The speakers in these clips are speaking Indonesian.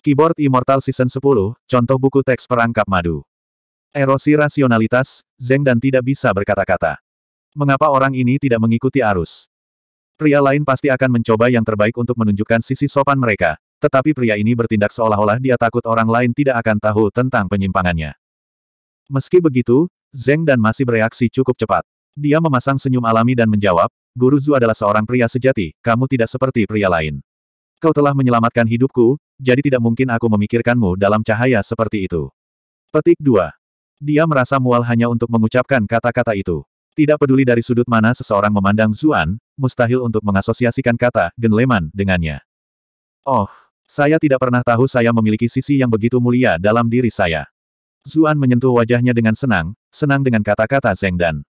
Keyboard Immortal Season 10, contoh buku teks perangkap madu. Erosi rasionalitas, Zeng dan tidak bisa berkata-kata. Mengapa orang ini tidak mengikuti arus? Pria lain pasti akan mencoba yang terbaik untuk menunjukkan sisi sopan mereka, tetapi pria ini bertindak seolah-olah dia takut orang lain tidak akan tahu tentang penyimpangannya. Meski begitu, Zeng dan masih bereaksi cukup cepat. Dia memasang senyum alami dan menjawab, Guru Zhu adalah seorang pria sejati, kamu tidak seperti pria lain. Kau telah menyelamatkan hidupku, jadi tidak mungkin aku memikirkanmu dalam cahaya seperti itu. Petik 2. Dia merasa mual hanya untuk mengucapkan kata-kata itu. Tidak peduli dari sudut mana seseorang memandang Zuan, mustahil untuk mengasosiasikan kata genleman dengannya. Oh, saya tidak pernah tahu saya memiliki sisi yang begitu mulia dalam diri saya. Zuan menyentuh wajahnya dengan senang, senang dengan kata-kata Zeng Dan.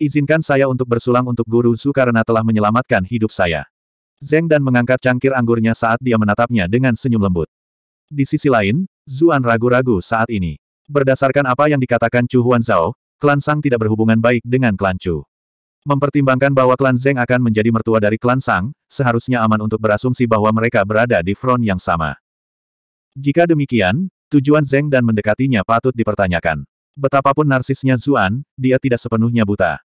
Izinkan saya untuk bersulang untuk Guru Zu karena telah menyelamatkan hidup saya. Zeng Dan mengangkat cangkir anggurnya saat dia menatapnya dengan senyum lembut. Di sisi lain, Zuan ragu-ragu saat ini. Berdasarkan apa yang dikatakan Chu Huan Zhao, klan Sang tidak berhubungan baik dengan klan Chu. Mempertimbangkan bahwa klan Zeng akan menjadi mertua dari klan Sang, seharusnya aman untuk berasumsi bahwa mereka berada di front yang sama. Jika demikian, tujuan Zeng dan mendekatinya patut dipertanyakan. Betapapun narsisnya Zuan, dia tidak sepenuhnya buta.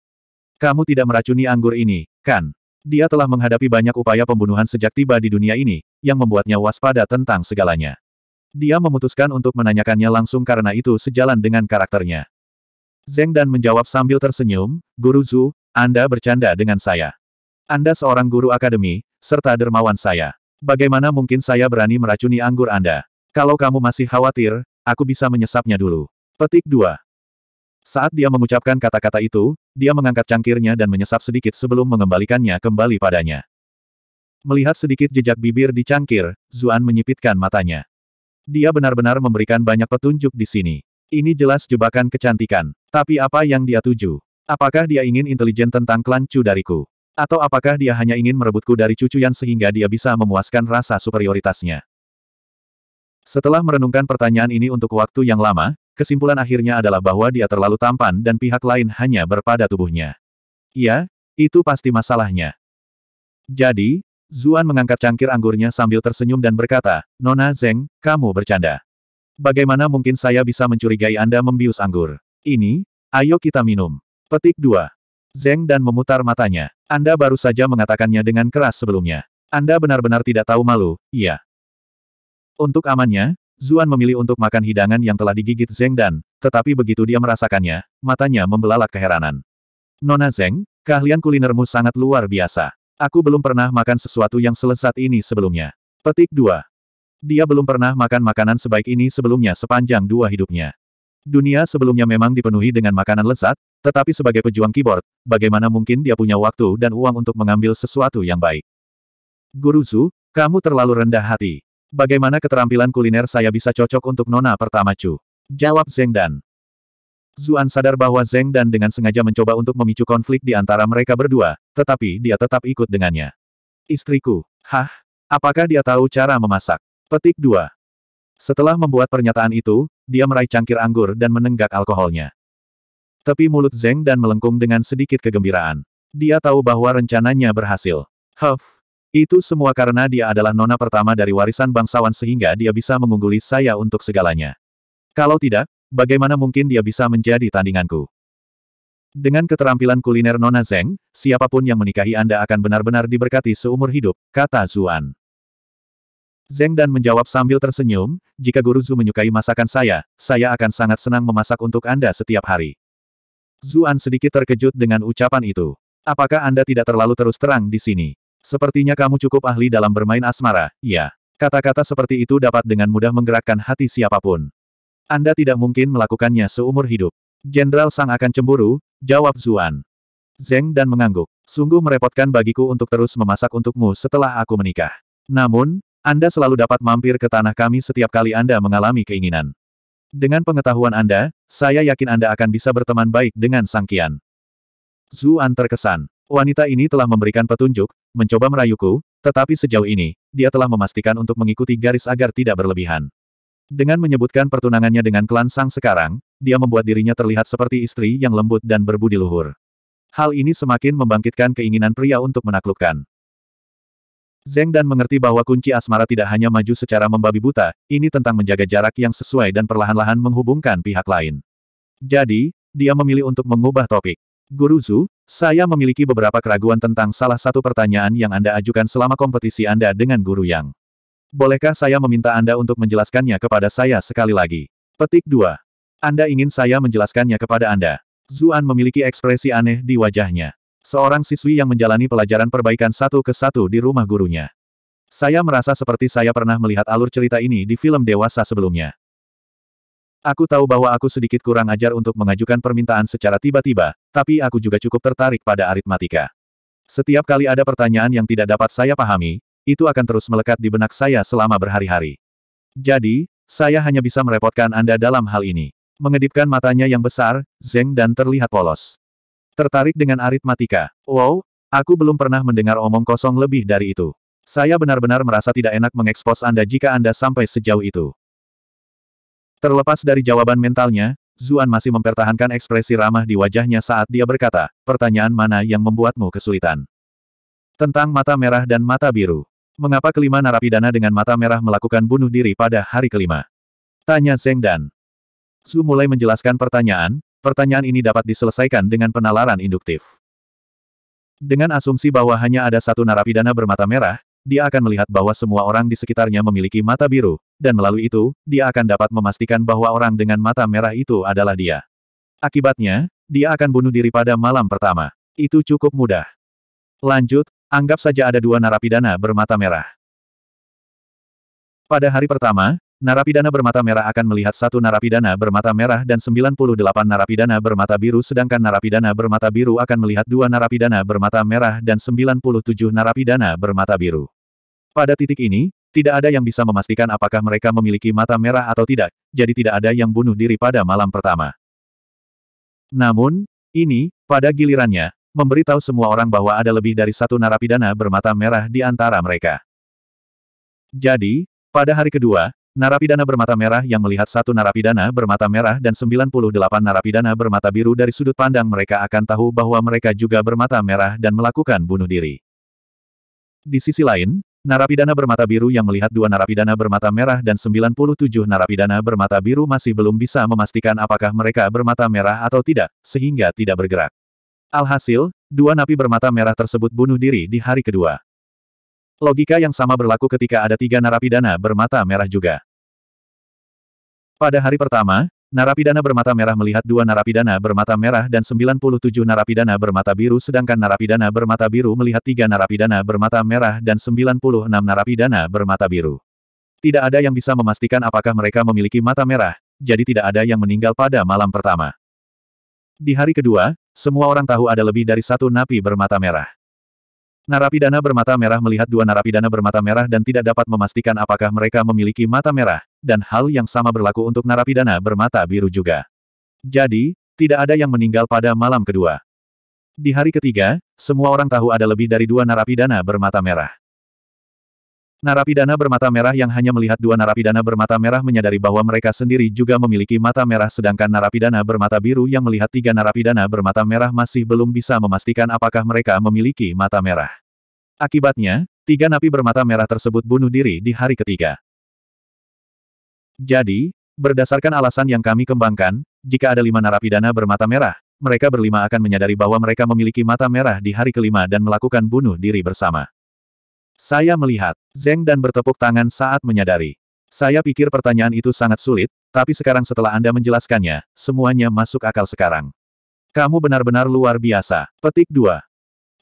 Kamu tidak meracuni anggur ini, kan? Dia telah menghadapi banyak upaya pembunuhan sejak tiba di dunia ini, yang membuatnya waspada tentang segalanya. Dia memutuskan untuk menanyakannya langsung karena itu sejalan dengan karakternya. Zeng Dan menjawab sambil tersenyum, Guru Zhu, Anda bercanda dengan saya. Anda seorang guru akademi, serta dermawan saya. Bagaimana mungkin saya berani meracuni anggur Anda? Kalau kamu masih khawatir, aku bisa menyesapnya dulu. Petik 2. Saat dia mengucapkan kata-kata itu, dia mengangkat cangkirnya dan menyesap sedikit sebelum mengembalikannya kembali padanya. Melihat sedikit jejak bibir di cangkir, Zuan menyipitkan matanya. Dia benar-benar memberikan banyak petunjuk di sini. Ini jelas jebakan kecantikan. Tapi apa yang dia tuju? Apakah dia ingin intelijen tentang klan Chu dariku? Atau apakah dia hanya ingin merebutku dari cucu yang sehingga dia bisa memuaskan rasa superioritasnya? Setelah merenungkan pertanyaan ini untuk waktu yang lama, Kesimpulan akhirnya adalah bahwa dia terlalu tampan dan pihak lain hanya berpada tubuhnya. Iya, itu pasti masalahnya. Jadi, Zuan mengangkat cangkir anggurnya sambil tersenyum dan berkata, Nona Zeng, kamu bercanda. Bagaimana mungkin saya bisa mencurigai Anda membius anggur? Ini, ayo kita minum. Petik 2. Zeng dan memutar matanya. Anda baru saja mengatakannya dengan keras sebelumnya. Anda benar-benar tidak tahu malu, iya. Untuk amannya, Zuan memilih untuk makan hidangan yang telah digigit Zeng Dan, tetapi begitu dia merasakannya, matanya membelalak keheranan. Nona Zeng, keahlian kulinermu sangat luar biasa. Aku belum pernah makan sesuatu yang selezat ini sebelumnya. Petik 2. Dia belum pernah makan makanan sebaik ini sebelumnya sepanjang dua hidupnya. Dunia sebelumnya memang dipenuhi dengan makanan lezat, tetapi sebagai pejuang keyboard, bagaimana mungkin dia punya waktu dan uang untuk mengambil sesuatu yang baik? Guru Zhu, kamu terlalu rendah hati. Bagaimana keterampilan kuliner saya bisa cocok untuk nona pertama Chu? Jawab Zeng Dan. Zuan sadar bahwa Zeng Dan dengan sengaja mencoba untuk memicu konflik di antara mereka berdua, tetapi dia tetap ikut dengannya. Istriku, hah? Apakah dia tahu cara memasak? Petik 2. Setelah membuat pernyataan itu, dia meraih cangkir anggur dan menenggak alkoholnya. Tapi mulut Zeng Dan melengkung dengan sedikit kegembiraan. Dia tahu bahwa rencananya berhasil. Huff, itu semua karena dia adalah nona pertama dari warisan bangsawan sehingga dia bisa mengungguli saya untuk segalanya. Kalau tidak, bagaimana mungkin dia bisa menjadi tandinganku? Dengan keterampilan kuliner Nona Zeng, siapapun yang menikahi Anda akan benar-benar diberkati seumur hidup, kata Zuan. Zeng dan menjawab sambil tersenyum, jika Guru Zhu menyukai masakan saya, saya akan sangat senang memasak untuk Anda setiap hari. Zuan sedikit terkejut dengan ucapan itu. Apakah Anda tidak terlalu terus terang di sini? Sepertinya kamu cukup ahli dalam bermain asmara, ya. Kata-kata seperti itu dapat dengan mudah menggerakkan hati siapapun. Anda tidak mungkin melakukannya seumur hidup. Jenderal Sang akan cemburu, jawab Zuan. Zeng dan mengangguk. Sungguh merepotkan bagiku untuk terus memasak untukmu setelah aku menikah. Namun, Anda selalu dapat mampir ke tanah kami setiap kali Anda mengalami keinginan. Dengan pengetahuan Anda, saya yakin Anda akan bisa berteman baik dengan Sang Kian. Zuan terkesan. Wanita ini telah memberikan petunjuk, mencoba merayuku, tetapi sejauh ini, dia telah memastikan untuk mengikuti garis agar tidak berlebihan. Dengan menyebutkan pertunangannya dengan klan Sang sekarang, dia membuat dirinya terlihat seperti istri yang lembut dan berbudi luhur. Hal ini semakin membangkitkan keinginan pria untuk menaklukkan. Zeng dan mengerti bahwa kunci asmara tidak hanya maju secara membabi buta, ini tentang menjaga jarak yang sesuai dan perlahan-lahan menghubungkan pihak lain. Jadi, dia memilih untuk mengubah topik. Guru Zhu, saya memiliki beberapa keraguan tentang salah satu pertanyaan yang Anda ajukan selama kompetisi Anda dengan Guru Yang. Bolehkah saya meminta Anda untuk menjelaskannya kepada saya sekali lagi? Petik 2. Anda ingin saya menjelaskannya kepada Anda. Zuan memiliki ekspresi aneh di wajahnya. Seorang siswi yang menjalani pelajaran perbaikan satu ke satu di rumah gurunya. Saya merasa seperti saya pernah melihat alur cerita ini di film dewasa sebelumnya. Aku tahu bahwa aku sedikit kurang ajar untuk mengajukan permintaan secara tiba-tiba, tapi aku juga cukup tertarik pada aritmatika. Setiap kali ada pertanyaan yang tidak dapat saya pahami, itu akan terus melekat di benak saya selama berhari-hari. Jadi, saya hanya bisa merepotkan Anda dalam hal ini. Mengedipkan matanya yang besar, zeng dan terlihat polos. Tertarik dengan aritmatika. Wow, aku belum pernah mendengar omong kosong lebih dari itu. Saya benar-benar merasa tidak enak mengekspos Anda jika Anda sampai sejauh itu. Terlepas dari jawaban mentalnya, Zuan masih mempertahankan ekspresi ramah di wajahnya saat dia berkata, pertanyaan mana yang membuatmu kesulitan? Tentang mata merah dan mata biru. Mengapa kelima narapidana dengan mata merah melakukan bunuh diri pada hari kelima? Tanya Zeng Dan. Su mulai menjelaskan pertanyaan, pertanyaan ini dapat diselesaikan dengan penalaran induktif. Dengan asumsi bahwa hanya ada satu narapidana bermata merah, dia akan melihat bahwa semua orang di sekitarnya memiliki mata biru, dan melalui itu, dia akan dapat memastikan bahwa orang dengan mata merah itu adalah dia. Akibatnya, dia akan bunuh diri pada malam pertama. Itu cukup mudah. Lanjut, anggap saja ada dua narapidana bermata merah. Pada hari pertama, Narapidana bermata merah akan melihat satu narapidana bermata merah dan 98 narapidana bermata biru sedangkan narapidana bermata biru akan melihat dua narapidana bermata merah dan 97 narapidana bermata biru. Pada titik ini, tidak ada yang bisa memastikan apakah mereka memiliki mata merah atau tidak, jadi tidak ada yang bunuh diri pada malam pertama. Namun, ini, pada gilirannya, memberitahu semua orang bahwa ada lebih dari satu narapidana bermata merah di antara mereka. Jadi, pada hari kedua, Narapidana bermata merah yang melihat satu narapidana bermata merah dan 98 narapidana bermata biru dari sudut pandang mereka akan tahu bahwa mereka juga bermata merah dan melakukan bunuh diri. Di sisi lain, narapidana bermata biru yang melihat dua narapidana bermata merah dan 97 narapidana bermata biru masih belum bisa memastikan apakah mereka bermata merah atau tidak, sehingga tidak bergerak. Alhasil, dua napi bermata merah tersebut bunuh diri di hari kedua. Logika yang sama berlaku ketika ada tiga narapidana bermata merah juga. Pada hari pertama, narapidana bermata merah melihat dua narapidana bermata merah dan 97 narapidana bermata biru sedangkan narapidana bermata biru melihat tiga narapidana bermata merah dan 96 narapidana bermata biru. Tidak ada yang bisa memastikan apakah mereka memiliki mata merah, jadi tidak ada yang meninggal pada malam pertama. Di hari kedua, semua orang tahu ada lebih dari satu napi bermata merah. Narapidana bermata merah melihat dua narapidana bermata merah dan tidak dapat memastikan apakah mereka memiliki mata merah, dan hal yang sama berlaku untuk narapidana bermata biru juga. Jadi, tidak ada yang meninggal pada malam kedua. Di hari ketiga, semua orang tahu ada lebih dari dua narapidana bermata merah. Narapidana bermata merah yang hanya melihat dua narapidana bermata merah menyadari bahwa mereka sendiri juga memiliki mata merah sedangkan narapidana bermata biru yang melihat tiga narapidana bermata merah masih belum bisa memastikan apakah mereka memiliki mata merah. Akibatnya, tiga napi bermata merah tersebut bunuh diri di hari ketiga. Jadi, berdasarkan alasan yang kami kembangkan, jika ada lima narapidana bermata merah, mereka berlima akan menyadari bahwa mereka memiliki mata merah di hari kelima dan melakukan bunuh diri bersama. Saya melihat, Zeng dan bertepuk tangan saat menyadari. Saya pikir pertanyaan itu sangat sulit, tapi sekarang setelah Anda menjelaskannya, semuanya masuk akal sekarang. Kamu benar-benar luar biasa. Petik 2.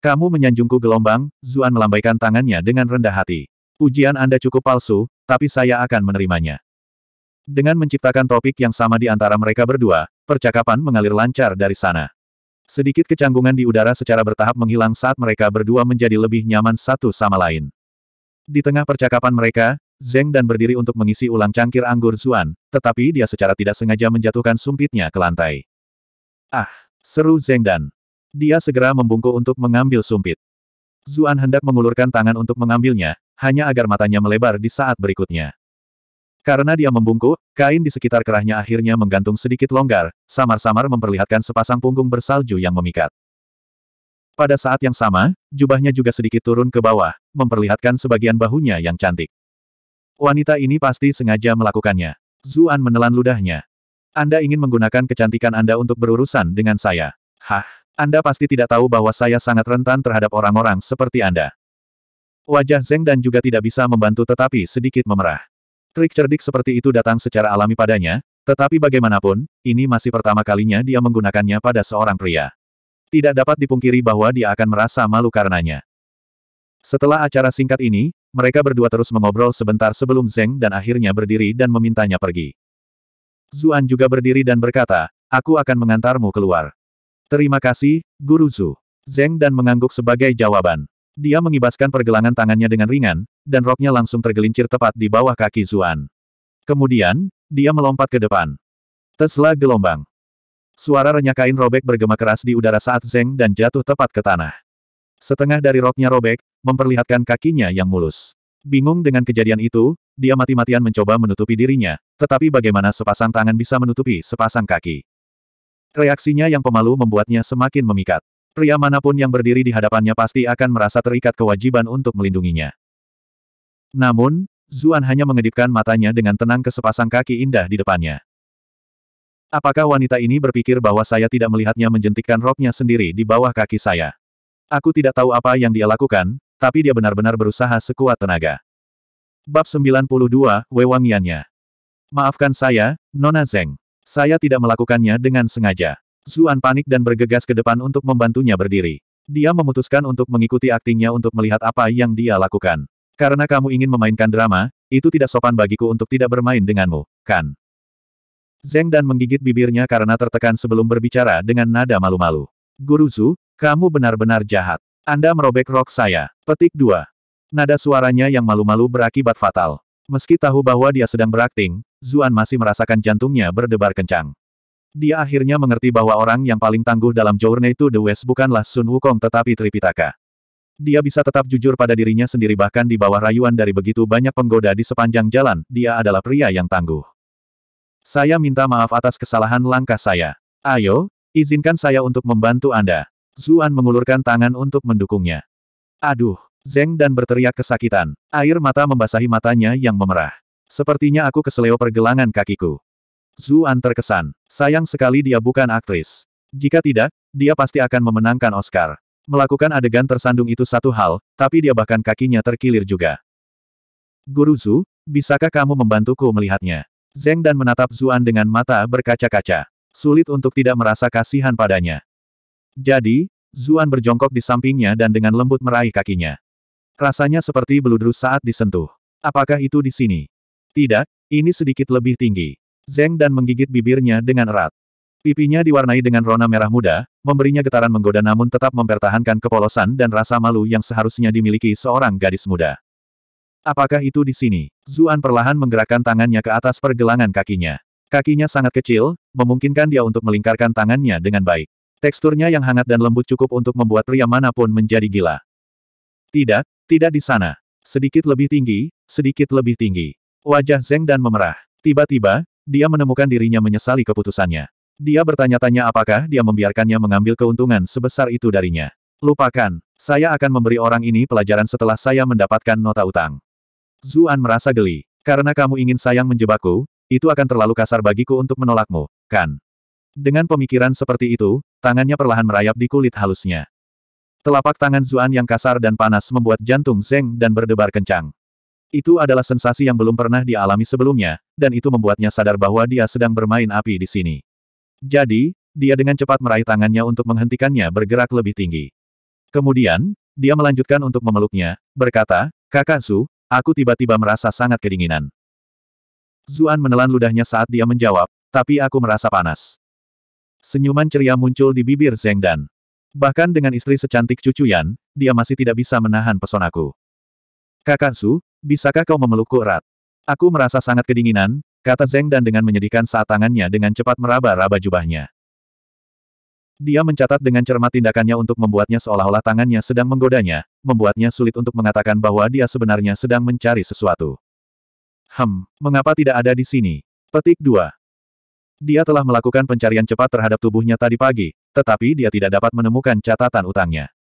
Kamu menyanjungku gelombang, Zuan melambaikan tangannya dengan rendah hati. Ujian Anda cukup palsu, tapi saya akan menerimanya. Dengan menciptakan topik yang sama di antara mereka berdua, percakapan mengalir lancar dari sana. Sedikit kecanggungan di udara secara bertahap menghilang saat mereka berdua menjadi lebih nyaman satu sama lain. Di tengah percakapan mereka, Zeng dan berdiri untuk mengisi ulang cangkir anggur Zuan, tetapi dia secara tidak sengaja menjatuhkan sumpitnya ke lantai. Ah! Seru Zeng dan. Dia segera membungkuk untuk mengambil sumpit. Zuan hendak mengulurkan tangan untuk mengambilnya, hanya agar matanya melebar di saat berikutnya. Karena dia membungkuk, kain di sekitar kerahnya akhirnya menggantung sedikit longgar, samar-samar memperlihatkan sepasang punggung bersalju yang memikat. Pada saat yang sama, jubahnya juga sedikit turun ke bawah, memperlihatkan sebagian bahunya yang cantik. Wanita ini pasti sengaja melakukannya. Zuan menelan ludahnya. Anda ingin menggunakan kecantikan Anda untuk berurusan dengan saya. Hah, Anda pasti tidak tahu bahwa saya sangat rentan terhadap orang-orang seperti Anda. Wajah Zeng dan juga tidak bisa membantu tetapi sedikit memerah. Trik cerdik seperti itu datang secara alami padanya, tetapi bagaimanapun, ini masih pertama kalinya dia menggunakannya pada seorang pria. Tidak dapat dipungkiri bahwa dia akan merasa malu karenanya. Setelah acara singkat ini, mereka berdua terus mengobrol sebentar sebelum Zeng dan akhirnya berdiri dan memintanya pergi. Zuan juga berdiri dan berkata, aku akan mengantarmu keluar. Terima kasih, Guru Zhu. Zeng dan mengangguk sebagai jawaban. Dia mengibaskan pergelangan tangannya dengan ringan, dan roknya langsung tergelincir tepat di bawah kaki Zuan. Kemudian, dia melompat ke depan. Tesla gelombang. Suara renyah kain robek bergema keras di udara saat Zeng dan jatuh tepat ke tanah. Setengah dari roknya robek, memperlihatkan kakinya yang mulus. Bingung dengan kejadian itu, dia mati-matian mencoba menutupi dirinya, tetapi bagaimana sepasang tangan bisa menutupi sepasang kaki. Reaksinya yang pemalu membuatnya semakin memikat. Pria manapun yang berdiri di hadapannya pasti akan merasa terikat kewajiban untuk melindunginya. Namun, Zuan hanya mengedipkan matanya dengan tenang ke sepasang kaki indah di depannya. Apakah wanita ini berpikir bahwa saya tidak melihatnya menjentikkan roknya sendiri di bawah kaki saya? Aku tidak tahu apa yang dia lakukan, tapi dia benar-benar berusaha sekuat tenaga. Bab 92, Wewangiannya. Maafkan saya, Nona Zeng. Saya tidak melakukannya dengan sengaja. Zuan panik dan bergegas ke depan untuk membantunya berdiri. Dia memutuskan untuk mengikuti aktingnya untuk melihat apa yang dia lakukan. Karena kamu ingin memainkan drama, itu tidak sopan bagiku untuk tidak bermain denganmu, kan? Zeng dan menggigit bibirnya karena tertekan sebelum berbicara dengan nada malu-malu. Guru Zu, kamu benar-benar jahat. Anda merobek rok saya. Petik 2. Nada suaranya yang malu-malu berakibat fatal. Meski tahu bahwa dia sedang berakting, Zuan masih merasakan jantungnya berdebar kencang. Dia akhirnya mengerti bahwa orang yang paling tangguh dalam Journey to the West bukanlah Sun Wukong tetapi Tripitaka. Dia bisa tetap jujur pada dirinya sendiri bahkan di bawah rayuan dari begitu banyak penggoda di sepanjang jalan, dia adalah pria yang tangguh. Saya minta maaf atas kesalahan langkah saya. Ayo, izinkan saya untuk membantu Anda. Zuan mengulurkan tangan untuk mendukungnya. Aduh, Zeng dan berteriak kesakitan. Air mata membasahi matanya yang memerah. Sepertinya aku keseleo pergelangan kakiku. Zuan terkesan. Sayang sekali dia bukan aktris. Jika tidak, dia pasti akan memenangkan Oscar. Melakukan adegan tersandung itu satu hal, tapi dia bahkan kakinya terkilir juga. Guru Zu, bisakah kamu membantuku melihatnya? Zeng dan menatap Zuan dengan mata berkaca-kaca. Sulit untuk tidak merasa kasihan padanya. Jadi, Zuan berjongkok di sampingnya dan dengan lembut meraih kakinya. Rasanya seperti beludru saat disentuh. Apakah itu di sini? Tidak, ini sedikit lebih tinggi. Zeng dan menggigit bibirnya dengan erat. Pipinya diwarnai dengan rona merah muda, memberinya getaran menggoda namun tetap mempertahankan kepolosan dan rasa malu yang seharusnya dimiliki seorang gadis muda. Apakah itu di sini? Zuan perlahan menggerakkan tangannya ke atas pergelangan kakinya. Kakinya sangat kecil, memungkinkan dia untuk melingkarkan tangannya dengan baik. Teksturnya yang hangat dan lembut cukup untuk membuat pria manapun menjadi gila. Tidak, tidak di sana. Sedikit lebih tinggi, sedikit lebih tinggi. Wajah Zeng dan memerah. Tiba-tiba, dia menemukan dirinya menyesali keputusannya. Dia bertanya-tanya apakah dia membiarkannya mengambil keuntungan sebesar itu darinya. Lupakan, saya akan memberi orang ini pelajaran setelah saya mendapatkan nota utang. Zuan merasa geli. Karena kamu ingin sayang menjebakku, itu akan terlalu kasar bagiku untuk menolakmu, kan? Dengan pemikiran seperti itu, tangannya perlahan merayap di kulit halusnya. Telapak tangan Zuan yang kasar dan panas membuat jantung Zeng dan berdebar kencang. Itu adalah sensasi yang belum pernah dialami sebelumnya, dan itu membuatnya sadar bahwa dia sedang bermain api di sini. Jadi, dia dengan cepat meraih tangannya untuk menghentikannya bergerak lebih tinggi. Kemudian, dia melanjutkan untuk memeluknya, berkata, Kakak Su, aku tiba-tiba merasa sangat kedinginan. Zuan menelan ludahnya saat dia menjawab, tapi aku merasa panas. Senyuman ceria muncul di bibir Zeng Dan. Bahkan dengan istri secantik cucu dia masih tidak bisa menahan pesonaku. Kakansu, bisakah kau memelukku erat? Aku merasa sangat kedinginan, kata Zeng dan dengan menyedihkan saat tangannya dengan cepat meraba-raba jubahnya. Dia mencatat dengan cermat tindakannya untuk membuatnya seolah-olah tangannya sedang menggodanya, membuatnya sulit untuk mengatakan bahwa dia sebenarnya sedang mencari sesuatu. Hem, mengapa tidak ada di sini? Petik 2. Dia telah melakukan pencarian cepat terhadap tubuhnya tadi pagi, tetapi dia tidak dapat menemukan catatan utangnya.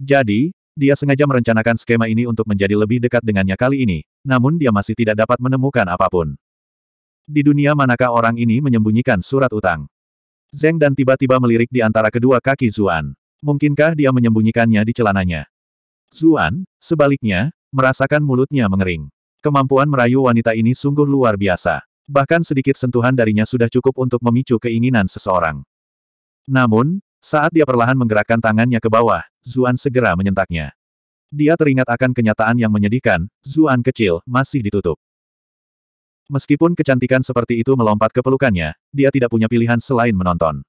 Jadi, dia sengaja merencanakan skema ini untuk menjadi lebih dekat dengannya kali ini, namun dia masih tidak dapat menemukan apapun. Di dunia manakah orang ini menyembunyikan surat utang? Zeng dan tiba-tiba melirik di antara kedua kaki Zuan. Mungkinkah dia menyembunyikannya di celananya? Zuan, sebaliknya, merasakan mulutnya mengering. Kemampuan merayu wanita ini sungguh luar biasa. Bahkan sedikit sentuhan darinya sudah cukup untuk memicu keinginan seseorang. Namun, saat dia perlahan menggerakkan tangannya ke bawah, Zuan segera menyentaknya. Dia teringat akan kenyataan yang menyedihkan, Zuan kecil, masih ditutup. Meskipun kecantikan seperti itu melompat ke pelukannya, dia tidak punya pilihan selain menonton.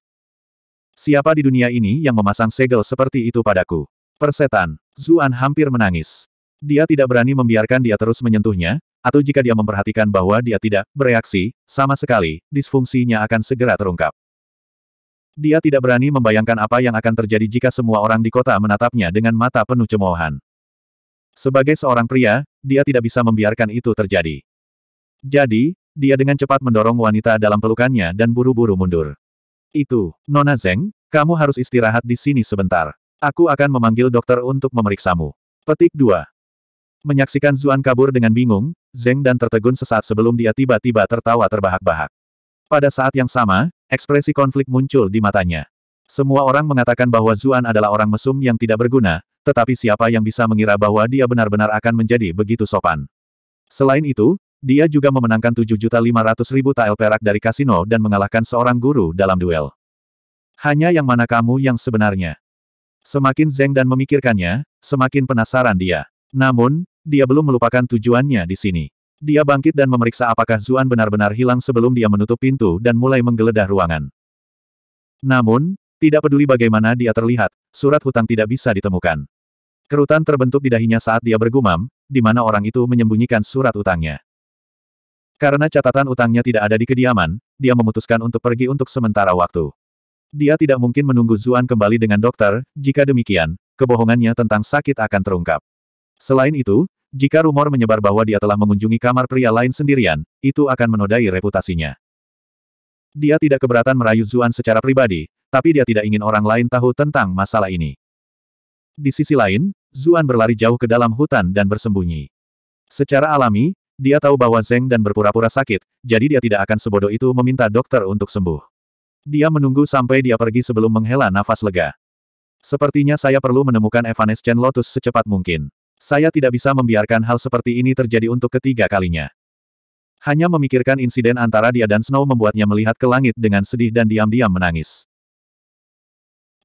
Siapa di dunia ini yang memasang segel seperti itu padaku? Persetan. Zuan hampir menangis. Dia tidak berani membiarkan dia terus menyentuhnya, atau jika dia memperhatikan bahwa dia tidak bereaksi, sama sekali, disfungsinya akan segera terungkap. Dia tidak berani membayangkan apa yang akan terjadi jika semua orang di kota menatapnya dengan mata penuh cemoohan. Sebagai seorang pria, dia tidak bisa membiarkan itu terjadi. Jadi, dia dengan cepat mendorong wanita dalam pelukannya dan buru-buru mundur. Itu, Nona Zeng, kamu harus istirahat di sini sebentar. Aku akan memanggil dokter untuk memeriksamu. Petik 2. Menyaksikan Zuan kabur dengan bingung, Zeng dan tertegun sesaat sebelum dia tiba-tiba tertawa terbahak-bahak. Pada saat yang sama, ekspresi konflik muncul di matanya. Semua orang mengatakan bahwa Zuan adalah orang mesum yang tidak berguna, tetapi siapa yang bisa mengira bahwa dia benar-benar akan menjadi begitu sopan. Selain itu, dia juga memenangkan 7.500.000 tael perak dari kasino dan mengalahkan seorang guru dalam duel. Hanya yang mana kamu yang sebenarnya. Semakin Zeng dan memikirkannya, semakin penasaran dia. Namun, dia belum melupakan tujuannya di sini. Dia bangkit dan memeriksa apakah Zuan benar-benar hilang sebelum dia menutup pintu dan mulai menggeledah ruangan. Namun, tidak peduli bagaimana dia terlihat, surat hutang tidak bisa ditemukan. Kerutan terbentuk di dahinya saat dia bergumam, di mana orang itu menyembunyikan surat utangnya. Karena catatan utangnya tidak ada di kediaman, dia memutuskan untuk pergi untuk sementara waktu. Dia tidak mungkin menunggu Zuan kembali dengan dokter, jika demikian, kebohongannya tentang sakit akan terungkap. Selain itu, jika rumor menyebar bahwa dia telah mengunjungi kamar pria lain sendirian, itu akan menodai reputasinya. Dia tidak keberatan merayu Zuan secara pribadi, tapi dia tidak ingin orang lain tahu tentang masalah ini. Di sisi lain, Zuan berlari jauh ke dalam hutan dan bersembunyi. Secara alami, dia tahu bahwa Zeng dan berpura-pura sakit, jadi dia tidak akan sebodoh itu meminta dokter untuk sembuh. Dia menunggu sampai dia pergi sebelum menghela nafas lega. Sepertinya saya perlu menemukan Evanescence Lotus secepat mungkin. Saya tidak bisa membiarkan hal seperti ini terjadi untuk ketiga kalinya. Hanya memikirkan insiden antara dia dan Snow membuatnya melihat ke langit dengan sedih dan diam-diam menangis.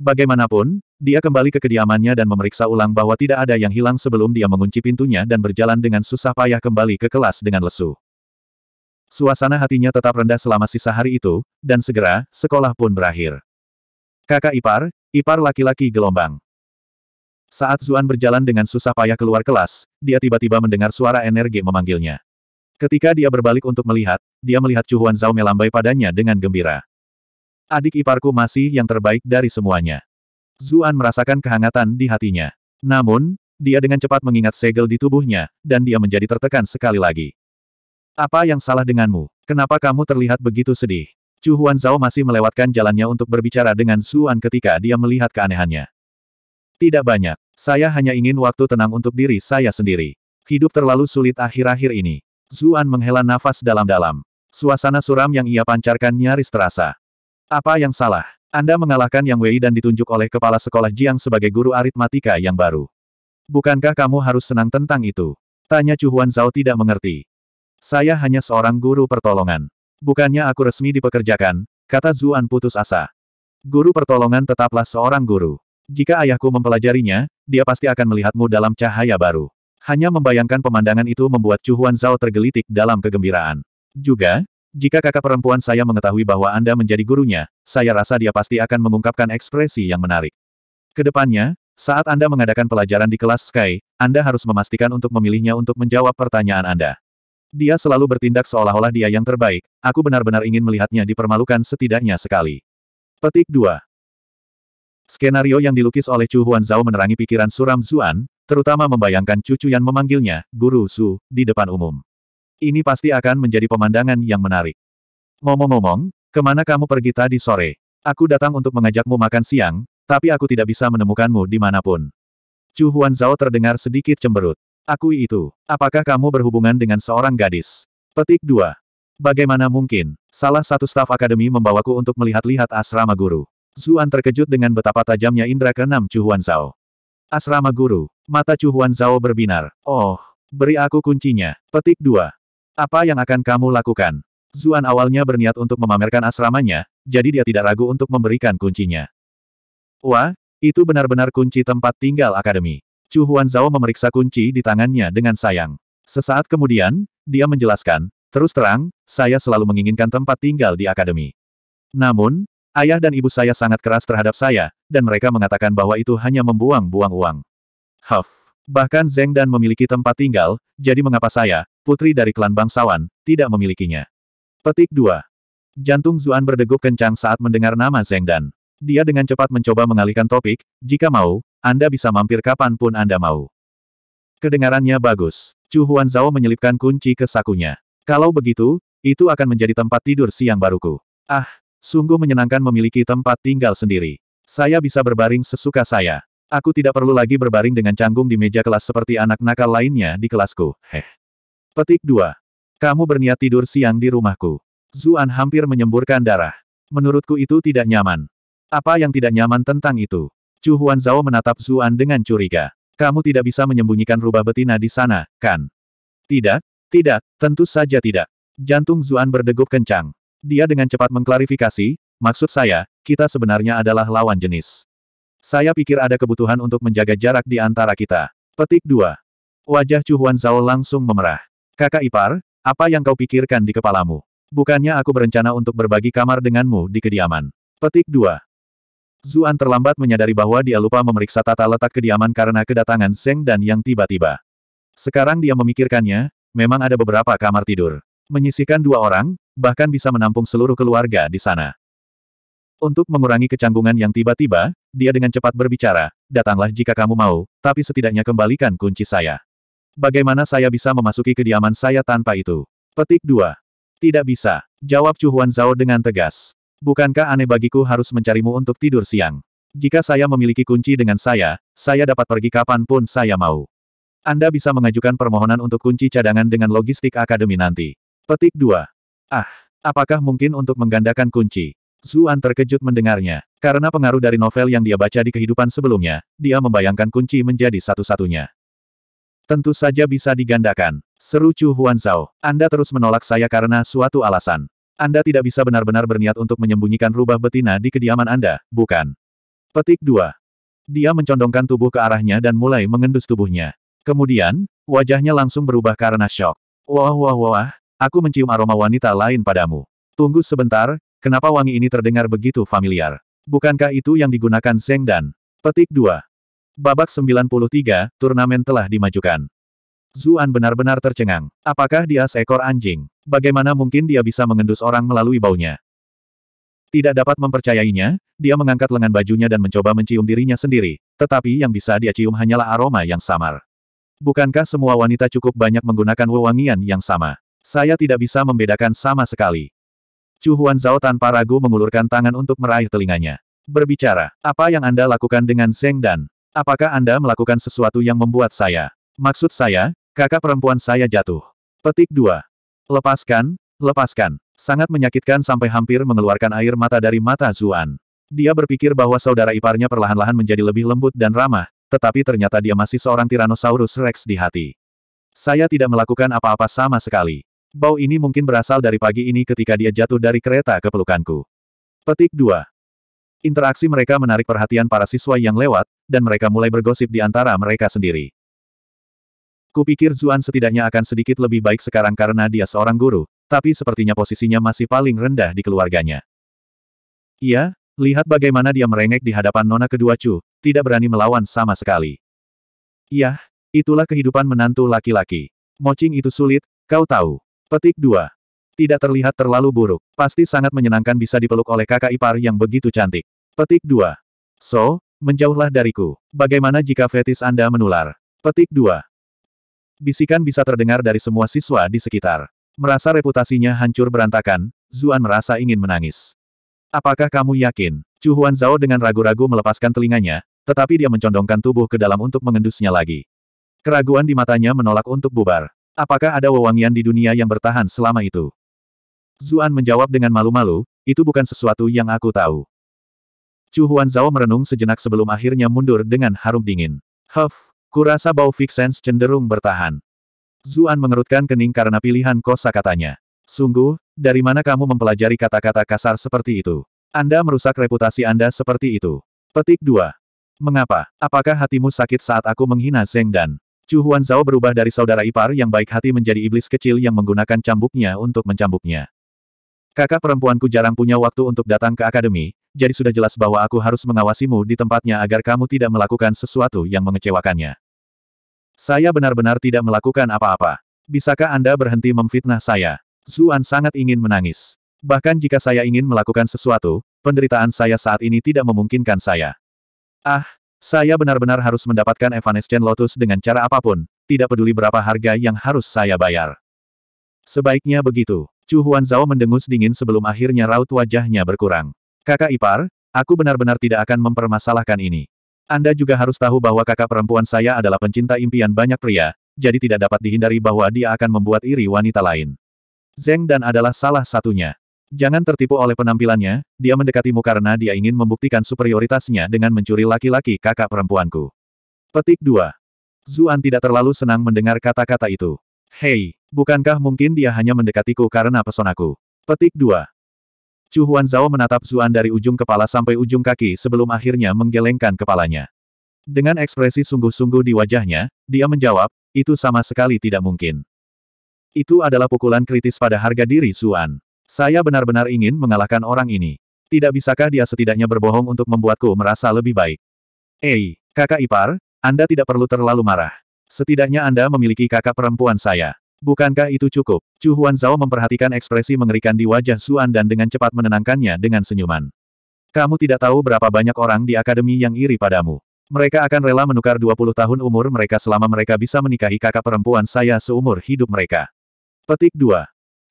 Bagaimanapun, dia kembali ke kediamannya dan memeriksa ulang bahwa tidak ada yang hilang sebelum dia mengunci pintunya dan berjalan dengan susah payah kembali ke kelas dengan lesu. Suasana hatinya tetap rendah selama sisa hari itu, dan segera, sekolah pun berakhir. Kakak ipar, ipar laki-laki gelombang. Saat Zuan berjalan dengan susah payah keluar kelas, dia tiba-tiba mendengar suara energi memanggilnya. Ketika dia berbalik untuk melihat, dia melihat Chu Zhao melambai padanya dengan gembira. Adik iparku masih yang terbaik dari semuanya. Zuan merasakan kehangatan di hatinya. Namun, dia dengan cepat mengingat segel di tubuhnya, dan dia menjadi tertekan sekali lagi. Apa yang salah denganmu? Kenapa kamu terlihat begitu sedih? Chu Zhao masih melewatkan jalannya untuk berbicara dengan Zuan ketika dia melihat keanehannya. Tidak banyak. Saya hanya ingin waktu tenang untuk diri saya sendiri. Hidup terlalu sulit akhir-akhir ini. Zuan menghela nafas dalam-dalam. Suasana suram yang ia pancarkan nyaris terasa. Apa yang salah? Anda mengalahkan Yang Wei dan ditunjuk oleh kepala sekolah Jiang sebagai guru aritmatika yang baru. Bukankah kamu harus senang tentang itu? Tanya Huan Zhao tidak mengerti. Saya hanya seorang guru pertolongan. Bukannya aku resmi dipekerjakan, kata Zuan putus asa. Guru pertolongan tetaplah seorang guru. Jika ayahku mempelajarinya, dia pasti akan melihatmu dalam cahaya baru. Hanya membayangkan pemandangan itu membuat Chu Huan Zhao tergelitik dalam kegembiraan. Juga, jika kakak perempuan saya mengetahui bahwa Anda menjadi gurunya, saya rasa dia pasti akan mengungkapkan ekspresi yang menarik. Kedepannya, saat Anda mengadakan pelajaran di kelas Sky, Anda harus memastikan untuk memilihnya untuk menjawab pertanyaan Anda. Dia selalu bertindak seolah-olah dia yang terbaik, aku benar-benar ingin melihatnya dipermalukan setidaknya sekali. Petik 2. Skenario yang dilukis oleh Chu Huan Zhao menerangi pikiran Suram Zuan, terutama membayangkan cucu yang memanggilnya, Guru Su, di depan umum. Ini pasti akan menjadi pemandangan yang menarik. Ngomong-ngomong, kemana kamu pergi tadi sore? Aku datang untuk mengajakmu makan siang, tapi aku tidak bisa menemukanmu di dimanapun. Chu Huan Zhao terdengar sedikit cemberut. Aku itu, apakah kamu berhubungan dengan seorang gadis? Petik 2. Bagaimana mungkin, salah satu staf akademi membawaku untuk melihat-lihat asrama guru. Zuan terkejut dengan betapa tajamnya indera keenam Chu Huan Zhao. Asrama guru. Mata Chu Huan Zhao berbinar. Oh, beri aku kuncinya. Petik dua. Apa yang akan kamu lakukan? Zuan awalnya berniat untuk memamerkan asramanya, jadi dia tidak ragu untuk memberikan kuncinya. Wah, itu benar-benar kunci tempat tinggal akademi. Chu Huan Zhao memeriksa kunci di tangannya dengan sayang. Sesaat kemudian, dia menjelaskan, terus terang, saya selalu menginginkan tempat tinggal di akademi. Namun, Ayah dan ibu saya sangat keras terhadap saya, dan mereka mengatakan bahwa itu hanya membuang-buang uang. Huff. Bahkan Zeng dan memiliki tempat tinggal, jadi mengapa saya, putri dari klan bangsawan, tidak memilikinya. Petik 2. Jantung Zuan berdegup kencang saat mendengar nama Zeng dan. Dia dengan cepat mencoba mengalihkan topik, jika mau, Anda bisa mampir kapanpun Anda mau. Kedengarannya bagus. Chu Huan Zhao menyelipkan kunci ke sakunya. Kalau begitu, itu akan menjadi tempat tidur siang baruku. Ah, Sungguh menyenangkan memiliki tempat tinggal sendiri. Saya bisa berbaring sesuka saya. Aku tidak perlu lagi berbaring dengan canggung di meja kelas seperti anak nakal lainnya di kelasku. Heh. Petik 2. Kamu berniat tidur siang di rumahku. Zuan hampir menyemburkan darah. Menurutku itu tidak nyaman. Apa yang tidak nyaman tentang itu? Chu Huan Zhao menatap Zuan dengan curiga. Kamu tidak bisa menyembunyikan rubah betina di sana, kan? Tidak, tidak, tentu saja tidak. Jantung Zuan berdegup kencang. Dia dengan cepat mengklarifikasi, maksud saya, kita sebenarnya adalah lawan jenis. Saya pikir ada kebutuhan untuk menjaga jarak di antara kita. Petik 2. Wajah Chu Huan Zhao langsung memerah. Kakak ipar, apa yang kau pikirkan di kepalamu? Bukannya aku berencana untuk berbagi kamar denganmu di kediaman. Petik 2. Zuan terlambat menyadari bahwa dia lupa memeriksa tata letak kediaman karena kedatangan Seng dan yang tiba-tiba. Sekarang dia memikirkannya, memang ada beberapa kamar tidur. Menyisihkan dua orang, bahkan bisa menampung seluruh keluarga di sana. Untuk mengurangi kecanggungan yang tiba-tiba, dia dengan cepat berbicara, datanglah jika kamu mau, tapi setidaknya kembalikan kunci saya. Bagaimana saya bisa memasuki kediaman saya tanpa itu? Petik 2. Tidak bisa, jawab Chu Huan Zhao dengan tegas. Bukankah aneh bagiku harus mencarimu untuk tidur siang? Jika saya memiliki kunci dengan saya, saya dapat pergi kapanpun saya mau. Anda bisa mengajukan permohonan untuk kunci cadangan dengan logistik akademi nanti. Petik 2. Ah, apakah mungkin untuk menggandakan kunci? Zuan terkejut mendengarnya. Karena pengaruh dari novel yang dia baca di kehidupan sebelumnya, dia membayangkan kunci menjadi satu-satunya. Tentu saja bisa digandakan. Seru Chu Huan Zhao, Anda terus menolak saya karena suatu alasan. Anda tidak bisa benar-benar berniat untuk menyembunyikan rubah betina di kediaman Anda, bukan? Petik 2. Dia mencondongkan tubuh ke arahnya dan mulai mengendus tubuhnya. Kemudian, wajahnya langsung berubah karena shock. Wah wah wah, Aku mencium aroma wanita lain padamu. Tunggu sebentar, kenapa wangi ini terdengar begitu familiar? Bukankah itu yang digunakan Zeng Dan? Petik 2. Babak 93, turnamen telah dimajukan. Zuan benar-benar tercengang. Apakah dia seekor anjing? Bagaimana mungkin dia bisa mengendus orang melalui baunya? Tidak dapat mempercayainya, dia mengangkat lengan bajunya dan mencoba mencium dirinya sendiri, tetapi yang bisa dia cium hanyalah aroma yang samar. Bukankah semua wanita cukup banyak menggunakan wewangian yang sama? Saya tidak bisa membedakan sama sekali. Chu Huan Zhao tanpa ragu mengulurkan tangan untuk meraih telinganya. Berbicara, apa yang Anda lakukan dengan Zeng Dan? Apakah Anda melakukan sesuatu yang membuat saya? Maksud saya, kakak perempuan saya jatuh. Petik 2. Lepaskan, lepaskan. Sangat menyakitkan sampai hampir mengeluarkan air mata dari mata Zuan. Dia berpikir bahwa saudara iparnya perlahan-lahan menjadi lebih lembut dan ramah, tetapi ternyata dia masih seorang Tyrannosaurus Rex di hati. Saya tidak melakukan apa-apa sama sekali. Bau ini mungkin berasal dari pagi ini ketika dia jatuh dari kereta ke pelukanku. Petik 2. Interaksi mereka menarik perhatian para siswa yang lewat, dan mereka mulai bergosip di antara mereka sendiri. Kupikir Zuan setidaknya akan sedikit lebih baik sekarang karena dia seorang guru, tapi sepertinya posisinya masih paling rendah di keluarganya. Iya, lihat bagaimana dia merengek di hadapan nona kedua Chu, tidak berani melawan sama sekali. Yah, itulah kehidupan menantu laki-laki. Mocing itu sulit, kau tahu. Petik 2. Tidak terlihat terlalu buruk. Pasti sangat menyenangkan bisa dipeluk oleh kakak ipar yang begitu cantik. Petik 2. So, menjauhlah dariku. Bagaimana jika fetis Anda menular? Petik 2. Bisikan bisa terdengar dari semua siswa di sekitar. Merasa reputasinya hancur berantakan, Zuan merasa ingin menangis. Apakah kamu yakin? Chu Huan Zhao dengan ragu-ragu melepaskan telinganya, tetapi dia mencondongkan tubuh ke dalam untuk mengendusnya lagi. Keraguan di matanya menolak untuk bubar. Apakah ada wewangian di dunia yang bertahan selama itu? Zuan menjawab dengan malu-malu, itu bukan sesuatu yang aku tahu. Chu Huan Zhao merenung sejenak sebelum akhirnya mundur dengan harum dingin. Huff, kurasa bau Vixens cenderung bertahan. Zuan mengerutkan kening karena pilihan kosa katanya. Sungguh, dari mana kamu mempelajari kata-kata kasar seperti itu? Anda merusak reputasi Anda seperti itu. Petik 2. Mengapa? Apakah hatimu sakit saat aku menghina Zeng Dan? Chu Huan Zhao berubah dari saudara ipar yang baik hati menjadi iblis kecil yang menggunakan cambuknya untuk mencambuknya. Kakak perempuanku jarang punya waktu untuk datang ke akademi, jadi sudah jelas bahwa aku harus mengawasimu di tempatnya agar kamu tidak melakukan sesuatu yang mengecewakannya. Saya benar-benar tidak melakukan apa-apa. Bisakah Anda berhenti memfitnah saya? Zuan sangat ingin menangis. Bahkan jika saya ingin melakukan sesuatu, penderitaan saya saat ini tidak memungkinkan saya. Ah, saya benar-benar harus mendapatkan Evanescent Lotus dengan cara apapun, tidak peduli berapa harga yang harus saya bayar. Sebaiknya begitu. Chu Huan mendengus dingin sebelum akhirnya raut wajahnya berkurang. Kakak ipar, aku benar-benar tidak akan mempermasalahkan ini. Anda juga harus tahu bahwa kakak perempuan saya adalah pencinta impian banyak pria, jadi tidak dapat dihindari bahwa dia akan membuat iri wanita lain. Zeng dan adalah salah satunya. Jangan tertipu oleh penampilannya, dia mendekatimu karena dia ingin membuktikan superioritasnya dengan mencuri laki-laki kakak perempuanku. Petik 2. Zuan tidak terlalu senang mendengar kata-kata itu. Hei, bukankah mungkin dia hanya mendekatiku karena pesonaku? Petik 2. Chu Huan Zhao menatap Zuan dari ujung kepala sampai ujung kaki sebelum akhirnya menggelengkan kepalanya. Dengan ekspresi sungguh-sungguh di wajahnya, dia menjawab, itu sama sekali tidak mungkin. Itu adalah pukulan kritis pada harga diri Zuan. Saya benar-benar ingin mengalahkan orang ini. Tidak bisakah dia setidaknya berbohong untuk membuatku merasa lebih baik? Ei, kakak ipar, Anda tidak perlu terlalu marah. Setidaknya Anda memiliki kakak perempuan saya. Bukankah itu cukup? Chu Huan Zhao memperhatikan ekspresi mengerikan di wajah Xuan dan dengan cepat menenangkannya dengan senyuman. Kamu tidak tahu berapa banyak orang di akademi yang iri padamu. Mereka akan rela menukar 20 tahun umur mereka selama mereka bisa menikahi kakak perempuan saya seumur hidup mereka. Petik 2.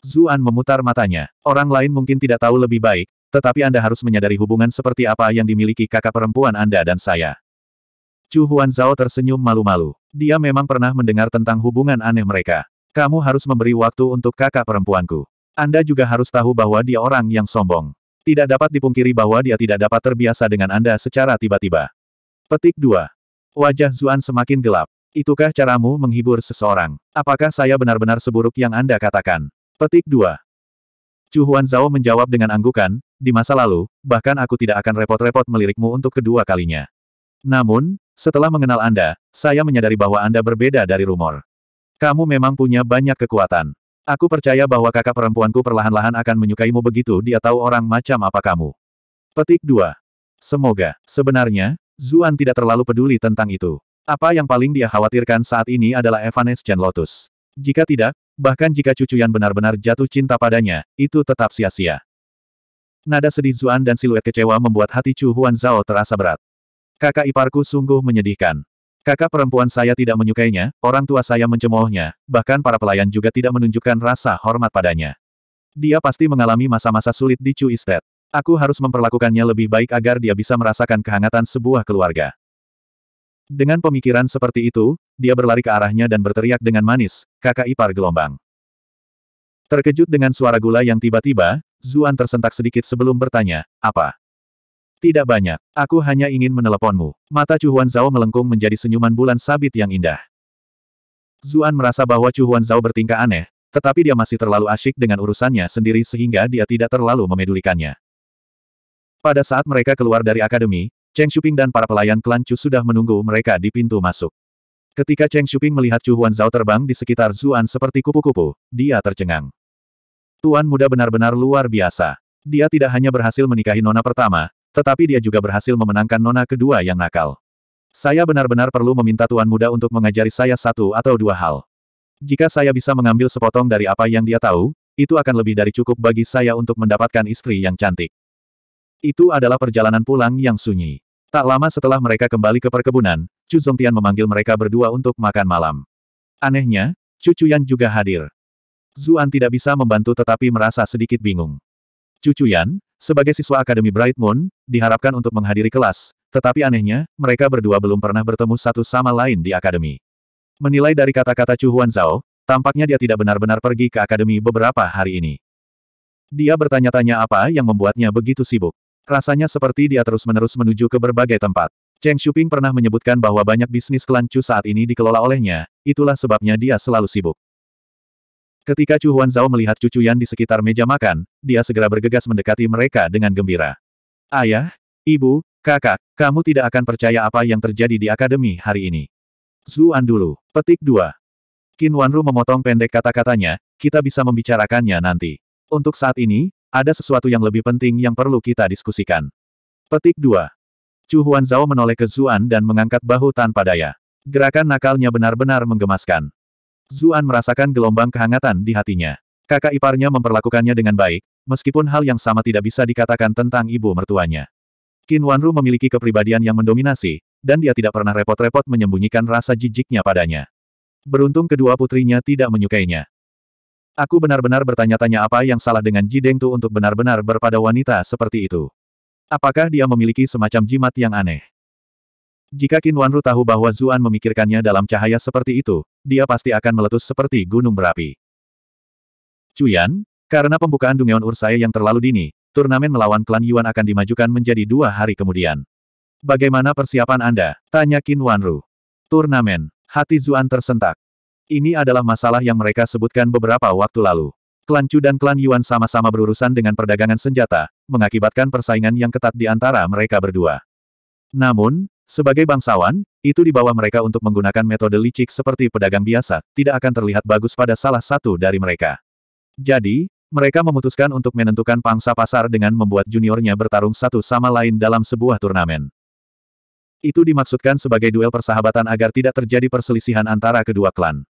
Zuan memutar matanya. Orang lain mungkin tidak tahu lebih baik, tetapi Anda harus menyadari hubungan seperti apa yang dimiliki kakak perempuan Anda dan saya. Chu Huan Zhao tersenyum malu-malu. Dia memang pernah mendengar tentang hubungan aneh mereka. Kamu harus memberi waktu untuk kakak perempuanku. Anda juga harus tahu bahwa dia orang yang sombong. Tidak dapat dipungkiri bahwa dia tidak dapat terbiasa dengan Anda secara tiba-tiba. Petik 2. Wajah Zuan semakin gelap. Itukah caramu menghibur seseorang? Apakah saya benar-benar seburuk yang Anda katakan? Petik 2. Chu Huan Zhao menjawab dengan anggukan, di masa lalu, bahkan aku tidak akan repot-repot melirikmu untuk kedua kalinya. Namun, setelah mengenal Anda, saya menyadari bahwa Anda berbeda dari rumor. Kamu memang punya banyak kekuatan. Aku percaya bahwa kakak perempuanku perlahan-lahan akan menyukaimu begitu dia tahu orang macam apa kamu. Petik 2. Semoga, sebenarnya, Zuan tidak terlalu peduli tentang itu. Apa yang paling dia khawatirkan saat ini adalah Evanescence Lotus. Jika tidak, bahkan jika cucu yang benar-benar jatuh cinta padanya, itu tetap sia-sia. Nada sedih Zuan dan siluet kecewa membuat hati Chu Huan Zhao terasa berat. Kakak iparku sungguh menyedihkan. Kakak perempuan saya tidak menyukainya, orang tua saya mencemoohnya, bahkan para pelayan juga tidak menunjukkan rasa hormat padanya. Dia pasti mengalami masa-masa sulit di Chu Estate. Aku harus memperlakukannya lebih baik agar dia bisa merasakan kehangatan sebuah keluarga. Dengan pemikiran seperti itu, dia berlari ke arahnya dan berteriak dengan manis, kakak ipar gelombang. Terkejut dengan suara gula yang tiba-tiba, Zuan tersentak sedikit sebelum bertanya, apa? Tidak banyak, aku hanya ingin meneleponmu. Mata Huan Zhao melengkung menjadi senyuman bulan sabit yang indah. Zuan merasa bahwa Huan Zhao bertingkah aneh, tetapi dia masih terlalu asyik dengan urusannya sendiri sehingga dia tidak terlalu memedulikannya. Pada saat mereka keluar dari akademi, Cheng Shuping dan para pelayan klan Chu sudah menunggu mereka di pintu masuk. Ketika Cheng Shuping melihat Chu Huan Zhao terbang di sekitar Zuan seperti kupu-kupu, dia tercengang. Tuan muda benar-benar luar biasa. Dia tidak hanya berhasil menikahi nona pertama, tetapi dia juga berhasil memenangkan nona kedua yang nakal. Saya benar-benar perlu meminta tuan muda untuk mengajari saya satu atau dua hal. Jika saya bisa mengambil sepotong dari apa yang dia tahu, itu akan lebih dari cukup bagi saya untuk mendapatkan istri yang cantik. Itu adalah perjalanan pulang yang sunyi. Tak lama setelah mereka kembali ke perkebunan, Chu Zongtian memanggil mereka berdua untuk makan malam. Anehnya, Chu Chuyan juga hadir. Zuan tidak bisa membantu tetapi merasa sedikit bingung. Chu Chuyan, sebagai siswa Akademi Bright Moon, diharapkan untuk menghadiri kelas, tetapi anehnya, mereka berdua belum pernah bertemu satu sama lain di Akademi. Menilai dari kata-kata Chu Huan Zhao, tampaknya dia tidak benar-benar pergi ke Akademi beberapa hari ini. Dia bertanya-tanya apa yang membuatnya begitu sibuk. Rasanya seperti dia terus-menerus menuju ke berbagai tempat. Cheng Shuping pernah menyebutkan bahwa banyak bisnis klan Chu saat ini dikelola olehnya, itulah sebabnya dia selalu sibuk. Ketika Chu Zhao melihat Chuyan di sekitar meja makan, dia segera bergegas mendekati mereka dengan gembira. Ayah, ibu, kakak, kamu tidak akan percaya apa yang terjadi di akademi hari ini. Zuan dulu, petik 2. Qin Wanru memotong pendek kata-katanya, kita bisa membicarakannya nanti. Untuk saat ini, ada sesuatu yang lebih penting yang perlu kita diskusikan. Petik 2. Chu Zhao menoleh ke Zuan dan mengangkat bahu tanpa daya. Gerakan nakalnya benar-benar menggemaskan. Zuan merasakan gelombang kehangatan di hatinya. Kakak iparnya memperlakukannya dengan baik, meskipun hal yang sama tidak bisa dikatakan tentang ibu mertuanya. Qin Wanru memiliki kepribadian yang mendominasi, dan dia tidak pernah repot-repot menyembunyikan rasa jijiknya padanya. Beruntung kedua putrinya tidak menyukainya. Aku benar-benar bertanya-tanya apa yang salah dengan Jideng Tu untuk benar-benar berpada wanita seperti itu. Apakah dia memiliki semacam jimat yang aneh? Jika Qin Wanru tahu bahwa Zuan memikirkannya dalam cahaya seperti itu, dia pasti akan meletus seperti gunung berapi. Cuyan, karena pembukaan Dungeon Ursae yang terlalu dini, turnamen melawan klan Yuan akan dimajukan menjadi dua hari kemudian. Bagaimana persiapan Anda? Tanya Qin Wanru. Turnamen, hati Zuan tersentak. Ini adalah masalah yang mereka sebutkan beberapa waktu lalu. Klan Chu dan klan Yuan sama-sama berurusan dengan perdagangan senjata, mengakibatkan persaingan yang ketat di antara mereka berdua. Namun, sebagai bangsawan, itu di bawah mereka untuk menggunakan metode licik seperti pedagang biasa, tidak akan terlihat bagus pada salah satu dari mereka. Jadi, mereka memutuskan untuk menentukan pangsa pasar dengan membuat juniornya bertarung satu sama lain dalam sebuah turnamen. Itu dimaksudkan sebagai duel persahabatan agar tidak terjadi perselisihan antara kedua klan.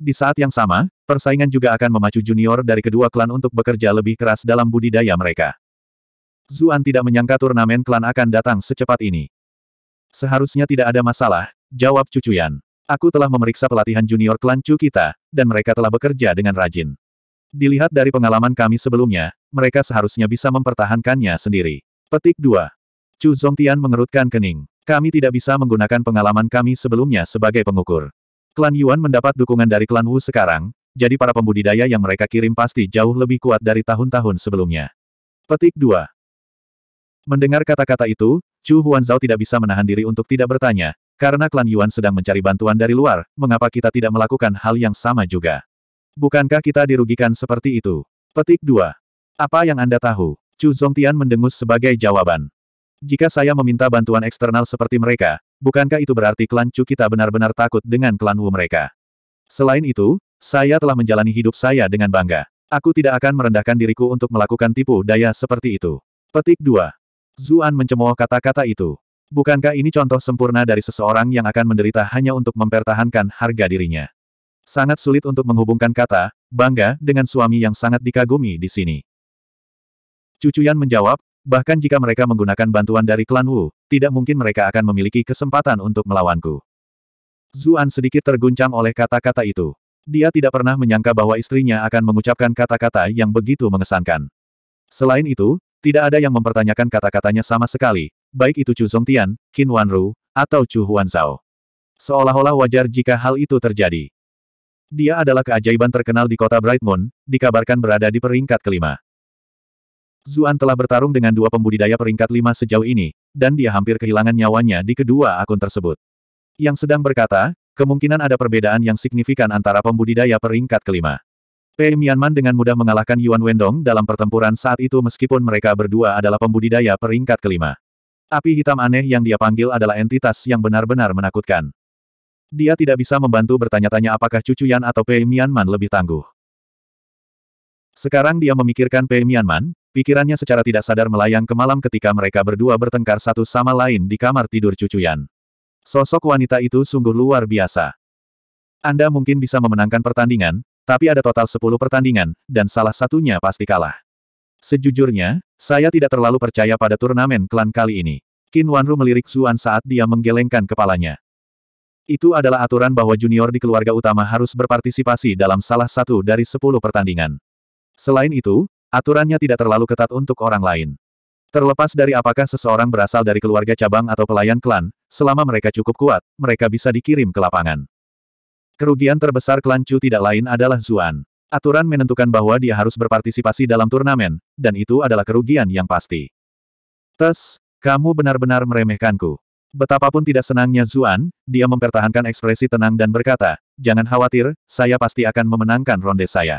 Di saat yang sama, persaingan juga akan memacu junior dari kedua klan untuk bekerja lebih keras dalam budidaya mereka. Zuan tidak menyangka turnamen klan akan datang secepat ini. Seharusnya tidak ada masalah, jawab Cucuyan. Aku telah memeriksa pelatihan junior klan Chu kita, dan mereka telah bekerja dengan rajin. Dilihat dari pengalaman kami sebelumnya, mereka seharusnya bisa mempertahankannya sendiri. Petik 2. Chu Zongtian mengerutkan kening. Kami tidak bisa menggunakan pengalaman kami sebelumnya sebagai pengukur. Klan Yuan mendapat dukungan dari klan Wu sekarang, jadi para pembudidaya yang mereka kirim pasti jauh lebih kuat dari tahun-tahun sebelumnya. Petik 2. Mendengar kata-kata itu, Chu Huanzao tidak bisa menahan diri untuk tidak bertanya, karena klan Yuan sedang mencari bantuan dari luar, mengapa kita tidak melakukan hal yang sama juga? Bukankah kita dirugikan seperti itu? Petik 2. Apa yang Anda tahu? Chu Zhongtian mendengus sebagai jawaban. Jika saya meminta bantuan eksternal seperti mereka, Bukankah itu berarti klan Chu kita benar-benar takut dengan klan Wu mereka? Selain itu, saya telah menjalani hidup saya dengan bangga. Aku tidak akan merendahkan diriku untuk melakukan tipu daya seperti itu. Petik 2. Zuan mencemooh kata-kata itu. Bukankah ini contoh sempurna dari seseorang yang akan menderita hanya untuk mempertahankan harga dirinya? Sangat sulit untuk menghubungkan kata, bangga, dengan suami yang sangat dikagumi di sini. Cucuyan menjawab, Bahkan jika mereka menggunakan bantuan dari klan Wu, tidak mungkin mereka akan memiliki kesempatan untuk melawanku. Zuan sedikit terguncang oleh kata-kata itu. Dia tidak pernah menyangka bahwa istrinya akan mengucapkan kata-kata yang begitu mengesankan. Selain itu, tidak ada yang mempertanyakan kata-katanya sama sekali, baik itu Chu Zongtian, Qin Wanru, atau Chu Zhao. Seolah-olah wajar jika hal itu terjadi. Dia adalah keajaiban terkenal di kota Bright Moon, dikabarkan berada di peringkat kelima. Zuan telah bertarung dengan dua pembudidaya peringkat lima sejauh ini, dan dia hampir kehilangan nyawanya di kedua akun tersebut. Yang sedang berkata, kemungkinan ada perbedaan yang signifikan antara pembudidaya peringkat kelima. Pei Mianman dengan mudah mengalahkan Yuan Wendong dalam pertempuran saat itu meskipun mereka berdua adalah pembudidaya peringkat kelima. Api hitam aneh yang dia panggil adalah entitas yang benar-benar menakutkan. Dia tidak bisa membantu bertanya-tanya apakah Cucu Yan atau Pei Mianman lebih tangguh. Sekarang dia memikirkan Pei Mianman, Pikirannya secara tidak sadar melayang ke malam ketika mereka berdua bertengkar satu sama lain di kamar tidur cucuyan. Sosok wanita itu sungguh luar biasa. Anda mungkin bisa memenangkan pertandingan, tapi ada total 10 pertandingan, dan salah satunya pasti kalah. Sejujurnya, saya tidak terlalu percaya pada turnamen klan kali ini. Qin Wanru melirik Zuan saat dia menggelengkan kepalanya. Itu adalah aturan bahwa junior di keluarga utama harus berpartisipasi dalam salah satu dari 10 pertandingan. Selain itu, Aturannya tidak terlalu ketat untuk orang lain. Terlepas dari apakah seseorang berasal dari keluarga cabang atau pelayan klan, selama mereka cukup kuat, mereka bisa dikirim ke lapangan. Kerugian terbesar klan Chu tidak lain adalah Zuan. Aturan menentukan bahwa dia harus berpartisipasi dalam turnamen, dan itu adalah kerugian yang pasti. Tes, kamu benar-benar meremehkanku. Betapapun tidak senangnya Zuan, dia mempertahankan ekspresi tenang dan berkata, Jangan khawatir, saya pasti akan memenangkan ronde saya.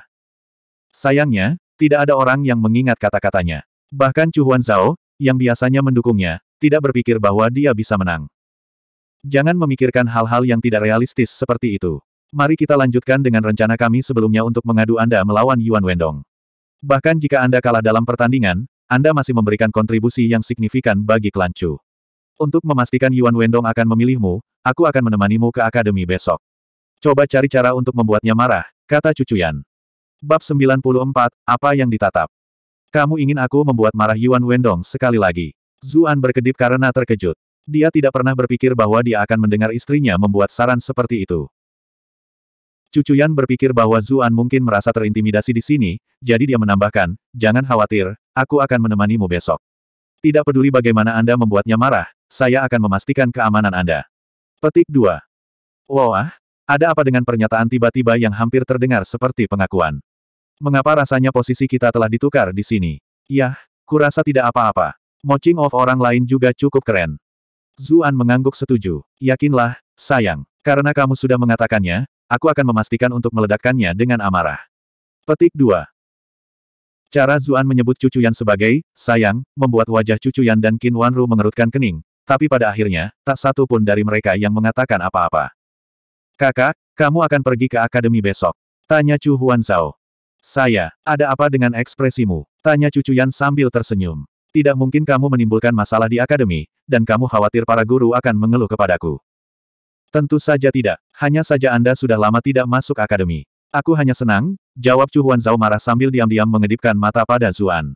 Sayangnya, tidak ada orang yang mengingat kata-katanya. Bahkan Chu Huan Zhao, yang biasanya mendukungnya, tidak berpikir bahwa dia bisa menang. Jangan memikirkan hal-hal yang tidak realistis seperti itu. Mari kita lanjutkan dengan rencana kami sebelumnya untuk mengadu Anda melawan Yuan Wendong. Bahkan jika Anda kalah dalam pertandingan, Anda masih memberikan kontribusi yang signifikan bagi klan Chu. Untuk memastikan Yuan Wendong akan memilihmu, aku akan menemanimu ke akademi besok. Coba cari cara untuk membuatnya marah, kata Cucuyan. Bab 94, Apa yang ditatap? Kamu ingin aku membuat marah Yuan Wendong sekali lagi. Zuan berkedip karena terkejut. Dia tidak pernah berpikir bahwa dia akan mendengar istrinya membuat saran seperti itu. Cucu Yan berpikir bahwa Zuan mungkin merasa terintimidasi di sini, jadi dia menambahkan, jangan khawatir, aku akan menemanimu besok. Tidak peduli bagaimana Anda membuatnya marah, saya akan memastikan keamanan Anda. Petik 2. Wah, ada apa dengan pernyataan tiba-tiba yang hampir terdengar seperti pengakuan? Mengapa rasanya posisi kita telah ditukar di sini? Yah, kurasa tidak apa-apa. Moching of orang lain juga cukup keren. Zuan mengangguk setuju. Yakinlah, sayang. Karena kamu sudah mengatakannya, aku akan memastikan untuk meledakkannya dengan amarah. Petik 2. Cara Zuan menyebut Cucu Yan sebagai, sayang, membuat wajah Cucu Yan dan Qin Wanru mengerutkan kening. Tapi pada akhirnya, tak satu pun dari mereka yang mengatakan apa-apa. Kakak, kamu akan pergi ke akademi besok. Tanya Chu Huan Zhao. Saya, ada apa dengan ekspresimu? Tanya cucu Yan sambil tersenyum. Tidak mungkin kamu menimbulkan masalah di akademi, dan kamu khawatir para guru akan mengeluh kepadaku. Tentu saja tidak, hanya saja Anda sudah lama tidak masuk akademi. Aku hanya senang, jawab Chu Huan Zhao marah sambil diam-diam mengedipkan mata pada Zuan.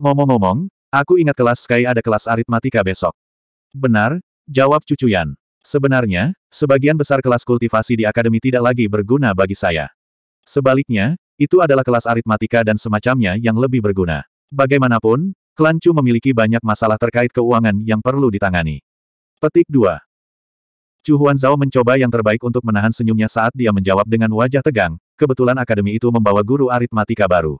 Ngomong-ngomong, aku ingat kelas Sky ada kelas aritmatika besok. Benar, jawab cucu Yan. Sebenarnya, sebagian besar kelas kultivasi di akademi tidak lagi berguna bagi saya. Sebaliknya, itu adalah kelas aritmatika dan semacamnya yang lebih berguna. Bagaimanapun, klan Chu memiliki banyak masalah terkait keuangan yang perlu ditangani. Petik 2. Chu Zhao mencoba yang terbaik untuk menahan senyumnya saat dia menjawab dengan wajah tegang, kebetulan akademi itu membawa guru aritmatika baru.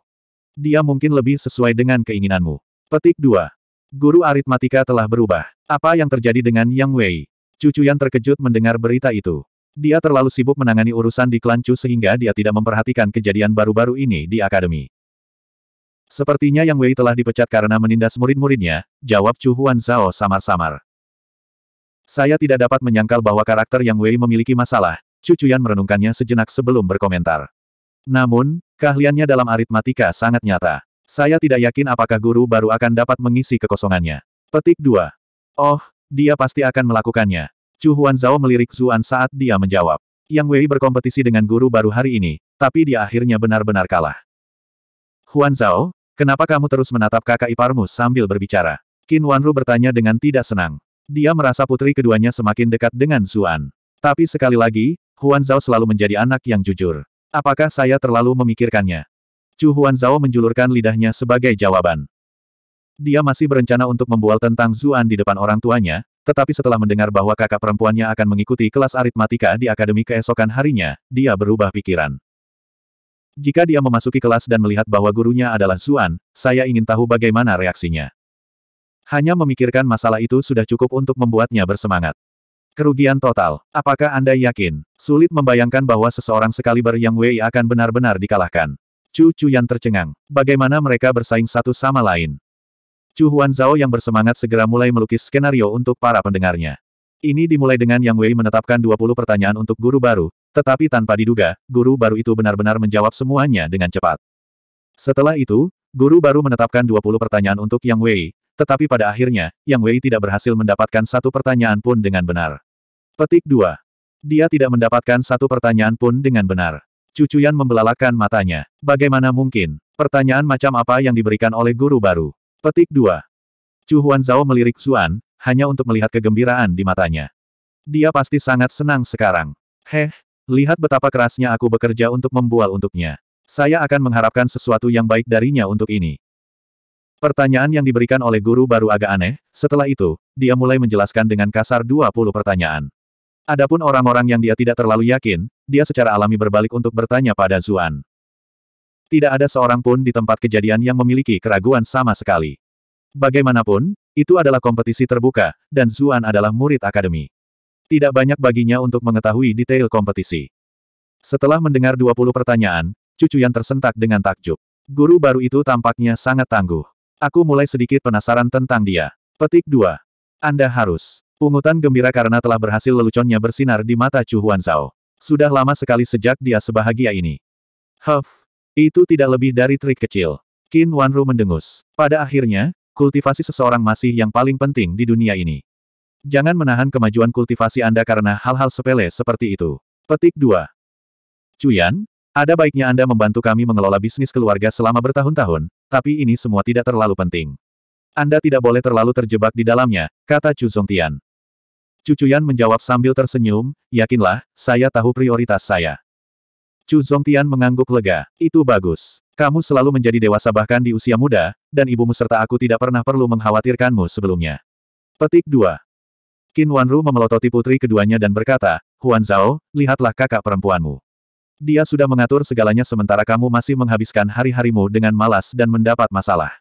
Dia mungkin lebih sesuai dengan keinginanmu. Petik 2. Guru aritmatika telah berubah. Apa yang terjadi dengan Yang Wei? Cucu yang terkejut mendengar berita itu. Dia terlalu sibuk menangani urusan di klan Chu sehingga dia tidak memperhatikan kejadian baru-baru ini di akademi. Sepertinya Yang Wei telah dipecat karena menindas murid-muridnya, jawab Chu Huan Zhao samar-samar. Saya tidak dapat menyangkal bahwa karakter Yang Wei memiliki masalah, Chu Chuyan merenungkannya sejenak sebelum berkomentar. Namun, keahliannya dalam aritmatika sangat nyata. Saya tidak yakin apakah guru baru akan dapat mengisi kekosongannya. Petik 2. Oh, dia pasti akan melakukannya. Chu Huan Zhao melirik Zuan saat dia menjawab. Yang Wei berkompetisi dengan guru baru hari ini, tapi dia akhirnya benar-benar kalah. Huan Zhao, kenapa kamu terus menatap kakak iparmu sambil berbicara? Qin Wanru bertanya dengan tidak senang. Dia merasa putri keduanya semakin dekat dengan Zuan. Tapi sekali lagi, Huan Zhao selalu menjadi anak yang jujur. Apakah saya terlalu memikirkannya? Chu Huan Zhao menjulurkan lidahnya sebagai jawaban. Dia masih berencana untuk membual tentang Zuan di depan orang tuanya, tetapi setelah mendengar bahwa kakak perempuannya akan mengikuti kelas aritmatika di akademi keesokan harinya, dia berubah pikiran. Jika dia memasuki kelas dan melihat bahwa gurunya adalah Zuan, saya ingin tahu bagaimana reaksinya. Hanya memikirkan masalah itu sudah cukup untuk membuatnya bersemangat. Kerugian total. Apakah Anda yakin? Sulit membayangkan bahwa seseorang sekaliber yang Wei akan benar-benar dikalahkan. Cucu yang tercengang. Bagaimana mereka bersaing satu sama lain? Chu Huan Zhao yang bersemangat segera mulai melukis skenario untuk para pendengarnya. Ini dimulai dengan Yang Wei menetapkan 20 pertanyaan untuk guru baru, tetapi tanpa diduga, guru baru itu benar-benar menjawab semuanya dengan cepat. Setelah itu, guru baru menetapkan 20 pertanyaan untuk Yang Wei, tetapi pada akhirnya, Yang Wei tidak berhasil mendapatkan satu pertanyaan pun dengan benar. Petik 2. Dia tidak mendapatkan satu pertanyaan pun dengan benar. Cucuyan membelalakan matanya. Bagaimana mungkin? Pertanyaan macam apa yang diberikan oleh guru baru? Petik 2. Chu Huan Zhao melirik Zuan, hanya untuk melihat kegembiraan di matanya. Dia pasti sangat senang sekarang. Heh, lihat betapa kerasnya aku bekerja untuk membual untuknya. Saya akan mengharapkan sesuatu yang baik darinya untuk ini. Pertanyaan yang diberikan oleh guru baru agak aneh, setelah itu, dia mulai menjelaskan dengan kasar 20 pertanyaan. Adapun orang-orang yang dia tidak terlalu yakin, dia secara alami berbalik untuk bertanya pada Zuan. Tidak ada seorang pun di tempat kejadian yang memiliki keraguan sama sekali. Bagaimanapun, itu adalah kompetisi terbuka, dan Zuan adalah murid akademi. Tidak banyak baginya untuk mengetahui detail kompetisi. Setelah mendengar 20 pertanyaan, Cucu yang tersentak dengan takjub. Guru baru itu tampaknya sangat tangguh. Aku mulai sedikit penasaran tentang dia. Petik 2. Anda harus. Pungutan gembira karena telah berhasil leluconnya bersinar di mata Chu Huan Zhao. Sudah lama sekali sejak dia sebahagia ini. Huff, itu tidak lebih dari trik kecil. Qin Wanru mendengus. Pada akhirnya, kultivasi seseorang masih yang paling penting di dunia ini. Jangan menahan kemajuan kultivasi Anda karena hal-hal sepele seperti itu. Petik 2. Cuyan, ada baiknya Anda membantu kami mengelola bisnis keluarga selama bertahun-tahun, tapi ini semua tidak terlalu penting. Anda tidak boleh terlalu terjebak di dalamnya, kata Chu Zongtian. Cucuyan menjawab sambil tersenyum, yakinlah, saya tahu prioritas saya. Chu Zongtian mengangguk lega. Itu bagus. Kamu selalu menjadi dewasa bahkan di usia muda, dan ibumu serta aku tidak pernah perlu mengkhawatirkanmu sebelumnya. Petik 2. Qin Wanru memelototi putri keduanya dan berkata, Huan Zhao, lihatlah kakak perempuanmu. Dia sudah mengatur segalanya sementara kamu masih menghabiskan hari-harimu dengan malas dan mendapat masalah.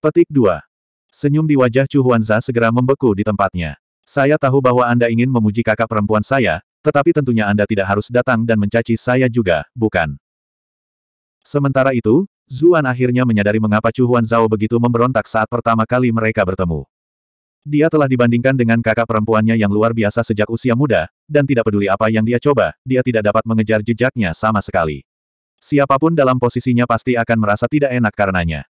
Petik 2. Senyum di wajah Chu Huanza segera membeku di tempatnya. Saya tahu bahwa Anda ingin memuji kakak perempuan saya, tetapi tentunya Anda tidak harus datang dan mencaci saya juga, bukan? Sementara itu, Zuan akhirnya menyadari mengapa Chu Huan Zhao begitu memberontak saat pertama kali mereka bertemu. Dia telah dibandingkan dengan kakak perempuannya yang luar biasa sejak usia muda, dan tidak peduli apa yang dia coba, dia tidak dapat mengejar jejaknya sama sekali. Siapapun dalam posisinya pasti akan merasa tidak enak karenanya.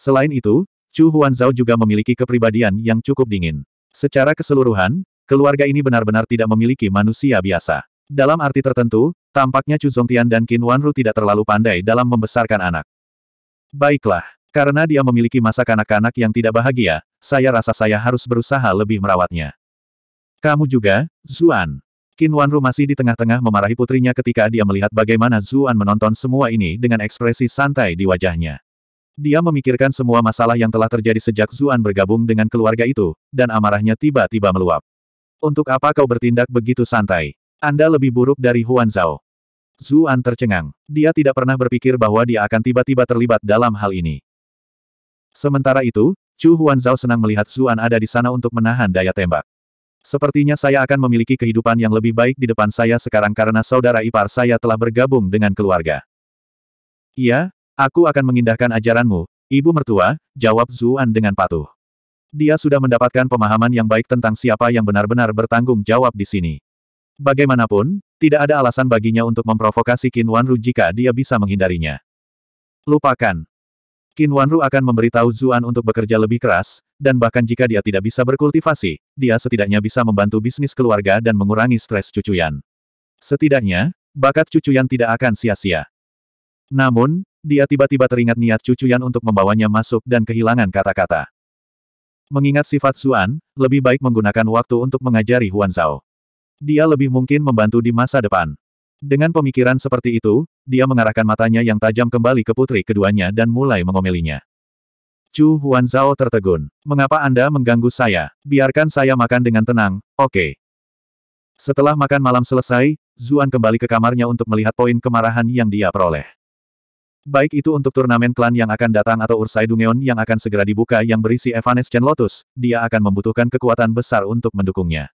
Selain itu, Chu Huan Zhao juga memiliki kepribadian yang cukup dingin. Secara keseluruhan, Keluarga ini benar-benar tidak memiliki manusia biasa. Dalam arti tertentu, tampaknya Chu Zongtian dan Qin Wanru tidak terlalu pandai dalam membesarkan anak. Baiklah, karena dia memiliki masa kanak-kanak yang tidak bahagia, saya rasa saya harus berusaha lebih merawatnya. Kamu juga, Zuan. Qin Wanru masih di tengah-tengah memarahi putrinya ketika dia melihat bagaimana Zuan menonton semua ini dengan ekspresi santai di wajahnya. Dia memikirkan semua masalah yang telah terjadi sejak Zuan bergabung dengan keluarga itu, dan amarahnya tiba-tiba meluap. Untuk apa kau bertindak begitu santai? Anda lebih buruk dari Huan Zhao. Zuan tercengang. Dia tidak pernah berpikir bahwa dia akan tiba-tiba terlibat dalam hal ini. Sementara itu, Chu Huan Zhao senang melihat Zuan ada di sana untuk menahan daya tembak. Sepertinya saya akan memiliki kehidupan yang lebih baik di depan saya sekarang karena saudara ipar saya telah bergabung dengan keluarga. Iya, aku akan mengindahkan ajaranmu, ibu mertua, jawab Zuan dengan patuh. Dia sudah mendapatkan pemahaman yang baik tentang siapa yang benar-benar bertanggung jawab di sini. Bagaimanapun, tidak ada alasan baginya untuk memprovokasi Qin Wanru jika dia bisa menghindarinya. Lupakan. Qin Wanru akan memberitahu Zuan untuk bekerja lebih keras, dan bahkan jika dia tidak bisa berkultivasi, dia setidaknya bisa membantu bisnis keluarga dan mengurangi stres cucuyan. Setidaknya, bakat cucuyan tidak akan sia-sia. Namun, dia tiba-tiba teringat niat cucuyan untuk membawanya masuk dan kehilangan kata-kata. Mengingat sifat Zuan, lebih baik menggunakan waktu untuk mengajari Huan Zhao. Dia lebih mungkin membantu di masa depan. Dengan pemikiran seperti itu, dia mengarahkan matanya yang tajam kembali ke putri keduanya dan mulai mengomelinya. Chu Huan Zhao tertegun. Mengapa Anda mengganggu saya? Biarkan saya makan dengan tenang, oke. Okay. Setelah makan malam selesai, Zuan kembali ke kamarnya untuk melihat poin kemarahan yang dia peroleh. Baik itu untuk turnamen klan yang akan datang atau Ursai Dungeon yang akan segera dibuka yang berisi Evanescent Lotus, dia akan membutuhkan kekuatan besar untuk mendukungnya.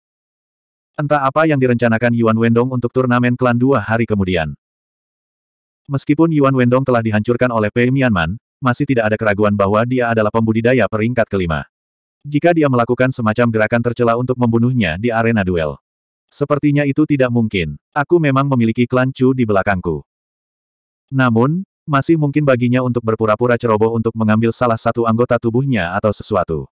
Entah apa yang direncanakan Yuan Wendong untuk turnamen klan dua hari kemudian. Meskipun Yuan Wendong telah dihancurkan oleh Pei Mianman, masih tidak ada keraguan bahwa dia adalah pembudidaya peringkat kelima. Jika dia melakukan semacam gerakan tercela untuk membunuhnya di arena duel. Sepertinya itu tidak mungkin. Aku memang memiliki klan Chu di belakangku. Namun, masih mungkin baginya untuk berpura-pura ceroboh untuk mengambil salah satu anggota tubuhnya atau sesuatu.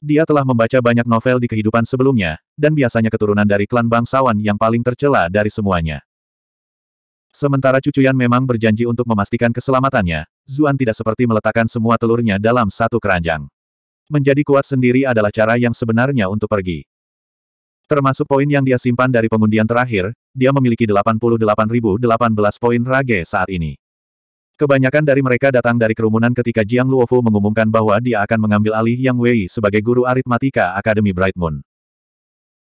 Dia telah membaca banyak novel di kehidupan sebelumnya, dan biasanya keturunan dari klan bangsawan yang paling tercela dari semuanya. Sementara cucuyan memang berjanji untuk memastikan keselamatannya, Zuan tidak seperti meletakkan semua telurnya dalam satu keranjang. Menjadi kuat sendiri adalah cara yang sebenarnya untuk pergi. Termasuk poin yang dia simpan dari pengundian terakhir, dia memiliki 88.018 poin rage saat ini. Kebanyakan dari mereka datang dari kerumunan ketika Jiang Luofu mengumumkan bahwa dia akan mengambil alih Yang Wei sebagai guru aritmatika Akademi Bright Moon.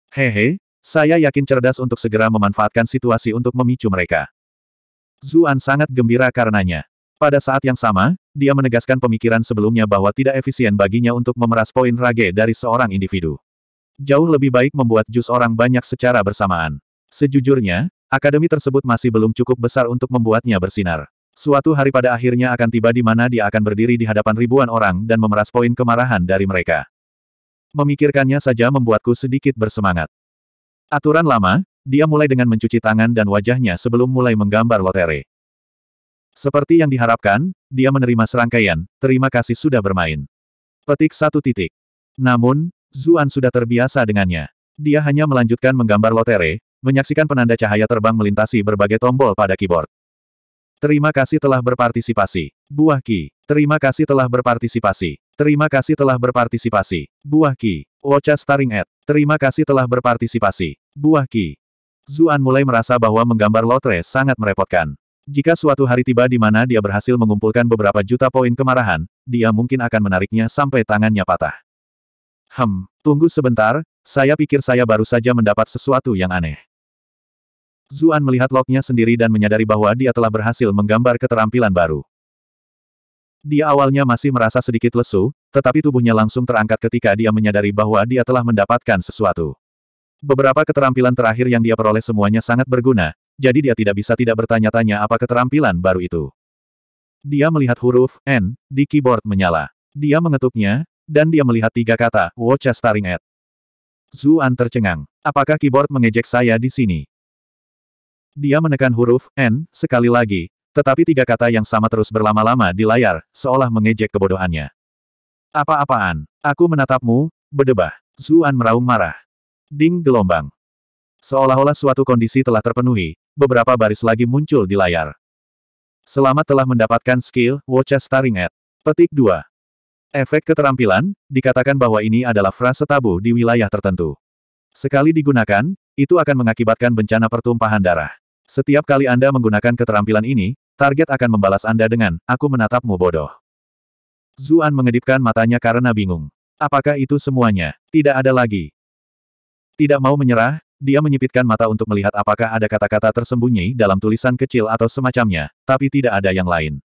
Hehe, saya yakin cerdas untuk segera memanfaatkan situasi untuk memicu mereka. Zuan sangat gembira karenanya. Pada saat yang sama, dia menegaskan pemikiran sebelumnya bahwa tidak efisien baginya untuk memeras poin rage dari seorang individu. Jauh lebih baik membuat jus orang banyak secara bersamaan. Sejujurnya, akademi tersebut masih belum cukup besar untuk membuatnya bersinar. Suatu hari pada akhirnya akan tiba di mana dia akan berdiri di hadapan ribuan orang dan memeras poin kemarahan dari mereka. Memikirkannya saja membuatku sedikit bersemangat. Aturan lama, dia mulai dengan mencuci tangan dan wajahnya sebelum mulai menggambar lotere. Seperti yang diharapkan, dia menerima serangkaian, terima kasih sudah bermain. Petik satu titik. Namun, Zuan sudah terbiasa dengannya. Dia hanya melanjutkan menggambar lotere, menyaksikan penanda cahaya terbang melintasi berbagai tombol pada keyboard. Terima kasih telah berpartisipasi. Buah Ki. Terima kasih telah berpartisipasi. Terima kasih telah berpartisipasi. Buah Ki. Wocha staring at. Terima kasih telah berpartisipasi. Buah Ki. Zuan mulai merasa bahwa menggambar lotre sangat merepotkan. Jika suatu hari tiba di mana dia berhasil mengumpulkan beberapa juta poin kemarahan, dia mungkin akan menariknya sampai tangannya patah. Hem, tunggu sebentar, saya pikir saya baru saja mendapat sesuatu yang aneh. Zuan melihat lognya sendiri dan menyadari bahwa dia telah berhasil menggambar keterampilan baru. Dia awalnya masih merasa sedikit lesu, tetapi tubuhnya langsung terangkat ketika dia menyadari bahwa dia telah mendapatkan sesuatu. Beberapa keterampilan terakhir yang dia peroleh semuanya sangat berguna, jadi dia tidak bisa tidak bertanya-tanya apa keterampilan baru itu. Dia melihat huruf N di keyboard menyala. Dia mengetuknya, dan dia melihat tiga kata, Watcha Staring At. Zuan tercengang. Apakah keyboard mengejek saya di sini? Dia menekan huruf N sekali lagi, tetapi tiga kata yang sama terus berlama-lama di layar, seolah mengejek kebodohannya. Apa-apaan? Aku menatapmu, berdebah. Zuan meraung marah. Ding gelombang. Seolah-olah suatu kondisi telah terpenuhi, beberapa baris lagi muncul di layar. Selamat telah mendapatkan skill, Wocha Staring At. Petik 2. Efek keterampilan, dikatakan bahwa ini adalah frase tabu di wilayah tertentu. Sekali digunakan, itu akan mengakibatkan bencana pertumpahan darah. Setiap kali Anda menggunakan keterampilan ini, target akan membalas Anda dengan, aku menatapmu bodoh. Zuan mengedipkan matanya karena bingung. Apakah itu semuanya? Tidak ada lagi. Tidak mau menyerah, dia menyipitkan mata untuk melihat apakah ada kata-kata tersembunyi dalam tulisan kecil atau semacamnya, tapi tidak ada yang lain.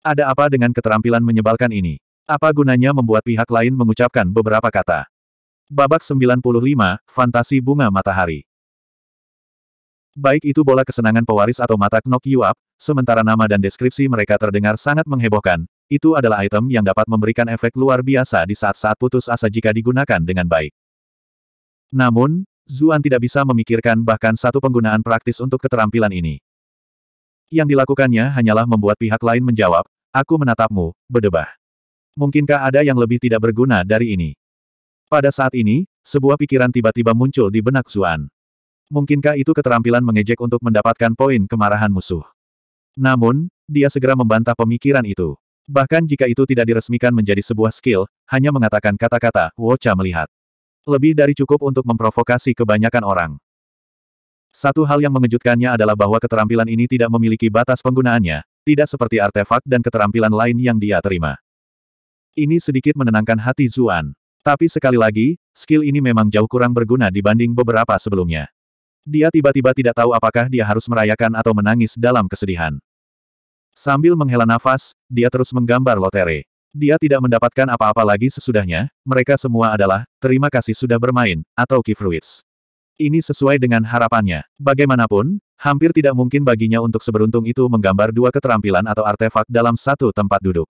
Ada apa dengan keterampilan menyebalkan ini? Apa gunanya membuat pihak lain mengucapkan beberapa kata? Babak 95, Fantasi Bunga Matahari Baik itu bola kesenangan pewaris atau mata knock you up, sementara nama dan deskripsi mereka terdengar sangat menghebohkan, itu adalah item yang dapat memberikan efek luar biasa di saat-saat putus asa jika digunakan dengan baik. Namun, Zuan tidak bisa memikirkan bahkan satu penggunaan praktis untuk keterampilan ini. Yang dilakukannya hanyalah membuat pihak lain menjawab, aku menatapmu, bedebah. Mungkinkah ada yang lebih tidak berguna dari ini? Pada saat ini, sebuah pikiran tiba-tiba muncul di benak Zuan. Mungkinkah itu keterampilan mengejek untuk mendapatkan poin kemarahan musuh? Namun, dia segera membantah pemikiran itu. Bahkan jika itu tidak diresmikan menjadi sebuah skill, hanya mengatakan kata-kata, Wocha melihat. Lebih dari cukup untuk memprovokasi kebanyakan orang. Satu hal yang mengejutkannya adalah bahwa keterampilan ini tidak memiliki batas penggunaannya, tidak seperti artefak dan keterampilan lain yang dia terima. Ini sedikit menenangkan hati Zuan. Tapi sekali lagi, skill ini memang jauh kurang berguna dibanding beberapa sebelumnya. Dia tiba-tiba tidak tahu apakah dia harus merayakan atau menangis dalam kesedihan. Sambil menghela nafas, dia terus menggambar lotere. Dia tidak mendapatkan apa-apa lagi sesudahnya, mereka semua adalah, terima kasih sudah bermain, atau Kifruits. Ini sesuai dengan harapannya. Bagaimanapun, hampir tidak mungkin baginya untuk seberuntung itu menggambar dua keterampilan atau artefak dalam satu tempat duduk.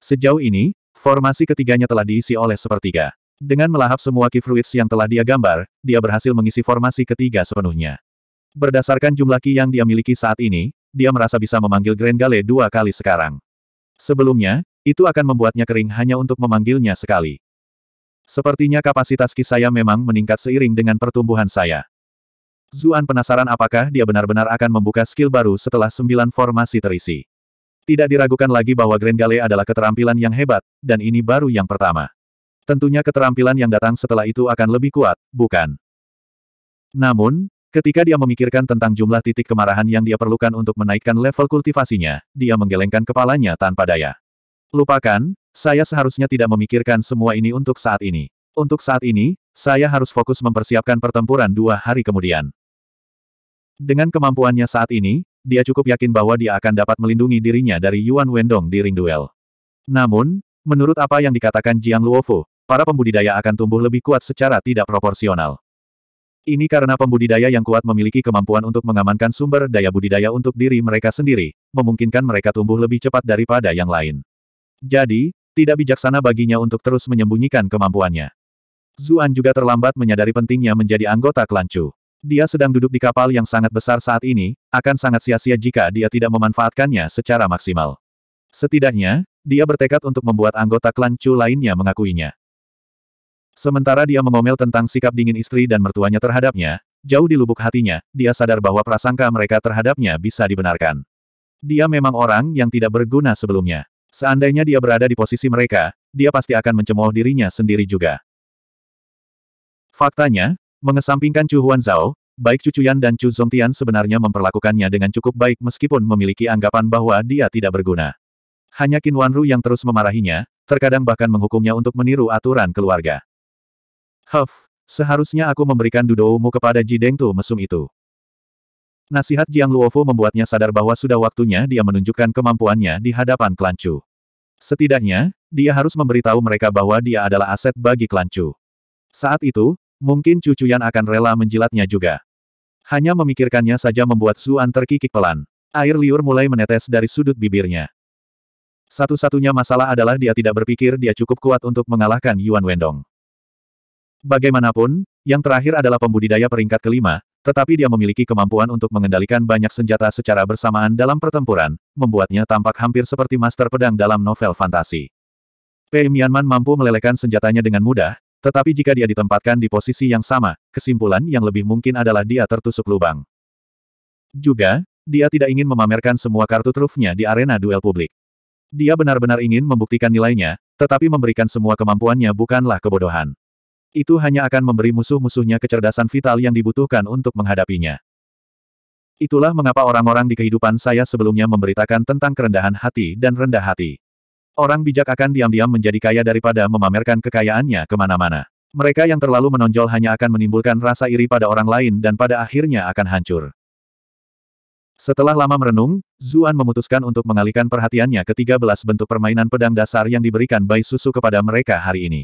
Sejauh ini, formasi ketiganya telah diisi oleh sepertiga. Dengan melahap semua key fruits yang telah dia gambar, dia berhasil mengisi formasi ketiga sepenuhnya. Berdasarkan jumlah ki yang dia miliki saat ini, dia merasa bisa memanggil Grand Gale dua kali sekarang. Sebelumnya, itu akan membuatnya kering hanya untuk memanggilnya sekali. Sepertinya kapasitas ki saya memang meningkat seiring dengan pertumbuhan saya. Zuan penasaran apakah dia benar-benar akan membuka skill baru setelah sembilan formasi terisi. Tidak diragukan lagi bahwa Grand Gale adalah keterampilan yang hebat, dan ini baru yang pertama. Tentunya keterampilan yang datang setelah itu akan lebih kuat, bukan? Namun, ketika dia memikirkan tentang jumlah titik kemarahan yang dia perlukan untuk menaikkan level kultivasinya, dia menggelengkan kepalanya tanpa daya. Lupakan, saya seharusnya tidak memikirkan semua ini untuk saat ini. Untuk saat ini, saya harus fokus mempersiapkan pertempuran dua hari kemudian. Dengan kemampuannya saat ini, dia cukup yakin bahwa dia akan dapat melindungi dirinya dari Yuan Wendong di ring duel. Namun, menurut apa yang dikatakan Jiang Luofu, para pembudidaya akan tumbuh lebih kuat secara tidak proporsional. Ini karena pembudidaya yang kuat memiliki kemampuan untuk mengamankan sumber daya budidaya untuk diri mereka sendiri, memungkinkan mereka tumbuh lebih cepat daripada yang lain. Jadi, tidak bijaksana baginya untuk terus menyembunyikan kemampuannya. Zuan juga terlambat menyadari pentingnya menjadi anggota klan Chu. Dia sedang duduk di kapal yang sangat besar saat ini, akan sangat sia-sia jika dia tidak memanfaatkannya secara maksimal. Setidaknya, dia bertekad untuk membuat anggota klan Chu lainnya mengakuinya. Sementara dia mengomel tentang sikap dingin istri dan mertuanya terhadapnya, jauh di lubuk hatinya, dia sadar bahwa prasangka mereka terhadapnya bisa dibenarkan. Dia memang orang yang tidak berguna sebelumnya. Seandainya dia berada di posisi mereka, dia pasti akan mencemooh dirinya sendiri juga. Faktanya, mengesampingkan Chu Huan Zhao, baik Chu Chuyan dan Chu Zongtian sebenarnya memperlakukannya dengan cukup baik meskipun memiliki anggapan bahwa dia tidak berguna. Hanya Qin Wanru yang terus memarahinya, terkadang bahkan menghukumnya untuk meniru aturan keluarga. Huff, seharusnya aku memberikan dudoumu kepada Jidengtu mesum itu. Nasihat Jiang Luofu membuatnya sadar bahwa sudah waktunya dia menunjukkan kemampuannya di hadapan Klancu. Setidaknya, dia harus memberitahu mereka bahwa dia adalah aset bagi Klancu. Saat itu, mungkin Cucu Yan akan rela menjilatnya juga. Hanya memikirkannya saja membuat Suan terkikik pelan. Air liur mulai menetes dari sudut bibirnya. Satu-satunya masalah adalah dia tidak berpikir dia cukup kuat untuk mengalahkan Yuan Wendong. Bagaimanapun, yang terakhir adalah pembudidaya peringkat kelima, tetapi dia memiliki kemampuan untuk mengendalikan banyak senjata secara bersamaan dalam pertempuran, membuatnya tampak hampir seperti master pedang dalam novel fantasi. Pei Mianman mampu melelehkan senjatanya dengan mudah, tetapi jika dia ditempatkan di posisi yang sama, kesimpulan yang lebih mungkin adalah dia tertusuk lubang. Juga, dia tidak ingin memamerkan semua kartu trufnya di arena duel publik. Dia benar-benar ingin membuktikan nilainya, tetapi memberikan semua kemampuannya bukanlah kebodohan itu hanya akan memberi musuh-musuhnya kecerdasan vital yang dibutuhkan untuk menghadapinya. Itulah mengapa orang-orang di kehidupan saya sebelumnya memberitakan tentang kerendahan hati dan rendah hati. Orang bijak akan diam-diam menjadi kaya daripada memamerkan kekayaannya kemana-mana. Mereka yang terlalu menonjol hanya akan menimbulkan rasa iri pada orang lain dan pada akhirnya akan hancur. Setelah lama merenung, Zuan memutuskan untuk mengalihkan perhatiannya ke 13 bentuk permainan pedang dasar yang diberikan Bai Susu kepada mereka hari ini.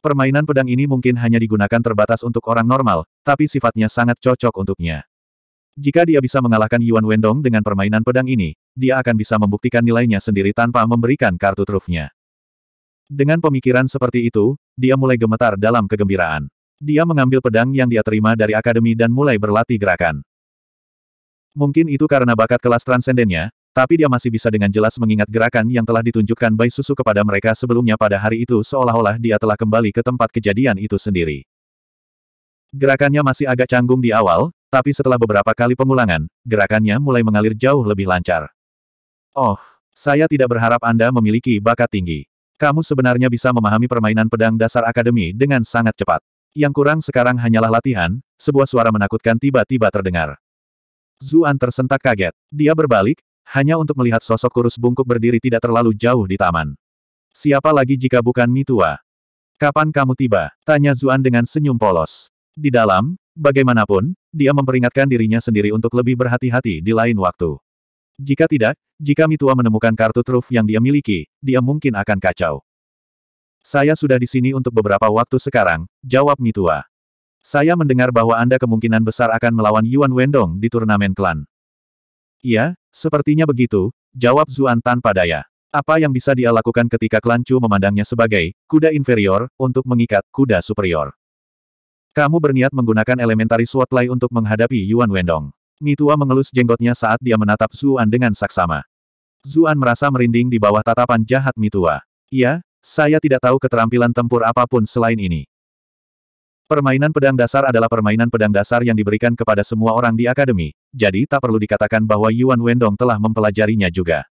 Permainan pedang ini mungkin hanya digunakan terbatas untuk orang normal, tapi sifatnya sangat cocok untuknya. Jika dia bisa mengalahkan Yuan Wendong dengan permainan pedang ini, dia akan bisa membuktikan nilainya sendiri tanpa memberikan kartu trufnya. Dengan pemikiran seperti itu, dia mulai gemetar dalam kegembiraan. Dia mengambil pedang yang dia terima dari akademi dan mulai berlatih gerakan. Mungkin itu karena bakat kelas transendennya, tapi dia masih bisa dengan jelas mengingat gerakan yang telah ditunjukkan Bai Susu kepada mereka sebelumnya pada hari itu seolah-olah dia telah kembali ke tempat kejadian itu sendiri. Gerakannya masih agak canggung di awal, tapi setelah beberapa kali pengulangan, gerakannya mulai mengalir jauh lebih lancar. Oh, saya tidak berharap Anda memiliki bakat tinggi. Kamu sebenarnya bisa memahami permainan pedang dasar akademi dengan sangat cepat. Yang kurang sekarang hanyalah latihan, sebuah suara menakutkan tiba-tiba terdengar. Zuan tersentak kaget. Dia berbalik, hanya untuk melihat sosok kurus bungkuk berdiri tidak terlalu jauh di taman. Siapa lagi jika bukan Mitua? Kapan kamu tiba? Tanya Zuan dengan senyum polos. Di dalam, bagaimanapun, dia memperingatkan dirinya sendiri untuk lebih berhati-hati di lain waktu. Jika tidak, jika Mitua menemukan kartu truf yang dia miliki, dia mungkin akan kacau. Saya sudah di sini untuk beberapa waktu sekarang, jawab Mitua. Saya mendengar bahwa Anda kemungkinan besar akan melawan Yuan Wendong di turnamen klan. Iya, Sepertinya begitu, jawab Zuan tanpa daya. Apa yang bisa dia lakukan ketika klan Chu memandangnya sebagai kuda inferior untuk mengikat kuda superior? Kamu berniat menggunakan elementary lai untuk menghadapi Yuan Wendong. Mitua mengelus jenggotnya saat dia menatap Zuan dengan saksama. Zuan merasa merinding di bawah tatapan jahat Mitua. Iya, saya tidak tahu keterampilan tempur apapun selain ini. Permainan pedang dasar adalah permainan pedang dasar yang diberikan kepada semua orang di akademi, jadi tak perlu dikatakan bahwa Yuan Wendong telah mempelajarinya juga.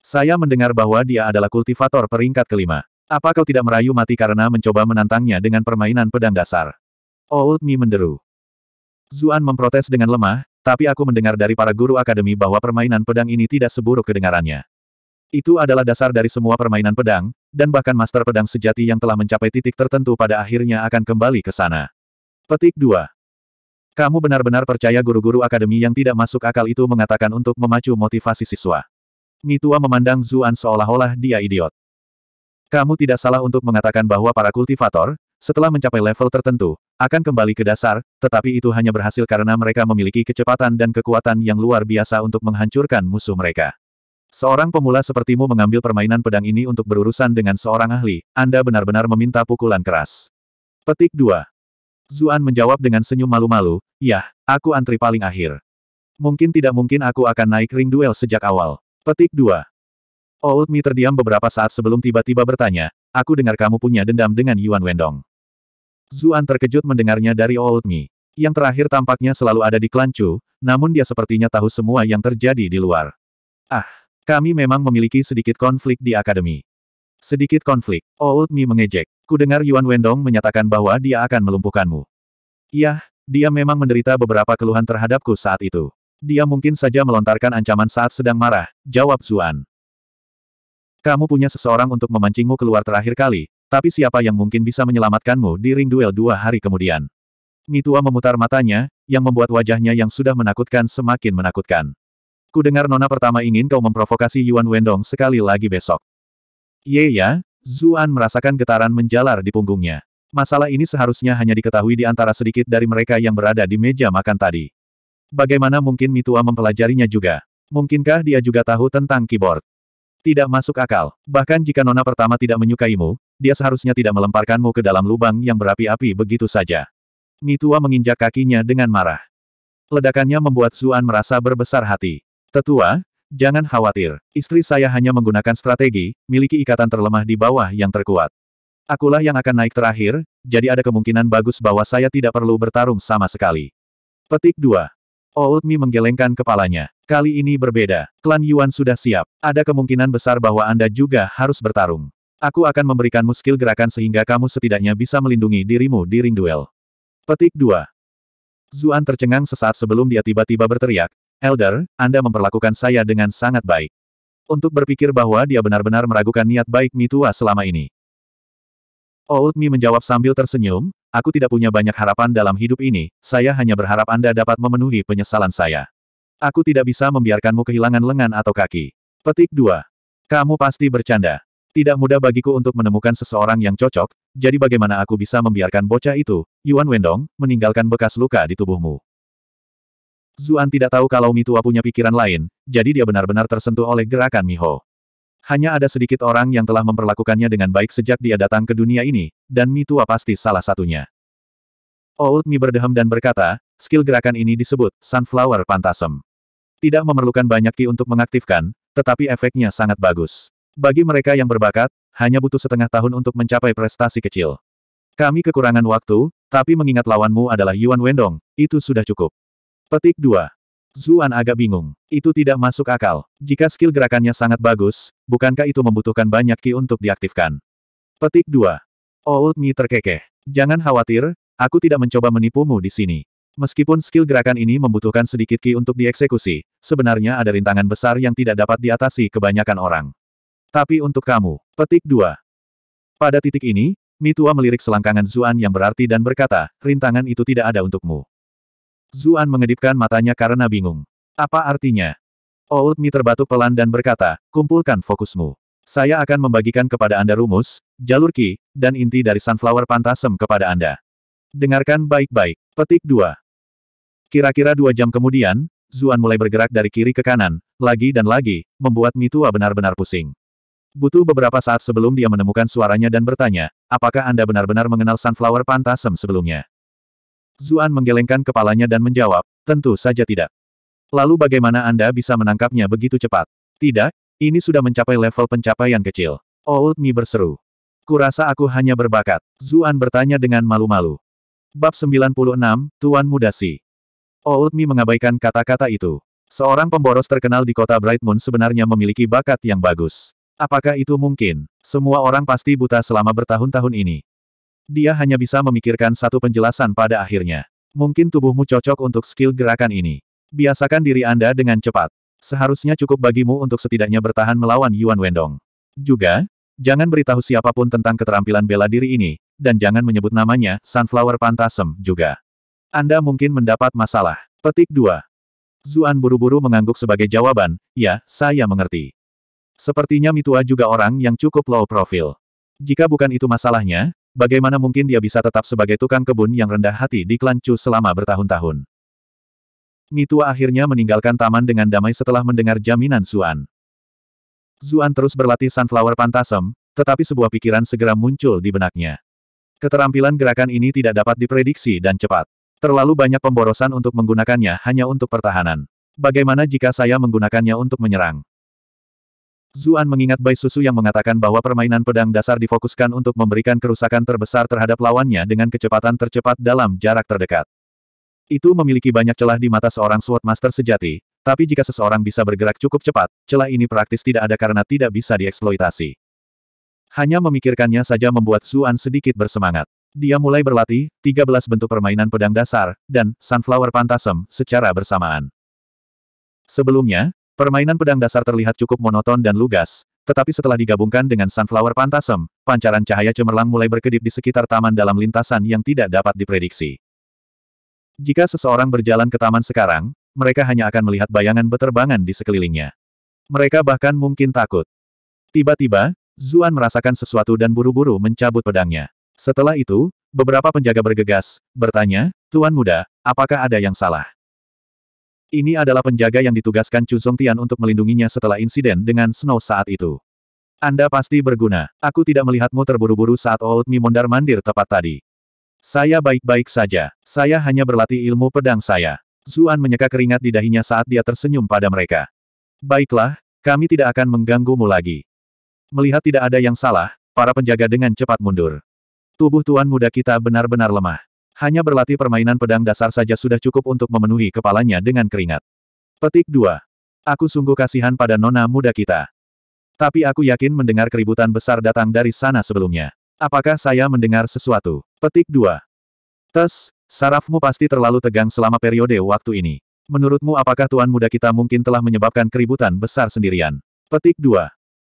Saya mendengar bahwa dia adalah kultivator peringkat kelima. Apa kau tidak merayu mati karena mencoba menantangnya dengan permainan pedang dasar? Old oh, Mi menderu. Zuan memprotes dengan lemah, tapi aku mendengar dari para guru akademi bahwa permainan pedang ini tidak seburuk kedengarannya. Itu adalah dasar dari semua permainan pedang, dan bahkan Master Pedang Sejati yang telah mencapai titik tertentu pada akhirnya akan kembali ke sana. Petik 2. Kamu benar-benar percaya guru-guru akademi yang tidak masuk akal itu mengatakan untuk memacu motivasi siswa. Mitua memandang Zuan seolah-olah dia idiot. Kamu tidak salah untuk mengatakan bahwa para kultivator, setelah mencapai level tertentu, akan kembali ke dasar, tetapi itu hanya berhasil karena mereka memiliki kecepatan dan kekuatan yang luar biasa untuk menghancurkan musuh mereka. Seorang pemula sepertimu mengambil permainan pedang ini untuk berurusan dengan seorang ahli, Anda benar-benar meminta pukulan keras. Petik 2. Zuan menjawab dengan senyum malu-malu, Yah, aku antri paling akhir. Mungkin tidak mungkin aku akan naik ring duel sejak awal. Petik 2. Old Mi terdiam beberapa saat sebelum tiba-tiba bertanya, aku dengar kamu punya dendam dengan Yuan Wendong. Zuan terkejut mendengarnya dari Old Mi. Yang terakhir tampaknya selalu ada di klan namun dia sepertinya tahu semua yang terjadi di luar. Ah, kami memang memiliki sedikit konflik di akademi. Sedikit konflik. Oh, Old Mi mengejek. Kudengar Yuan Wendong menyatakan bahwa dia akan melumpuhkanmu. Yah, dia memang menderita beberapa keluhan terhadapku saat itu. Dia mungkin saja melontarkan ancaman saat sedang marah, jawab Zuan. Kamu punya seseorang untuk memancingmu keluar terakhir kali, tapi siapa yang mungkin bisa menyelamatkanmu di ring duel dua hari kemudian? Mitua memutar matanya, yang membuat wajahnya yang sudah menakutkan semakin menakutkan. Ku dengar nona pertama ingin kau memprovokasi Yuan Wendong sekali lagi besok. Ye ya, Zuan merasakan getaran menjalar di punggungnya. Masalah ini seharusnya hanya diketahui di antara sedikit dari mereka yang berada di meja makan tadi. Bagaimana mungkin Mitua mempelajarinya juga? Mungkinkah dia juga tahu tentang keyboard? Tidak masuk akal. Bahkan jika nona pertama tidak menyukaimu, dia seharusnya tidak melemparkanmu ke dalam lubang yang berapi-api begitu saja. Mitua menginjak kakinya dengan marah. Ledakannya membuat Zuan merasa berbesar hati. Tetua, jangan khawatir. Istri saya hanya menggunakan strategi, miliki ikatan terlemah di bawah yang terkuat. Akulah yang akan naik terakhir, jadi ada kemungkinan bagus bahwa saya tidak perlu bertarung sama sekali. Petik 2. Old Mi menggelengkan kepalanya. Kali ini berbeda. Klan Yuan sudah siap. Ada kemungkinan besar bahwa Anda juga harus bertarung. Aku akan memberikanmu skill gerakan sehingga kamu setidaknya bisa melindungi dirimu di ring duel. Petik 2. Zuan tercengang sesaat sebelum dia tiba-tiba berteriak, Elder, Anda memperlakukan saya dengan sangat baik. Untuk berpikir bahwa dia benar-benar meragukan niat baik Mitua selama ini. Old Mi menjawab sambil tersenyum, aku tidak punya banyak harapan dalam hidup ini, saya hanya berharap Anda dapat memenuhi penyesalan saya. Aku tidak bisa membiarkanmu kehilangan lengan atau kaki. Petik 2. Kamu pasti bercanda. Tidak mudah bagiku untuk menemukan seseorang yang cocok, jadi bagaimana aku bisa membiarkan bocah itu, Yuan Wendong, meninggalkan bekas luka di tubuhmu. Zuan tidak tahu kalau Mi Tua punya pikiran lain, jadi dia benar-benar tersentuh oleh gerakan Miho. Hanya ada sedikit orang yang telah memperlakukannya dengan baik sejak dia datang ke dunia ini, dan Mi Tua pasti salah satunya. Old Mi berdehem dan berkata, skill gerakan ini disebut Sunflower Pantasem. Tidak memerlukan banyak ki untuk mengaktifkan, tetapi efeknya sangat bagus. Bagi mereka yang berbakat, hanya butuh setengah tahun untuk mencapai prestasi kecil. Kami kekurangan waktu, tapi mengingat lawanmu adalah Yuan Wendong, itu sudah cukup. Petik 2. Zuan agak bingung. Itu tidak masuk akal. Jika skill gerakannya sangat bagus, bukankah itu membutuhkan banyak ki untuk diaktifkan? Petik 2. Old Mi terkekeh. Jangan khawatir, aku tidak mencoba menipumu di sini. Meskipun skill gerakan ini membutuhkan sedikit ki untuk dieksekusi, sebenarnya ada rintangan besar yang tidak dapat diatasi kebanyakan orang. Tapi untuk kamu, petik 2. Pada titik ini, Mi tua melirik selangkangan Zuan yang berarti dan berkata, rintangan itu tidak ada untukmu. Zuan mengedipkan matanya karena bingung. Apa artinya? Old oh, Mi terbatuk pelan dan berkata, kumpulkan fokusmu. Saya akan membagikan kepada Anda rumus, jalur ki, dan inti dari Sunflower Pantasem kepada Anda. Dengarkan baik-baik. Petik 2. Kira-kira dua jam kemudian, Zuan mulai bergerak dari kiri ke kanan, lagi dan lagi, membuat Mi tua benar-benar pusing. Butuh beberapa saat sebelum dia menemukan suaranya dan bertanya, apakah Anda benar-benar mengenal Sunflower Pantasem sebelumnya? Zuan menggelengkan kepalanya dan menjawab, tentu saja tidak. Lalu bagaimana Anda bisa menangkapnya begitu cepat? Tidak, ini sudah mencapai level pencapaian kecil. Old oh, Mi berseru. Kurasa aku hanya berbakat. Zuan bertanya dengan malu-malu. Bab 96, Tuan Muda Si. Old oh, Mi mengabaikan kata-kata itu. Seorang pemboros terkenal di kota Bright Moon sebenarnya memiliki bakat yang bagus. Apakah itu mungkin? Semua orang pasti buta selama bertahun-tahun ini. Dia hanya bisa memikirkan satu penjelasan pada akhirnya. Mungkin tubuhmu cocok untuk skill gerakan ini. Biasakan diri Anda dengan cepat. Seharusnya cukup bagimu untuk setidaknya bertahan melawan Yuan Wendong. Juga, jangan beritahu siapapun tentang keterampilan bela diri ini, dan jangan menyebut namanya, Sunflower Pantasem, juga. Anda mungkin mendapat masalah. Petik 2. Zuan buru-buru mengangguk sebagai jawaban, ya, saya mengerti. Sepertinya Mitua juga orang yang cukup low profile. Jika bukan itu masalahnya, Bagaimana mungkin dia bisa tetap sebagai tukang kebun yang rendah hati di klan Chu selama bertahun-tahun? Mitua akhirnya meninggalkan taman dengan damai setelah mendengar jaminan Zuan. Zuan terus berlatih Sunflower Pantasem, tetapi sebuah pikiran segera muncul di benaknya. Keterampilan gerakan ini tidak dapat diprediksi dan cepat. Terlalu banyak pemborosan untuk menggunakannya hanya untuk pertahanan. Bagaimana jika saya menggunakannya untuk menyerang? Zuan mengingat Bai Susu yang mengatakan bahwa permainan pedang dasar difokuskan untuk memberikan kerusakan terbesar terhadap lawannya dengan kecepatan tercepat dalam jarak terdekat. Itu memiliki banyak celah di mata seorang Swordmaster Master sejati, tapi jika seseorang bisa bergerak cukup cepat, celah ini praktis tidak ada karena tidak bisa dieksploitasi. Hanya memikirkannya saja membuat Zuan sedikit bersemangat. Dia mulai berlatih, 13 bentuk permainan pedang dasar, dan Sunflower Pantasem, secara bersamaan. Sebelumnya, Permainan pedang dasar terlihat cukup monoton dan lugas, tetapi setelah digabungkan dengan Sunflower Pantasem, pancaran cahaya cemerlang mulai berkedip di sekitar taman dalam lintasan yang tidak dapat diprediksi. Jika seseorang berjalan ke taman sekarang, mereka hanya akan melihat bayangan beterbangan di sekelilingnya. Mereka bahkan mungkin takut. Tiba-tiba, Zuan merasakan sesuatu dan buru-buru mencabut pedangnya. Setelah itu, beberapa penjaga bergegas, bertanya, Tuan Muda, apakah ada yang salah? Ini adalah penjaga yang ditugaskan Chu Zongtian untuk melindunginya setelah insiden dengan Snow saat itu. Anda pasti berguna. Aku tidak melihatmu terburu-buru saat Old Mi mondar-mandir tepat tadi. Saya baik-baik saja. Saya hanya berlatih ilmu pedang saya. Zuan menyeka keringat di dahinya saat dia tersenyum pada mereka. Baiklah, kami tidak akan mengganggumu lagi. Melihat tidak ada yang salah, para penjaga dengan cepat mundur. Tubuh tuan muda kita benar-benar lemah. Hanya berlatih permainan pedang dasar saja sudah cukup untuk memenuhi kepalanya dengan keringat. Petik 2. Aku sungguh kasihan pada nona muda kita. Tapi aku yakin mendengar keributan besar datang dari sana sebelumnya. Apakah saya mendengar sesuatu? Petik 2. Tes, sarafmu pasti terlalu tegang selama periode waktu ini. Menurutmu apakah tuan muda kita mungkin telah menyebabkan keributan besar sendirian? Petik 2.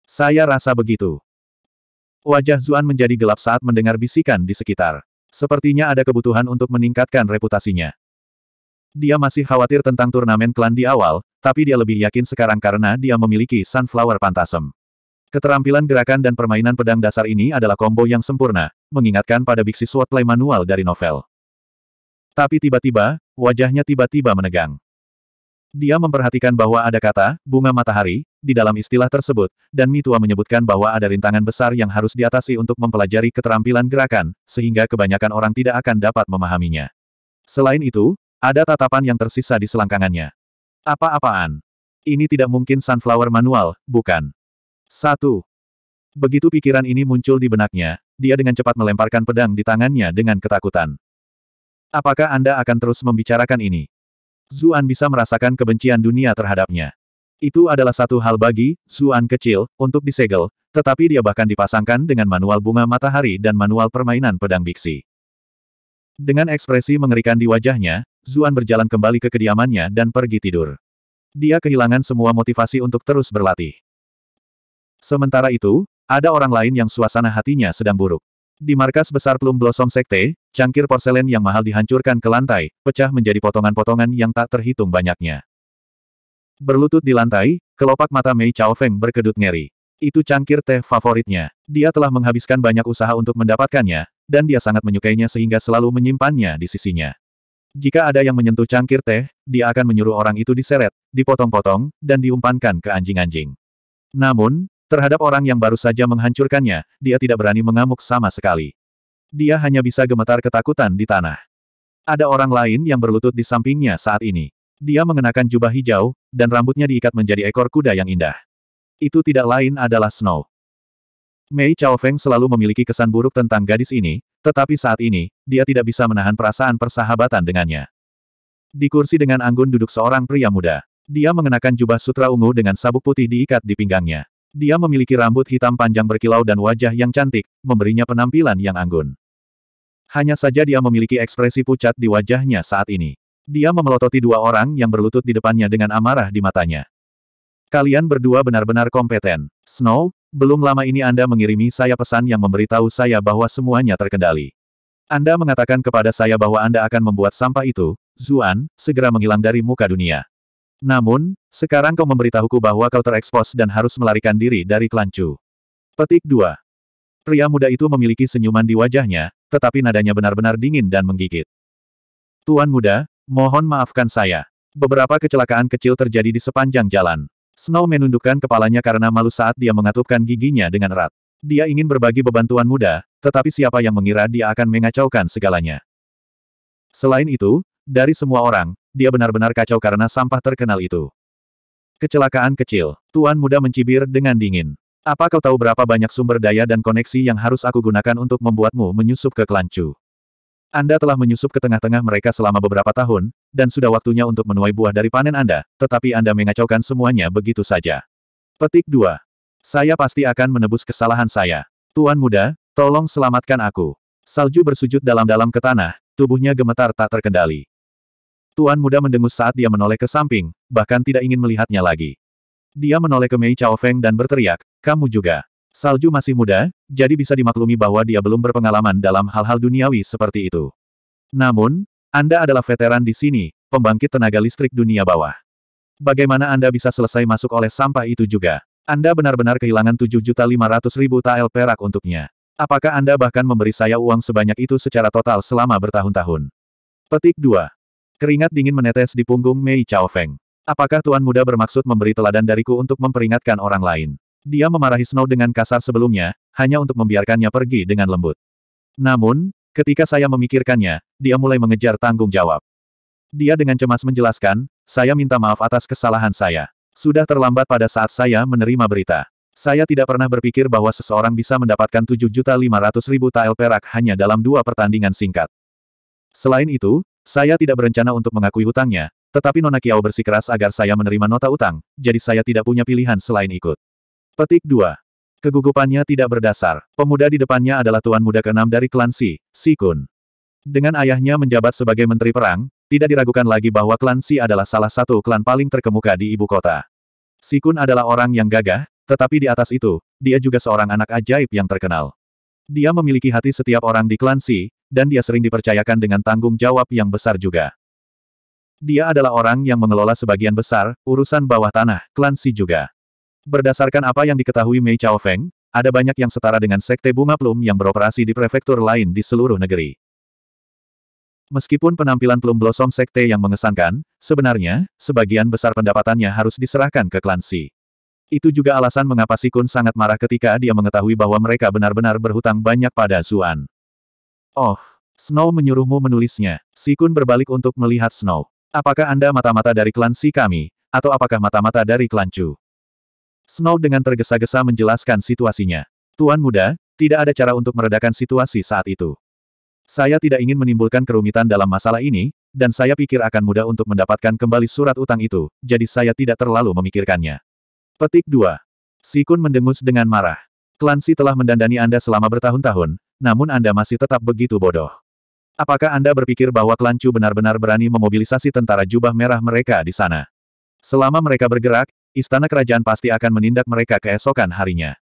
Saya rasa begitu. Wajah Zuan menjadi gelap saat mendengar bisikan di sekitar. Sepertinya ada kebutuhan untuk meningkatkan reputasinya. Dia masih khawatir tentang turnamen klan di awal, tapi dia lebih yakin sekarang karena dia memiliki Sunflower Pantasem. Keterampilan gerakan dan permainan pedang dasar ini adalah kombo yang sempurna, mengingatkan pada Bixi Swordplay manual dari novel. Tapi tiba-tiba, wajahnya tiba-tiba menegang. Dia memperhatikan bahwa ada kata, bunga matahari, di dalam istilah tersebut, dan Mitua menyebutkan bahwa ada rintangan besar yang harus diatasi untuk mempelajari keterampilan gerakan, sehingga kebanyakan orang tidak akan dapat memahaminya. Selain itu, ada tatapan yang tersisa di selangkangannya. Apa-apaan? Ini tidak mungkin sunflower manual, bukan? Satu. Begitu pikiran ini muncul di benaknya, dia dengan cepat melemparkan pedang di tangannya dengan ketakutan. Apakah Anda akan terus membicarakan ini? Zuan bisa merasakan kebencian dunia terhadapnya. Itu adalah satu hal bagi Zuan kecil untuk disegel, tetapi dia bahkan dipasangkan dengan manual bunga matahari dan manual permainan pedang biksi. Dengan ekspresi mengerikan di wajahnya, Zuan berjalan kembali ke kediamannya dan pergi tidur. Dia kehilangan semua motivasi untuk terus berlatih. Sementara itu, ada orang lain yang suasana hatinya sedang buruk. Di markas besar Plum Blossom Sekte, cangkir porselen yang mahal dihancurkan ke lantai, pecah menjadi potongan-potongan yang tak terhitung banyaknya. Berlutut di lantai, kelopak mata Mei Chao Feng berkedut ngeri. Itu cangkir teh favoritnya. Dia telah menghabiskan banyak usaha untuk mendapatkannya, dan dia sangat menyukainya sehingga selalu menyimpannya di sisinya. Jika ada yang menyentuh cangkir teh, dia akan menyuruh orang itu diseret, dipotong-potong, dan diumpankan ke anjing-anjing. Namun, Terhadap orang yang baru saja menghancurkannya, dia tidak berani mengamuk sama sekali. Dia hanya bisa gemetar ketakutan di tanah. Ada orang lain yang berlutut di sampingnya saat ini. Dia mengenakan jubah hijau, dan rambutnya diikat menjadi ekor kuda yang indah. Itu tidak lain adalah Snow. Mei Chao Feng selalu memiliki kesan buruk tentang gadis ini, tetapi saat ini, dia tidak bisa menahan perasaan persahabatan dengannya. Di kursi dengan anggun duduk seorang pria muda. Dia mengenakan jubah sutra ungu dengan sabuk putih diikat di pinggangnya. Dia memiliki rambut hitam panjang berkilau dan wajah yang cantik, memberinya penampilan yang anggun. Hanya saja dia memiliki ekspresi pucat di wajahnya saat ini. Dia memelototi dua orang yang berlutut di depannya dengan amarah di matanya. Kalian berdua benar-benar kompeten. Snow, belum lama ini Anda mengirimi saya pesan yang memberitahu saya bahwa semuanya terkendali. Anda mengatakan kepada saya bahwa Anda akan membuat sampah itu, Zuan, segera menghilang dari muka dunia. Namun, sekarang kau memberitahuku bahwa kau terekspos dan harus melarikan diri dari klan Chu. Petik 2. Pria muda itu memiliki senyuman di wajahnya, tetapi nadanya benar-benar dingin dan menggigit. Tuan muda, mohon maafkan saya. Beberapa kecelakaan kecil terjadi di sepanjang jalan. Snow menundukkan kepalanya karena malu saat dia mengatupkan giginya dengan erat. Dia ingin berbagi beban tuan muda, tetapi siapa yang mengira dia akan mengacaukan segalanya. Selain itu, dari semua orang, dia benar-benar kacau karena sampah terkenal itu. Kecelakaan kecil. Tuan muda mencibir dengan dingin. Apa kau tahu berapa banyak sumber daya dan koneksi yang harus aku gunakan untuk membuatmu menyusup ke Kelancu? Anda telah menyusup ke tengah-tengah mereka selama beberapa tahun, dan sudah waktunya untuk menuai buah dari panen Anda, tetapi Anda mengacaukan semuanya begitu saja. Petik 2. Saya pasti akan menebus kesalahan saya. Tuan muda, tolong selamatkan aku. Salju bersujud dalam-dalam ke tanah, tubuhnya gemetar tak terkendali. Tuan muda mendengus saat dia menoleh ke samping, bahkan tidak ingin melihatnya lagi. Dia menoleh ke Mei Chao Feng dan berteriak, kamu juga. Salju masih muda, jadi bisa dimaklumi bahwa dia belum berpengalaman dalam hal-hal duniawi seperti itu. Namun, Anda adalah veteran di sini, pembangkit tenaga listrik dunia bawah. Bagaimana Anda bisa selesai masuk oleh sampah itu juga? Anda benar-benar kehilangan 7.500.000 tael perak untuknya. Apakah Anda bahkan memberi saya uang sebanyak itu secara total selama bertahun-tahun? Petik 2. Keringat dingin menetes di punggung Mei Chao Feng. Apakah Tuan Muda bermaksud memberi teladan dariku untuk memperingatkan orang lain? Dia memarahi Snow dengan kasar sebelumnya, hanya untuk membiarkannya pergi dengan lembut. Namun, ketika saya memikirkannya, dia mulai mengejar tanggung jawab. Dia dengan cemas menjelaskan, saya minta maaf atas kesalahan saya. Sudah terlambat pada saat saya menerima berita. Saya tidak pernah berpikir bahwa seseorang bisa mendapatkan 7.500.000 tael perak hanya dalam dua pertandingan singkat. Selain itu, saya tidak berencana untuk mengakui hutangnya, tetapi Nona Kiao bersikeras agar saya menerima nota utang, jadi saya tidak punya pilihan selain ikut. Petik 2. Kegugupannya tidak berdasar. Pemuda di depannya adalah tuan muda keenam dari klan Si, Si Kun. Dengan ayahnya menjabat sebagai menteri perang, tidak diragukan lagi bahwa klan Si adalah salah satu klan paling terkemuka di ibu kota. Si Kun adalah orang yang gagah, tetapi di atas itu, dia juga seorang anak ajaib yang terkenal. Dia memiliki hati setiap orang di klan Si, dan dia sering dipercayakan dengan tanggung jawab yang besar juga. Dia adalah orang yang mengelola sebagian besar, urusan bawah tanah, klan Si juga. Berdasarkan apa yang diketahui Mei Chao Feng, ada banyak yang setara dengan sekte bunga plum yang beroperasi di prefektur lain di seluruh negeri. Meskipun penampilan Plum Blossom Sekte yang mengesankan, sebenarnya, sebagian besar pendapatannya harus diserahkan ke klan Si. Itu juga alasan mengapa Sikun sangat marah ketika dia mengetahui bahwa mereka benar-benar berhutang banyak pada Zuan. Oh, Snow menyuruhmu menulisnya. Sikun berbalik untuk melihat Snow. Apakah Anda mata-mata dari klan Si kami, atau apakah mata-mata dari klan Chu? Snow dengan tergesa-gesa menjelaskan situasinya. Tuan muda, tidak ada cara untuk meredakan situasi saat itu. Saya tidak ingin menimbulkan kerumitan dalam masalah ini, dan saya pikir akan mudah untuk mendapatkan kembali surat utang itu, jadi saya tidak terlalu memikirkannya. Petik 2. Sikun mendengus dengan marah. Klan Si telah mendandani Anda selama bertahun-tahun, namun Anda masih tetap begitu bodoh. Apakah Anda berpikir bahwa klan Chu benar-benar berani memobilisasi tentara jubah merah mereka di sana? Selama mereka bergerak, istana kerajaan pasti akan menindak mereka keesokan harinya.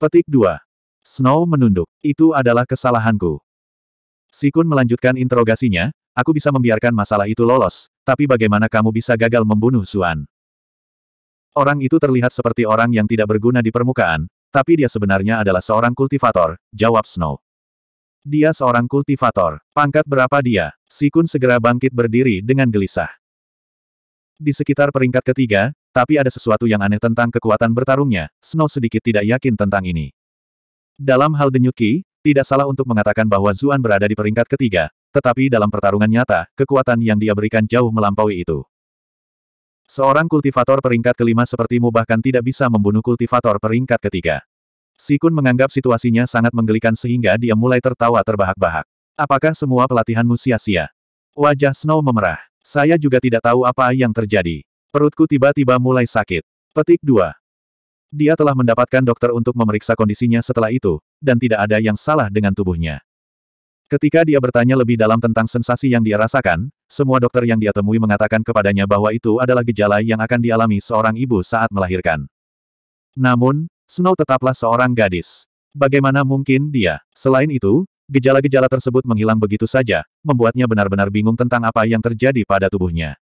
Petik 2. Snow menunduk. Itu adalah kesalahanku. Sikun melanjutkan interogasinya, aku bisa membiarkan masalah itu lolos, tapi bagaimana kamu bisa gagal membunuh Suan? Orang itu terlihat seperti orang yang tidak berguna di permukaan, tapi dia sebenarnya adalah seorang kultivator, jawab Snow. Dia seorang kultivator. Pangkat berapa dia? Sikun segera bangkit berdiri dengan gelisah. Di sekitar peringkat ketiga, tapi ada sesuatu yang aneh tentang kekuatan bertarungnya, Snow sedikit tidak yakin tentang ini. Dalam hal denyuki, tidak salah untuk mengatakan bahwa Zuan berada di peringkat ketiga, tetapi dalam pertarungan nyata, kekuatan yang dia berikan jauh melampaui itu. Seorang kultivator peringkat kelima sepertimu bahkan tidak bisa membunuh kultivator peringkat ketiga. Sikun menganggap situasinya sangat menggelikan sehingga dia mulai tertawa terbahak-bahak. Apakah semua pelatihanmu sia-sia? Wajah Snow memerah. Saya juga tidak tahu apa yang terjadi. Perutku tiba-tiba mulai sakit. Petik 2. Dia telah mendapatkan dokter untuk memeriksa kondisinya setelah itu, dan tidak ada yang salah dengan tubuhnya. Ketika dia bertanya lebih dalam tentang sensasi yang dia rasakan, semua dokter yang dia temui mengatakan kepadanya bahwa itu adalah gejala yang akan dialami seorang ibu saat melahirkan. Namun, Snow tetaplah seorang gadis. Bagaimana mungkin dia? Selain itu, gejala-gejala tersebut menghilang begitu saja, membuatnya benar-benar bingung tentang apa yang terjadi pada tubuhnya.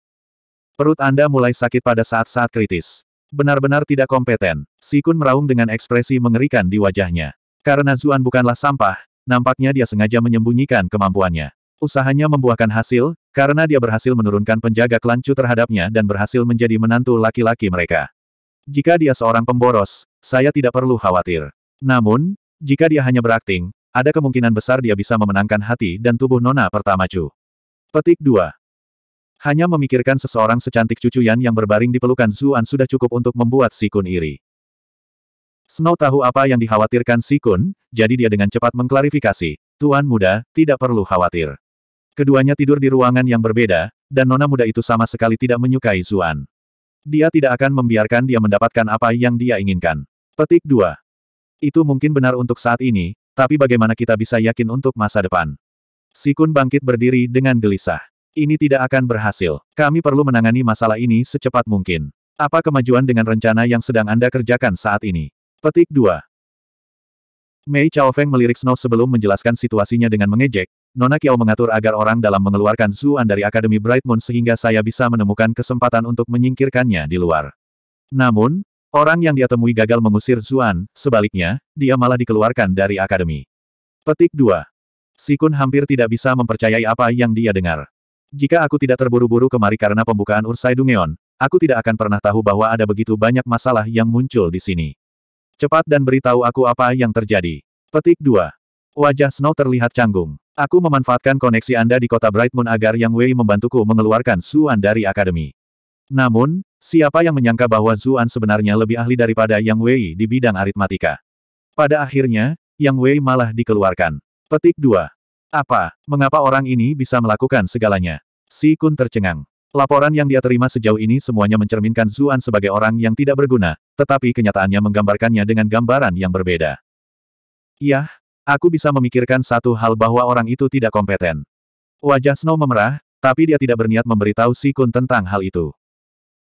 Perut Anda mulai sakit pada saat-saat kritis. Benar-benar tidak kompeten. Sikun meraung dengan ekspresi mengerikan di wajahnya. Karena Zuan bukanlah sampah, nampaknya dia sengaja menyembunyikan kemampuannya. Usahanya membuahkan hasil, karena dia berhasil menurunkan penjaga kelancu terhadapnya dan berhasil menjadi menantu laki-laki mereka. Jika dia seorang pemboros, saya tidak perlu khawatir. Namun, jika dia hanya berakting, ada kemungkinan besar dia bisa memenangkan hati dan tubuh nona pertama Chu. Petik 2. Hanya memikirkan seseorang secantik cucu Yan yang berbaring di pelukan Zuan sudah cukup untuk membuat Sikun iri. Snow tahu apa yang dikhawatirkan Sikun, jadi dia dengan cepat mengklarifikasi, Tuan muda, tidak perlu khawatir. Keduanya tidur di ruangan yang berbeda, dan nona muda itu sama sekali tidak menyukai Zuan. Dia tidak akan membiarkan dia mendapatkan apa yang dia inginkan. Petik 2. Itu mungkin benar untuk saat ini, tapi bagaimana kita bisa yakin untuk masa depan? Sikun bangkit berdiri dengan gelisah. Ini tidak akan berhasil. Kami perlu menangani masalah ini secepat mungkin. Apa kemajuan dengan rencana yang sedang Anda kerjakan saat ini? Petik 2. Mei Chaofeng melirik Snow sebelum menjelaskan situasinya dengan mengejek, Nona Kiao mengatur agar orang dalam mengeluarkan Zuan dari Akademi Bright Moon sehingga saya bisa menemukan kesempatan untuk menyingkirkannya di luar. Namun, orang yang dia temui gagal mengusir Zuan, sebaliknya, dia malah dikeluarkan dari Akademi. Petik 2. Sikun hampir tidak bisa mempercayai apa yang dia dengar. Jika aku tidak terburu-buru kemari karena pembukaan Ursai Dungeon, aku tidak akan pernah tahu bahwa ada begitu banyak masalah yang muncul di sini. Cepat dan beritahu aku apa yang terjadi. Petik 2. Wajah Snow terlihat canggung. Aku memanfaatkan koneksi Anda di kota Bright Moon agar Yang Wei membantuku mengeluarkan Zuan dari akademi. Namun, siapa yang menyangka bahwa Zuan sebenarnya lebih ahli daripada Yang Wei di bidang aritmatika? Pada akhirnya, Yang Wei malah dikeluarkan. Petik 2. Apa, mengapa orang ini bisa melakukan segalanya? Si Kun tercengang. Laporan yang dia terima sejauh ini semuanya mencerminkan Zuan sebagai orang yang tidak berguna, tetapi kenyataannya menggambarkannya dengan gambaran yang berbeda. Yah, Aku bisa memikirkan satu hal bahwa orang itu tidak kompeten. Wajah Snow memerah, tapi dia tidak berniat memberitahu Si Kun tentang hal itu.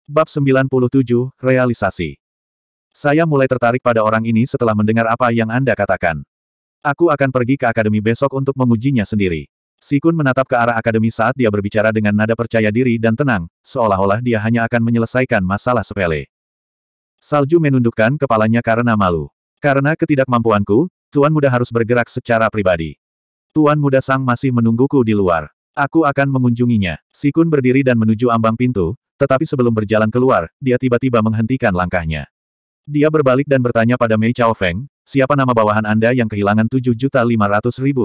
Bab 97, Realisasi Saya mulai tertarik pada orang ini setelah mendengar apa yang Anda katakan. Aku akan pergi ke akademi besok untuk mengujinya sendiri. Si Kun menatap ke arah akademi saat dia berbicara dengan nada percaya diri dan tenang, seolah-olah dia hanya akan menyelesaikan masalah sepele. Salju menundukkan kepalanya karena malu. Karena ketidakmampuanku, Tuan Muda harus bergerak secara pribadi. Tuan Muda Sang masih menungguku di luar. Aku akan mengunjunginya. Sikun berdiri dan menuju ambang pintu, tetapi sebelum berjalan keluar, dia tiba-tiba menghentikan langkahnya. Dia berbalik dan bertanya pada Mei Chao Feng, siapa nama bawahan Anda yang kehilangan 7.500.000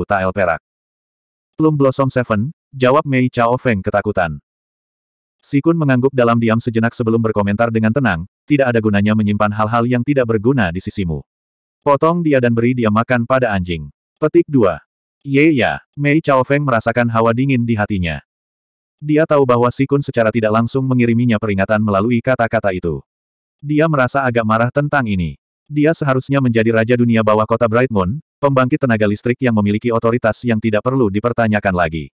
tael perak? Plum Blossom Seven, jawab Mei Chao Feng ketakutan. Sikun mengangguk dalam diam sejenak sebelum berkomentar dengan tenang, tidak ada gunanya menyimpan hal-hal yang tidak berguna di sisimu. Potong dia dan beri dia makan pada anjing. Petik 2. Ye ya, Mei Chao Feng merasakan hawa dingin di hatinya. Dia tahu bahwa Sikun secara tidak langsung mengiriminya peringatan melalui kata-kata itu. Dia merasa agak marah tentang ini. Dia seharusnya menjadi raja dunia bawah kota Bright Moon, pembangkit tenaga listrik yang memiliki otoritas yang tidak perlu dipertanyakan lagi.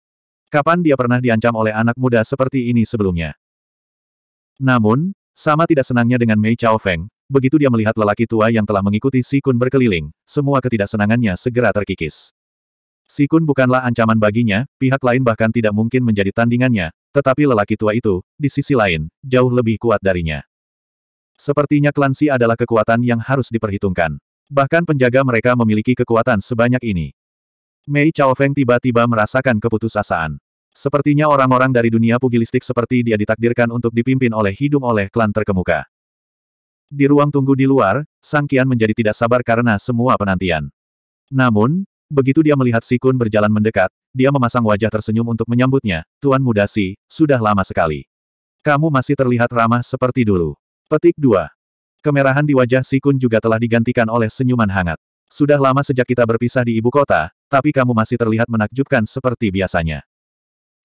Kapan dia pernah diancam oleh anak muda seperti ini sebelumnya? Namun, sama tidak senangnya dengan Mei Chao Feng, Begitu dia melihat lelaki tua yang telah mengikuti Sikun berkeliling, semua ketidaksenangannya segera terkikis. Sikun bukanlah ancaman baginya, pihak lain bahkan tidak mungkin menjadi tandingannya, tetapi lelaki tua itu, di sisi lain, jauh lebih kuat darinya. Sepertinya Klan Si adalah kekuatan yang harus diperhitungkan. Bahkan penjaga mereka memiliki kekuatan sebanyak ini. Mei Chao Feng tiba-tiba merasakan keputusasaan. Sepertinya orang-orang dari dunia pugilistik seperti dia ditakdirkan untuk dipimpin oleh hidung oleh klan terkemuka. Di ruang tunggu di luar, Sang Kian menjadi tidak sabar karena semua penantian. Namun, begitu dia melihat Sikun berjalan mendekat, dia memasang wajah tersenyum untuk menyambutnya, Tuan Muda Si, sudah lama sekali. Kamu masih terlihat ramah seperti dulu. Petik 2. Kemerahan di wajah Sikun juga telah digantikan oleh senyuman hangat. Sudah lama sejak kita berpisah di ibu kota, tapi kamu masih terlihat menakjubkan seperti biasanya.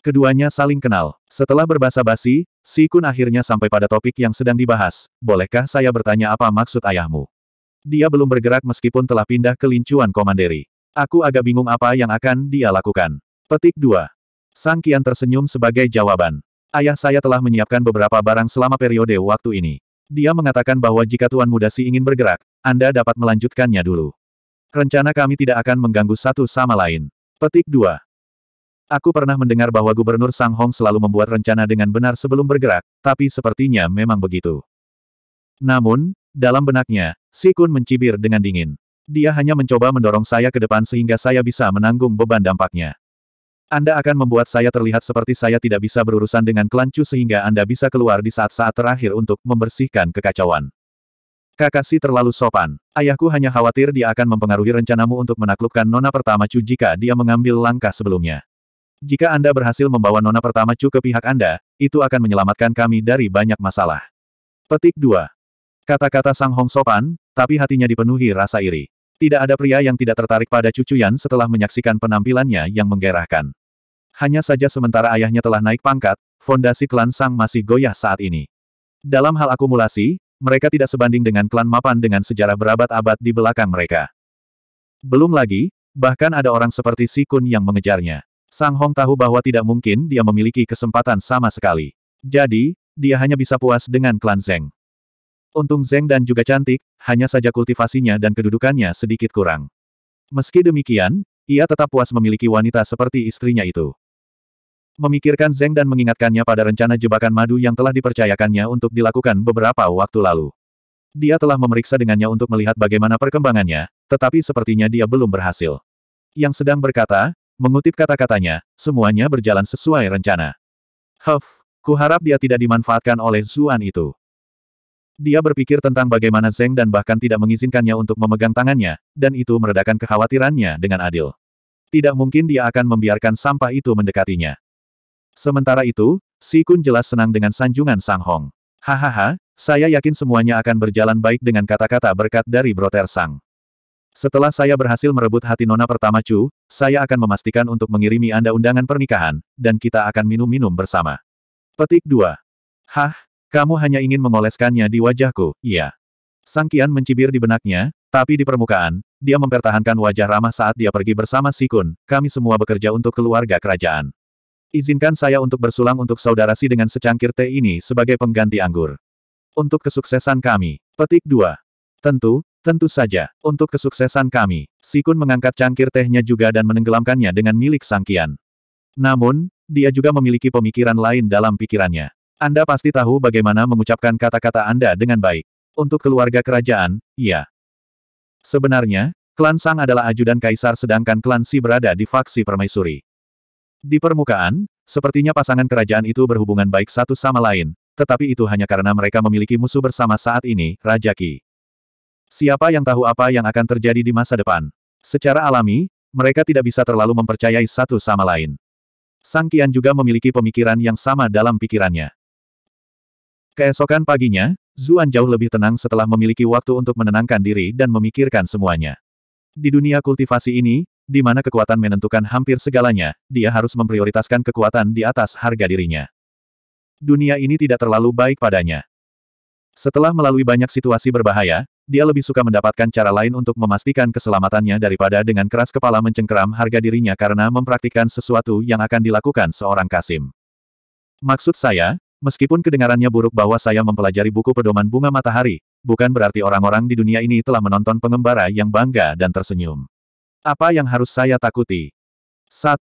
Keduanya saling kenal. Setelah berbasa-basi, Si Kun akhirnya sampai pada topik yang sedang dibahas. Bolehkah saya bertanya apa maksud ayahmu? Dia belum bergerak meskipun telah pindah ke lincuan komanderi. Aku agak bingung apa yang akan dia lakukan. Petik 2. Sang Kian tersenyum sebagai jawaban. Ayah saya telah menyiapkan beberapa barang selama periode waktu ini. Dia mengatakan bahwa jika Tuan Muda Si ingin bergerak, Anda dapat melanjutkannya dulu. Rencana kami tidak akan mengganggu satu sama lain. Petik 2. Aku pernah mendengar bahwa Gubernur Sang Hong selalu membuat rencana dengan benar sebelum bergerak, tapi sepertinya memang begitu. Namun, dalam benaknya, Si Kun mencibir dengan dingin. Dia hanya mencoba mendorong saya ke depan sehingga saya bisa menanggung beban dampaknya. Anda akan membuat saya terlihat seperti saya tidak bisa berurusan dengan kelancu sehingga Anda bisa keluar di saat-saat terakhir untuk membersihkan kekacauan. Kakak Si terlalu sopan. Ayahku hanya khawatir dia akan mempengaruhi rencanamu untuk menaklukkan nona pertama Chu jika dia mengambil langkah sebelumnya. Jika Anda berhasil membawa nona pertama Chu ke pihak Anda, itu akan menyelamatkan kami dari banyak masalah. Petik 2. Kata-kata Sang Hong sopan, tapi hatinya dipenuhi rasa iri. Tidak ada pria yang tidak tertarik pada cucu Yan setelah menyaksikan penampilannya yang menggerahkan. Hanya saja sementara ayahnya telah naik pangkat, fondasi klan Sang masih goyah saat ini. Dalam hal akumulasi, mereka tidak sebanding dengan klan mapan dengan sejarah berabad-abad di belakang mereka. Belum lagi, bahkan ada orang seperti Si Kun yang mengejarnya. Sang Hong tahu bahwa tidak mungkin dia memiliki kesempatan sama sekali. Jadi, dia hanya bisa puas dengan klan Zeng. Untung Zeng dan juga cantik, hanya saja kultivasinya dan kedudukannya sedikit kurang. Meski demikian, ia tetap puas memiliki wanita seperti istrinya itu. Memikirkan Zeng dan mengingatkannya pada rencana jebakan madu yang telah dipercayakannya untuk dilakukan beberapa waktu lalu. Dia telah memeriksa dengannya untuk melihat bagaimana perkembangannya, tetapi sepertinya dia belum berhasil. Yang sedang berkata, Mengutip kata-katanya, semuanya berjalan sesuai rencana. Huff, kuharap dia tidak dimanfaatkan oleh Zuan itu. Dia berpikir tentang bagaimana Zeng dan bahkan tidak mengizinkannya untuk memegang tangannya, dan itu meredakan kekhawatirannya dengan adil. Tidak mungkin dia akan membiarkan sampah itu mendekatinya. Sementara itu, Si Kun jelas senang dengan sanjungan Sang Hong. Hahaha, saya yakin semuanya akan berjalan baik dengan kata-kata berkat dari Broter Sang. Setelah saya berhasil merebut hati nona pertama Chu, saya akan memastikan untuk mengirimi Anda undangan pernikahan, dan kita akan minum-minum bersama. Petik 2. Hah, kamu hanya ingin mengoleskannya di wajahku, iya. Kian mencibir di benaknya, tapi di permukaan, dia mempertahankan wajah ramah saat dia pergi bersama Sikun, kami semua bekerja untuk keluarga kerajaan. Izinkan saya untuk bersulang untuk saudara si dengan secangkir teh ini sebagai pengganti anggur. Untuk kesuksesan kami. Petik 2. Tentu, Tentu saja, untuk kesuksesan kami, Sikun mengangkat cangkir tehnya juga dan menenggelamkannya dengan milik Sangkian. Namun, dia juga memiliki pemikiran lain dalam pikirannya. Anda pasti tahu bagaimana mengucapkan kata-kata Anda dengan baik. Untuk keluarga kerajaan, iya. Sebenarnya, klan Sang adalah ajudan kaisar sedangkan klan Si berada di faksi permaisuri. Di permukaan, sepertinya pasangan kerajaan itu berhubungan baik satu sama lain, tetapi itu hanya karena mereka memiliki musuh bersama saat ini, Raja Ki. Siapa yang tahu apa yang akan terjadi di masa depan? Secara alami, mereka tidak bisa terlalu mempercayai satu sama lain. Sang Kian juga memiliki pemikiran yang sama dalam pikirannya. Keesokan paginya, Zuan jauh lebih tenang setelah memiliki waktu untuk menenangkan diri dan memikirkan semuanya. Di dunia kultivasi ini, di mana kekuatan menentukan hampir segalanya, dia harus memprioritaskan kekuatan di atas harga dirinya. Dunia ini tidak terlalu baik padanya. Setelah melalui banyak situasi berbahaya, dia lebih suka mendapatkan cara lain untuk memastikan keselamatannya daripada dengan keras kepala mencengkeram harga dirinya karena mempraktikkan sesuatu yang akan dilakukan seorang Kasim. Maksud saya, meskipun kedengarannya buruk bahwa saya mempelajari buku pedoman bunga matahari, bukan berarti orang-orang di dunia ini telah menonton pengembara yang bangga dan tersenyum. Apa yang harus saya takuti? 1.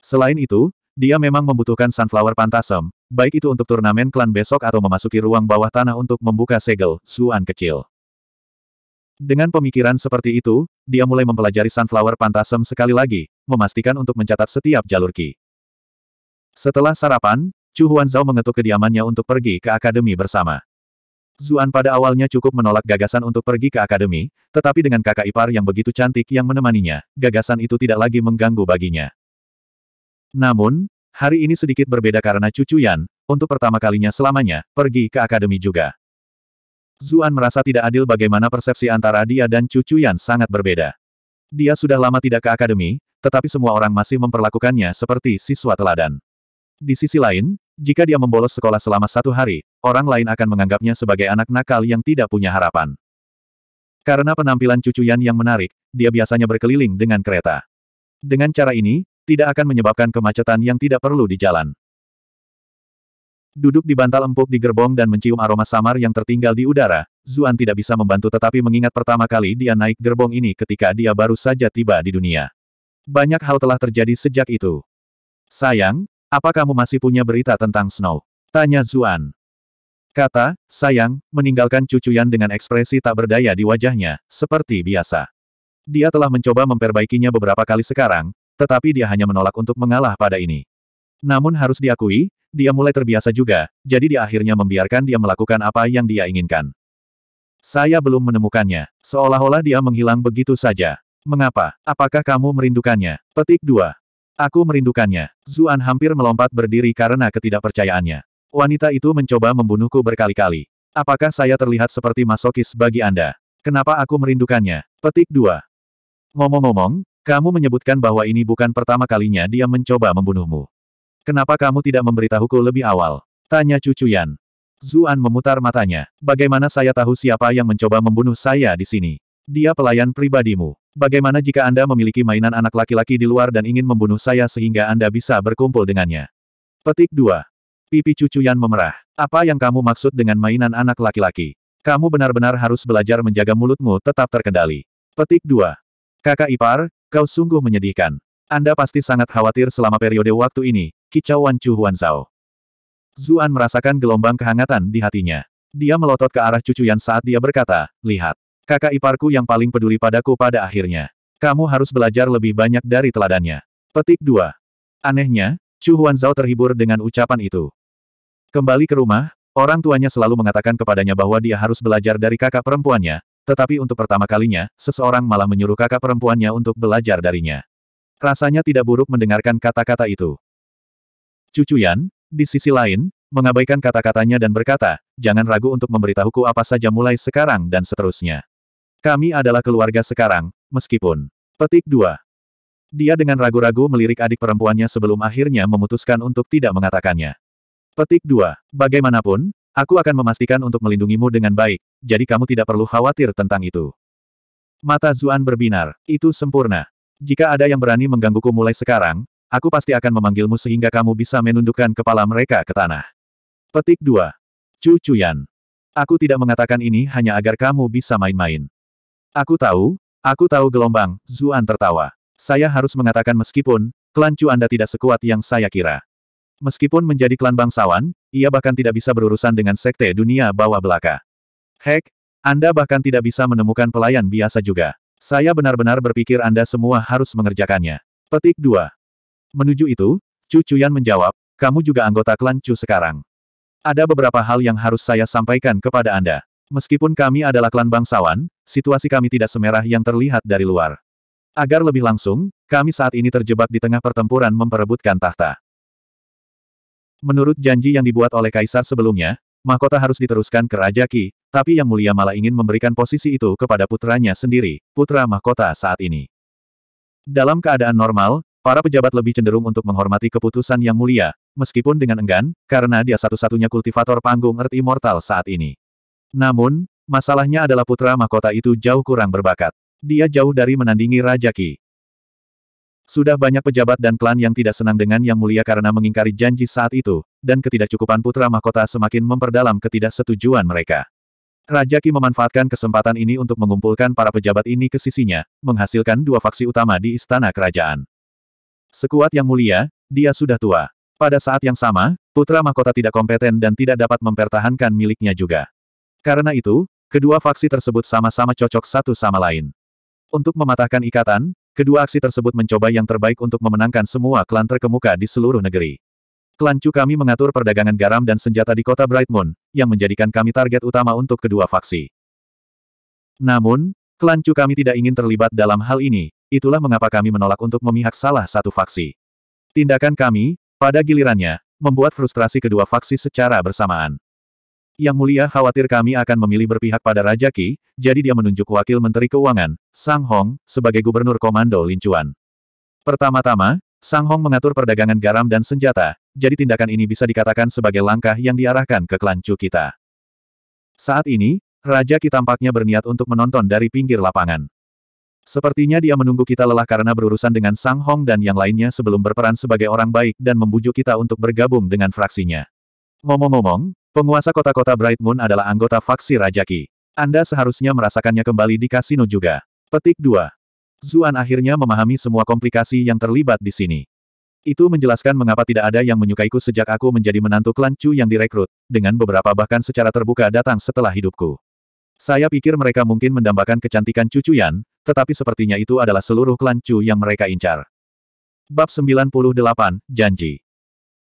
Selain itu, dia memang membutuhkan sunflower pantasem, Baik itu untuk turnamen klan besok atau memasuki ruang bawah tanah untuk membuka segel, Suan kecil. Dengan pemikiran seperti itu, dia mulai mempelajari Sunflower Pantasem sekali lagi, memastikan untuk mencatat setiap jalur Ki. Setelah sarapan, Chu Zhao mengetuk kediamannya untuk pergi ke akademi bersama. Zuan pada awalnya cukup menolak gagasan untuk pergi ke akademi, tetapi dengan kakak ipar yang begitu cantik yang menemaninya, gagasan itu tidak lagi mengganggu baginya. Namun, Hari ini sedikit berbeda karena cucu Yan, untuk pertama kalinya selamanya, pergi ke akademi juga. Zuan merasa tidak adil bagaimana persepsi antara dia dan cucu Yan sangat berbeda. Dia sudah lama tidak ke akademi, tetapi semua orang masih memperlakukannya seperti siswa teladan. Di sisi lain, jika dia membolos sekolah selama satu hari, orang lain akan menganggapnya sebagai anak nakal yang tidak punya harapan. Karena penampilan cucu Yan yang menarik, dia biasanya berkeliling dengan kereta. Dengan cara ini, tidak akan menyebabkan kemacetan yang tidak perlu di jalan. Duduk di bantal empuk di gerbong dan mencium aroma samar yang tertinggal di udara, Zuan tidak bisa membantu tetapi mengingat pertama kali dia naik gerbong ini ketika dia baru saja tiba di dunia. Banyak hal telah terjadi sejak itu. Sayang, apa kamu masih punya berita tentang Snow? Tanya Zuan. Kata, sayang, meninggalkan cucuyan dengan ekspresi tak berdaya di wajahnya, seperti biasa. Dia telah mencoba memperbaikinya beberapa kali sekarang, tetapi dia hanya menolak untuk mengalah pada ini. Namun harus diakui, dia mulai terbiasa juga, jadi dia akhirnya membiarkan dia melakukan apa yang dia inginkan. Saya belum menemukannya. Seolah-olah dia menghilang begitu saja. Mengapa? Apakah kamu merindukannya? Petik 2. Aku merindukannya. Zuan hampir melompat berdiri karena ketidakpercayaannya. Wanita itu mencoba membunuhku berkali-kali. Apakah saya terlihat seperti masokis bagi Anda? Kenapa aku merindukannya? Petik 2. Ngomong-ngomong, kamu menyebutkan bahwa ini bukan pertama kalinya dia mencoba membunuhmu. Kenapa kamu tidak memberitahuku lebih awal? Tanya cucu Yan. Zuan memutar matanya. Bagaimana saya tahu siapa yang mencoba membunuh saya di sini? Dia pelayan pribadimu. Bagaimana jika Anda memiliki mainan anak laki-laki di luar dan ingin membunuh saya sehingga Anda bisa berkumpul dengannya? Petik 2. Pipi cucu Yan memerah. Apa yang kamu maksud dengan mainan anak laki-laki? Kamu benar-benar harus belajar menjaga mulutmu tetap terkendali. Petik 2. Kakak ipar, Kau sungguh menyedihkan. Anda pasti sangat khawatir selama periode waktu ini, kicauan Chu Huan Zhao. Zuan merasakan gelombang kehangatan di hatinya. Dia melotot ke arah Cucu Yan saat dia berkata, Lihat, kakak iparku yang paling peduli padaku pada akhirnya. Kamu harus belajar lebih banyak dari teladannya. Petik 2. Anehnya, Chu Huan Zhao terhibur dengan ucapan itu. Kembali ke rumah, orang tuanya selalu mengatakan kepadanya bahwa dia harus belajar dari kakak perempuannya, tetapi untuk pertama kalinya, seseorang malah menyuruh kakak perempuannya untuk belajar darinya. Rasanya tidak buruk mendengarkan kata-kata itu. Cucu Yan, di sisi lain, mengabaikan kata-katanya dan berkata, jangan ragu untuk memberitahuku apa saja mulai sekarang dan seterusnya. Kami adalah keluarga sekarang, meskipun. Petik 2. Dia dengan ragu-ragu melirik adik perempuannya sebelum akhirnya memutuskan untuk tidak mengatakannya. Petik 2. Bagaimanapun, aku akan memastikan untuk melindungimu dengan baik, jadi kamu tidak perlu khawatir tentang itu. Mata Zuan berbinar, itu sempurna. Jika ada yang berani menggangguku mulai sekarang, aku pasti akan memanggilmu sehingga kamu bisa menundukkan kepala mereka ke tanah. Petik 2. Cu Cuyan. Aku tidak mengatakan ini hanya agar kamu bisa main-main. Aku tahu, aku tahu gelombang, Zuan tertawa. Saya harus mengatakan meskipun, klan Cu Anda tidak sekuat yang saya kira. Meskipun menjadi klan bangsawan, ia bahkan tidak bisa berurusan dengan sekte dunia bawah belaka. Hek, Anda bahkan tidak bisa menemukan pelayan biasa juga. Saya benar-benar berpikir Anda semua harus mengerjakannya. Petik 2. Menuju itu, Chu Chuyan menjawab, kamu juga anggota klan Chu sekarang. Ada beberapa hal yang harus saya sampaikan kepada Anda. Meskipun kami adalah klan bangsawan, situasi kami tidak semerah yang terlihat dari luar. Agar lebih langsung, kami saat ini terjebak di tengah pertempuran memperebutkan tahta. Menurut janji yang dibuat oleh kaisar sebelumnya, mahkota harus diteruskan ke Raja Ki, tapi Yang Mulia malah ingin memberikan posisi itu kepada putranya sendiri, putra mahkota saat ini. Dalam keadaan normal, para pejabat lebih cenderung untuk menghormati keputusan Yang Mulia, meskipun dengan enggan, karena dia satu-satunya kultivator panggung Earth Immortal saat ini. Namun, masalahnya adalah putra mahkota itu jauh kurang berbakat. Dia jauh dari menandingi Raja Ki. Sudah banyak pejabat dan klan yang tidak senang dengan Yang Mulia karena mengingkari janji saat itu, dan ketidakcukupan putra mahkota semakin memperdalam ketidaksetujuan mereka. Raja Ki memanfaatkan kesempatan ini untuk mengumpulkan para pejabat ini ke sisinya, menghasilkan dua faksi utama di istana kerajaan. Sekuat Yang Mulia, dia sudah tua. Pada saat yang sama, putra mahkota tidak kompeten dan tidak dapat mempertahankan miliknya juga. Karena itu, kedua faksi tersebut sama-sama cocok satu sama lain. Untuk mematahkan ikatan, Kedua aksi tersebut mencoba yang terbaik untuk memenangkan semua klan terkemuka di seluruh negeri. Klan Chu kami mengatur perdagangan garam dan senjata di kota Bright Moon, yang menjadikan kami target utama untuk kedua faksi. Namun, klan Chu kami tidak ingin terlibat dalam hal ini, itulah mengapa kami menolak untuk memihak salah satu faksi. Tindakan kami, pada gilirannya, membuat frustrasi kedua faksi secara bersamaan. Yang Mulia khawatir kami akan memilih berpihak pada Raja Ki, jadi dia menunjuk Wakil Menteri Keuangan, Sang Hong, sebagai Gubernur Komando Lincuan. Pertama-tama, Sang Hong mengatur perdagangan garam dan senjata, jadi tindakan ini bisa dikatakan sebagai langkah yang diarahkan ke klan kita. Saat ini, Raja Ki tampaknya berniat untuk menonton dari pinggir lapangan. Sepertinya dia menunggu kita lelah karena berurusan dengan Sang Hong dan yang lainnya sebelum berperan sebagai orang baik dan membujuk kita untuk bergabung dengan fraksinya. Ngomong-ngomong, penguasa kota-kota Bright Moon adalah anggota faksi Rajaki. Anda seharusnya merasakannya kembali di kasino juga. Petik 2. Zuan akhirnya memahami semua komplikasi yang terlibat di sini. Itu menjelaskan mengapa tidak ada yang menyukaiku sejak aku menjadi menantu klan Chu yang direkrut, dengan beberapa bahkan secara terbuka datang setelah hidupku. Saya pikir mereka mungkin mendambakan kecantikan Yan, tetapi sepertinya itu adalah seluruh klan Chu yang mereka incar. Bab 98, Janji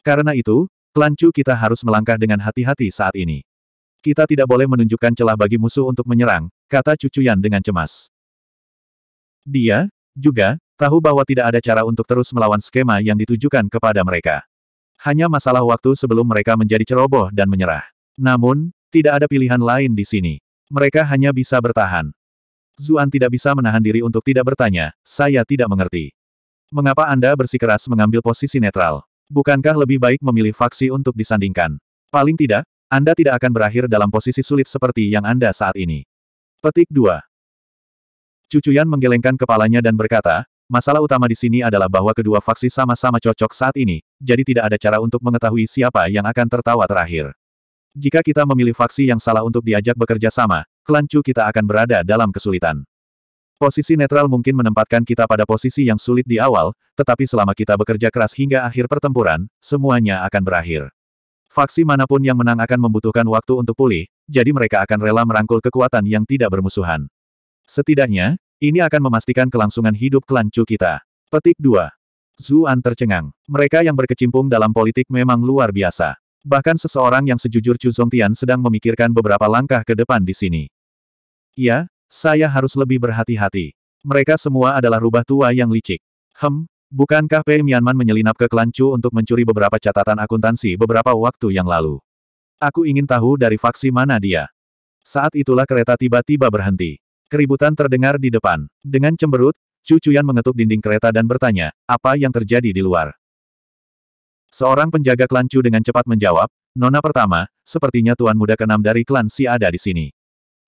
Karena itu, Klan Chu kita harus melangkah dengan hati-hati saat ini. Kita tidak boleh menunjukkan celah bagi musuh untuk menyerang, kata Cucu Yan dengan cemas. Dia, juga, tahu bahwa tidak ada cara untuk terus melawan skema yang ditujukan kepada mereka. Hanya masalah waktu sebelum mereka menjadi ceroboh dan menyerah. Namun, tidak ada pilihan lain di sini. Mereka hanya bisa bertahan. Zuan tidak bisa menahan diri untuk tidak bertanya, saya tidak mengerti. Mengapa Anda bersikeras mengambil posisi netral? Bukankah lebih baik memilih faksi untuk disandingkan? Paling tidak, Anda tidak akan berakhir dalam posisi sulit seperti yang Anda saat ini. Petik 2. Cucuyan menggelengkan kepalanya dan berkata, masalah utama di sini adalah bahwa kedua faksi sama-sama cocok saat ini, jadi tidak ada cara untuk mengetahui siapa yang akan tertawa terakhir. Jika kita memilih faksi yang salah untuk diajak bekerja sama, klan Chu kita akan berada dalam kesulitan. Posisi netral mungkin menempatkan kita pada posisi yang sulit di awal, tetapi selama kita bekerja keras hingga akhir pertempuran, semuanya akan berakhir. Faksi manapun yang menang akan membutuhkan waktu untuk pulih, jadi mereka akan rela merangkul kekuatan yang tidak bermusuhan. Setidaknya, ini akan memastikan kelangsungan hidup klan Chu kita. Petik 2. Zuan tercengang. Mereka yang berkecimpung dalam politik memang luar biasa. Bahkan seseorang yang sejujur Chu Zhongtian sedang memikirkan beberapa langkah ke depan di sini. Ya." Saya harus lebih berhati-hati. Mereka semua adalah rubah tua yang licik. Hem, bukankah Pei Mianman menyelinap ke klan untuk mencuri beberapa catatan akuntansi beberapa waktu yang lalu? Aku ingin tahu dari faksi mana dia. Saat itulah kereta tiba-tiba berhenti. Keributan terdengar di depan. Dengan cemberut, Chu Chuyan mengetuk dinding kereta dan bertanya, apa yang terjadi di luar? Seorang penjaga klan dengan cepat menjawab, Nona pertama, sepertinya tuan muda keenam dari klan Si ada di sini.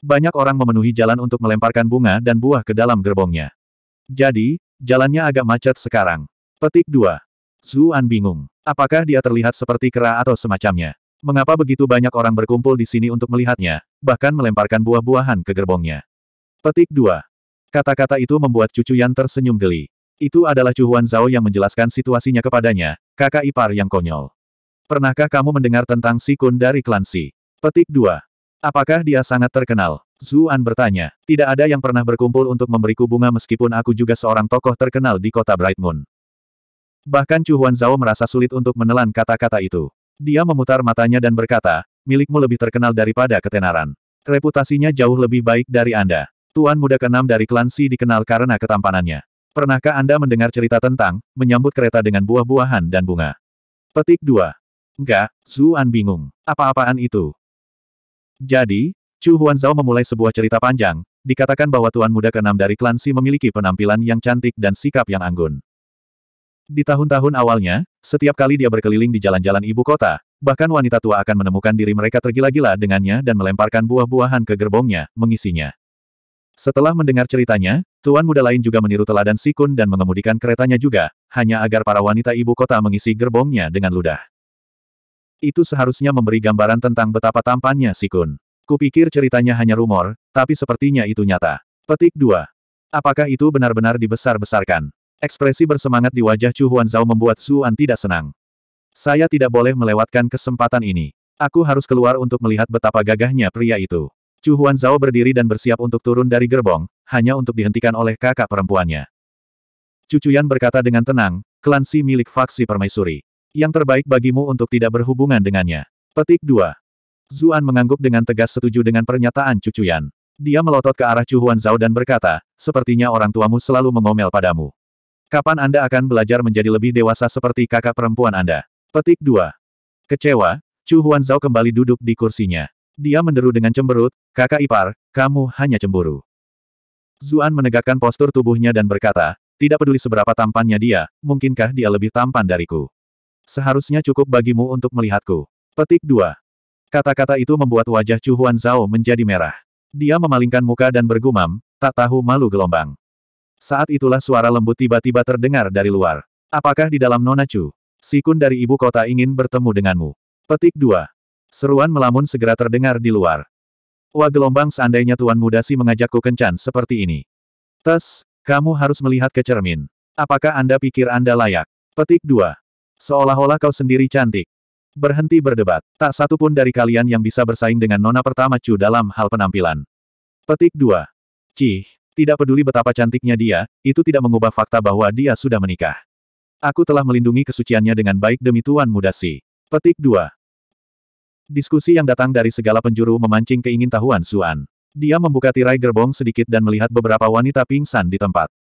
Banyak orang memenuhi jalan untuk melemparkan bunga dan buah ke dalam gerbongnya. Jadi, jalannya agak macet sekarang. Petik 2. Zuan bingung. Apakah dia terlihat seperti kera atau semacamnya? Mengapa begitu banyak orang berkumpul di sini untuk melihatnya, bahkan melemparkan buah-buahan ke gerbongnya? Petik 2. Kata-kata itu membuat cucu Yan tersenyum geli. Itu adalah Chu Huan Zhao yang menjelaskan situasinya kepadanya, kakak ipar yang konyol. Pernahkah kamu mendengar tentang sikun dari klan Si? Petik 2. Apakah dia sangat terkenal? Zuan bertanya. Tidak ada yang pernah berkumpul untuk memberiku bunga meskipun aku juga seorang tokoh terkenal di kota Bright Moon. Bahkan Chu Huan Zhao merasa sulit untuk menelan kata-kata itu. Dia memutar matanya dan berkata, milikmu lebih terkenal daripada ketenaran. Reputasinya jauh lebih baik dari Anda. Tuan muda keenam dari klan Si dikenal karena ketampanannya. Pernahkah Anda mendengar cerita tentang, menyambut kereta dengan buah-buahan dan bunga? Petik 2. Enggak, Zuan bingung. Apa-apaan itu? Jadi, Chu Huanzao memulai sebuah cerita panjang, dikatakan bahwa tuan muda keenam dari klan Si memiliki penampilan yang cantik dan sikap yang anggun. Di tahun-tahun awalnya, setiap kali dia berkeliling di jalan-jalan ibu kota, bahkan wanita tua akan menemukan diri mereka tergila-gila dengannya dan melemparkan buah-buahan ke gerbongnya, mengisinya. Setelah mendengar ceritanya, tuan muda lain juga meniru teladan Sikun dan mengemudikan keretanya juga, hanya agar para wanita ibu kota mengisi gerbongnya dengan ludah. Itu seharusnya memberi gambaran tentang betapa tampannya Sikun. Kupikir ceritanya hanya rumor, tapi sepertinya itu nyata. Petik 2. Apakah itu benar-benar dibesar-besarkan? Ekspresi bersemangat di wajah Chu Huan Zhao membuat An tidak senang. Saya tidak boleh melewatkan kesempatan ini. Aku harus keluar untuk melihat betapa gagahnya pria itu. Chu Huan Zhao berdiri dan bersiap untuk turun dari gerbong, hanya untuk dihentikan oleh kakak perempuannya. Cucuyan berkata dengan tenang, klan milik faksi permaisuri. Yang terbaik bagimu untuk tidak berhubungan dengannya. Petik 2. Zuan mengangguk dengan tegas setuju dengan pernyataan cucu Yan. Dia melotot ke arah Chu Huan Zhao dan berkata, sepertinya orang tuamu selalu mengomel padamu. Kapan Anda akan belajar menjadi lebih dewasa seperti kakak perempuan Anda? Petik 2. Kecewa, Chu Huan Zhao kembali duduk di kursinya. Dia menderu dengan cemberut, kakak ipar, kamu hanya cemburu. Zuan menegakkan postur tubuhnya dan berkata, tidak peduli seberapa tampannya dia, mungkinkah dia lebih tampan dariku? Seharusnya cukup bagimu untuk melihatku. Petik 2. Kata-kata itu membuat wajah Chu Huan Zhao menjadi merah. Dia memalingkan muka dan bergumam, tak tahu malu gelombang. Saat itulah suara lembut tiba-tiba terdengar dari luar. Apakah di dalam Nona Chu? Sikun dari ibu kota ingin bertemu denganmu. Petik 2. Seruan melamun segera terdengar di luar. Wah gelombang seandainya Tuan Muda si mengajakku kencan seperti ini. Tes, kamu harus melihat ke cermin. Apakah Anda pikir Anda layak? Petik 2. Seolah-olah kau sendiri cantik. Berhenti berdebat. Tak satu pun dari kalian yang bisa bersaing dengan nona pertama Chu dalam hal penampilan. Petik 2. Cih, tidak peduli betapa cantiknya dia, itu tidak mengubah fakta bahwa dia sudah menikah. Aku telah melindungi kesuciannya dengan baik demi Tuan Muda Si. Petik 2. Diskusi yang datang dari segala penjuru memancing keingintahuan Suan. Dia membuka tirai gerbong sedikit dan melihat beberapa wanita pingsan di tempat.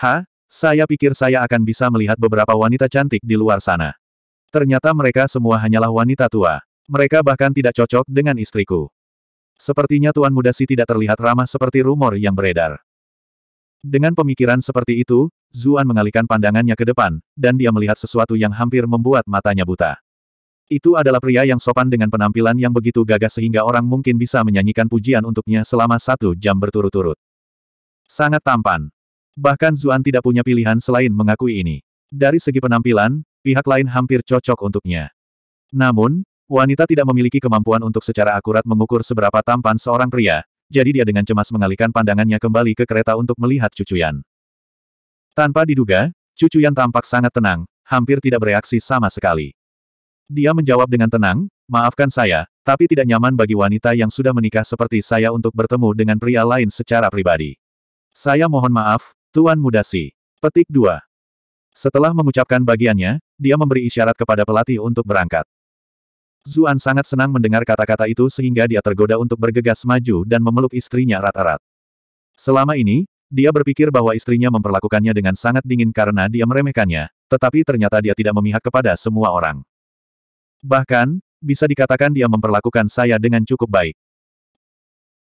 Ha? Saya pikir saya akan bisa melihat beberapa wanita cantik di luar sana. Ternyata mereka semua hanyalah wanita tua. Mereka bahkan tidak cocok dengan istriku. Sepertinya Tuan Muda Si tidak terlihat ramah seperti rumor yang beredar. Dengan pemikiran seperti itu, Zuan mengalihkan pandangannya ke depan, dan dia melihat sesuatu yang hampir membuat matanya buta. Itu adalah pria yang sopan dengan penampilan yang begitu gagah sehingga orang mungkin bisa menyanyikan pujian untuknya selama satu jam berturut-turut. Sangat tampan. Bahkan Zuan tidak punya pilihan selain mengakui ini. Dari segi penampilan, pihak lain hampir cocok untuknya. Namun, wanita tidak memiliki kemampuan untuk secara akurat mengukur seberapa tampan seorang pria, jadi dia dengan cemas mengalihkan pandangannya kembali ke kereta untuk melihat cucuyan. Tanpa diduga, cucuyan tampak sangat tenang, hampir tidak bereaksi sama sekali. Dia menjawab dengan tenang, maafkan saya, tapi tidak nyaman bagi wanita yang sudah menikah seperti saya untuk bertemu dengan pria lain secara pribadi. Saya mohon maaf, Tuan Muda Si. Petik 2. Setelah mengucapkan bagiannya, dia memberi isyarat kepada pelatih untuk berangkat. Zuan sangat senang mendengar kata-kata itu sehingga dia tergoda untuk bergegas maju dan memeluk istrinya erat-erat. Selama ini, dia berpikir bahwa istrinya memperlakukannya dengan sangat dingin karena dia meremehkannya, tetapi ternyata dia tidak memihak kepada semua orang. Bahkan, bisa dikatakan dia memperlakukan saya dengan cukup baik.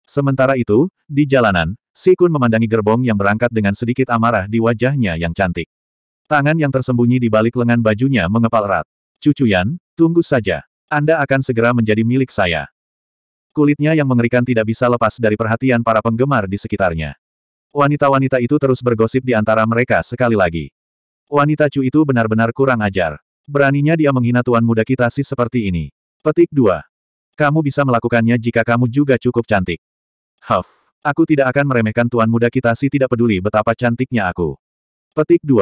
Sementara itu, di jalanan, Sikun memandangi gerbong yang berangkat dengan sedikit amarah di wajahnya yang cantik. Tangan yang tersembunyi di balik lengan bajunya mengepal erat. Cucu Yan, tunggu saja. Anda akan segera menjadi milik saya. Kulitnya yang mengerikan tidak bisa lepas dari perhatian para penggemar di sekitarnya. Wanita-wanita itu terus bergosip di antara mereka sekali lagi. Wanita Chu itu benar-benar kurang ajar. Beraninya dia menghina tuan muda kita sih seperti ini. Petik 2. Kamu bisa melakukannya jika kamu juga cukup cantik. Huff. Aku tidak akan meremehkan tuan muda kita si tidak peduli betapa cantiknya aku. Petik 2.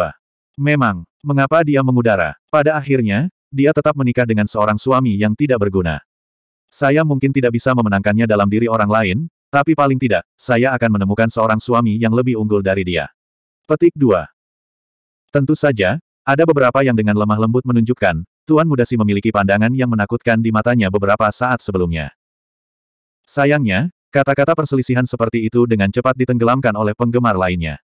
Memang, mengapa dia mengudara? Pada akhirnya, dia tetap menikah dengan seorang suami yang tidak berguna. Saya mungkin tidak bisa memenangkannya dalam diri orang lain, tapi paling tidak, saya akan menemukan seorang suami yang lebih unggul dari dia. Petik 2. Tentu saja, ada beberapa yang dengan lemah lembut menunjukkan, Tuan muda si memiliki pandangan yang menakutkan di matanya beberapa saat sebelumnya. Sayangnya, Kata-kata perselisihan seperti itu dengan cepat ditenggelamkan oleh penggemar lainnya.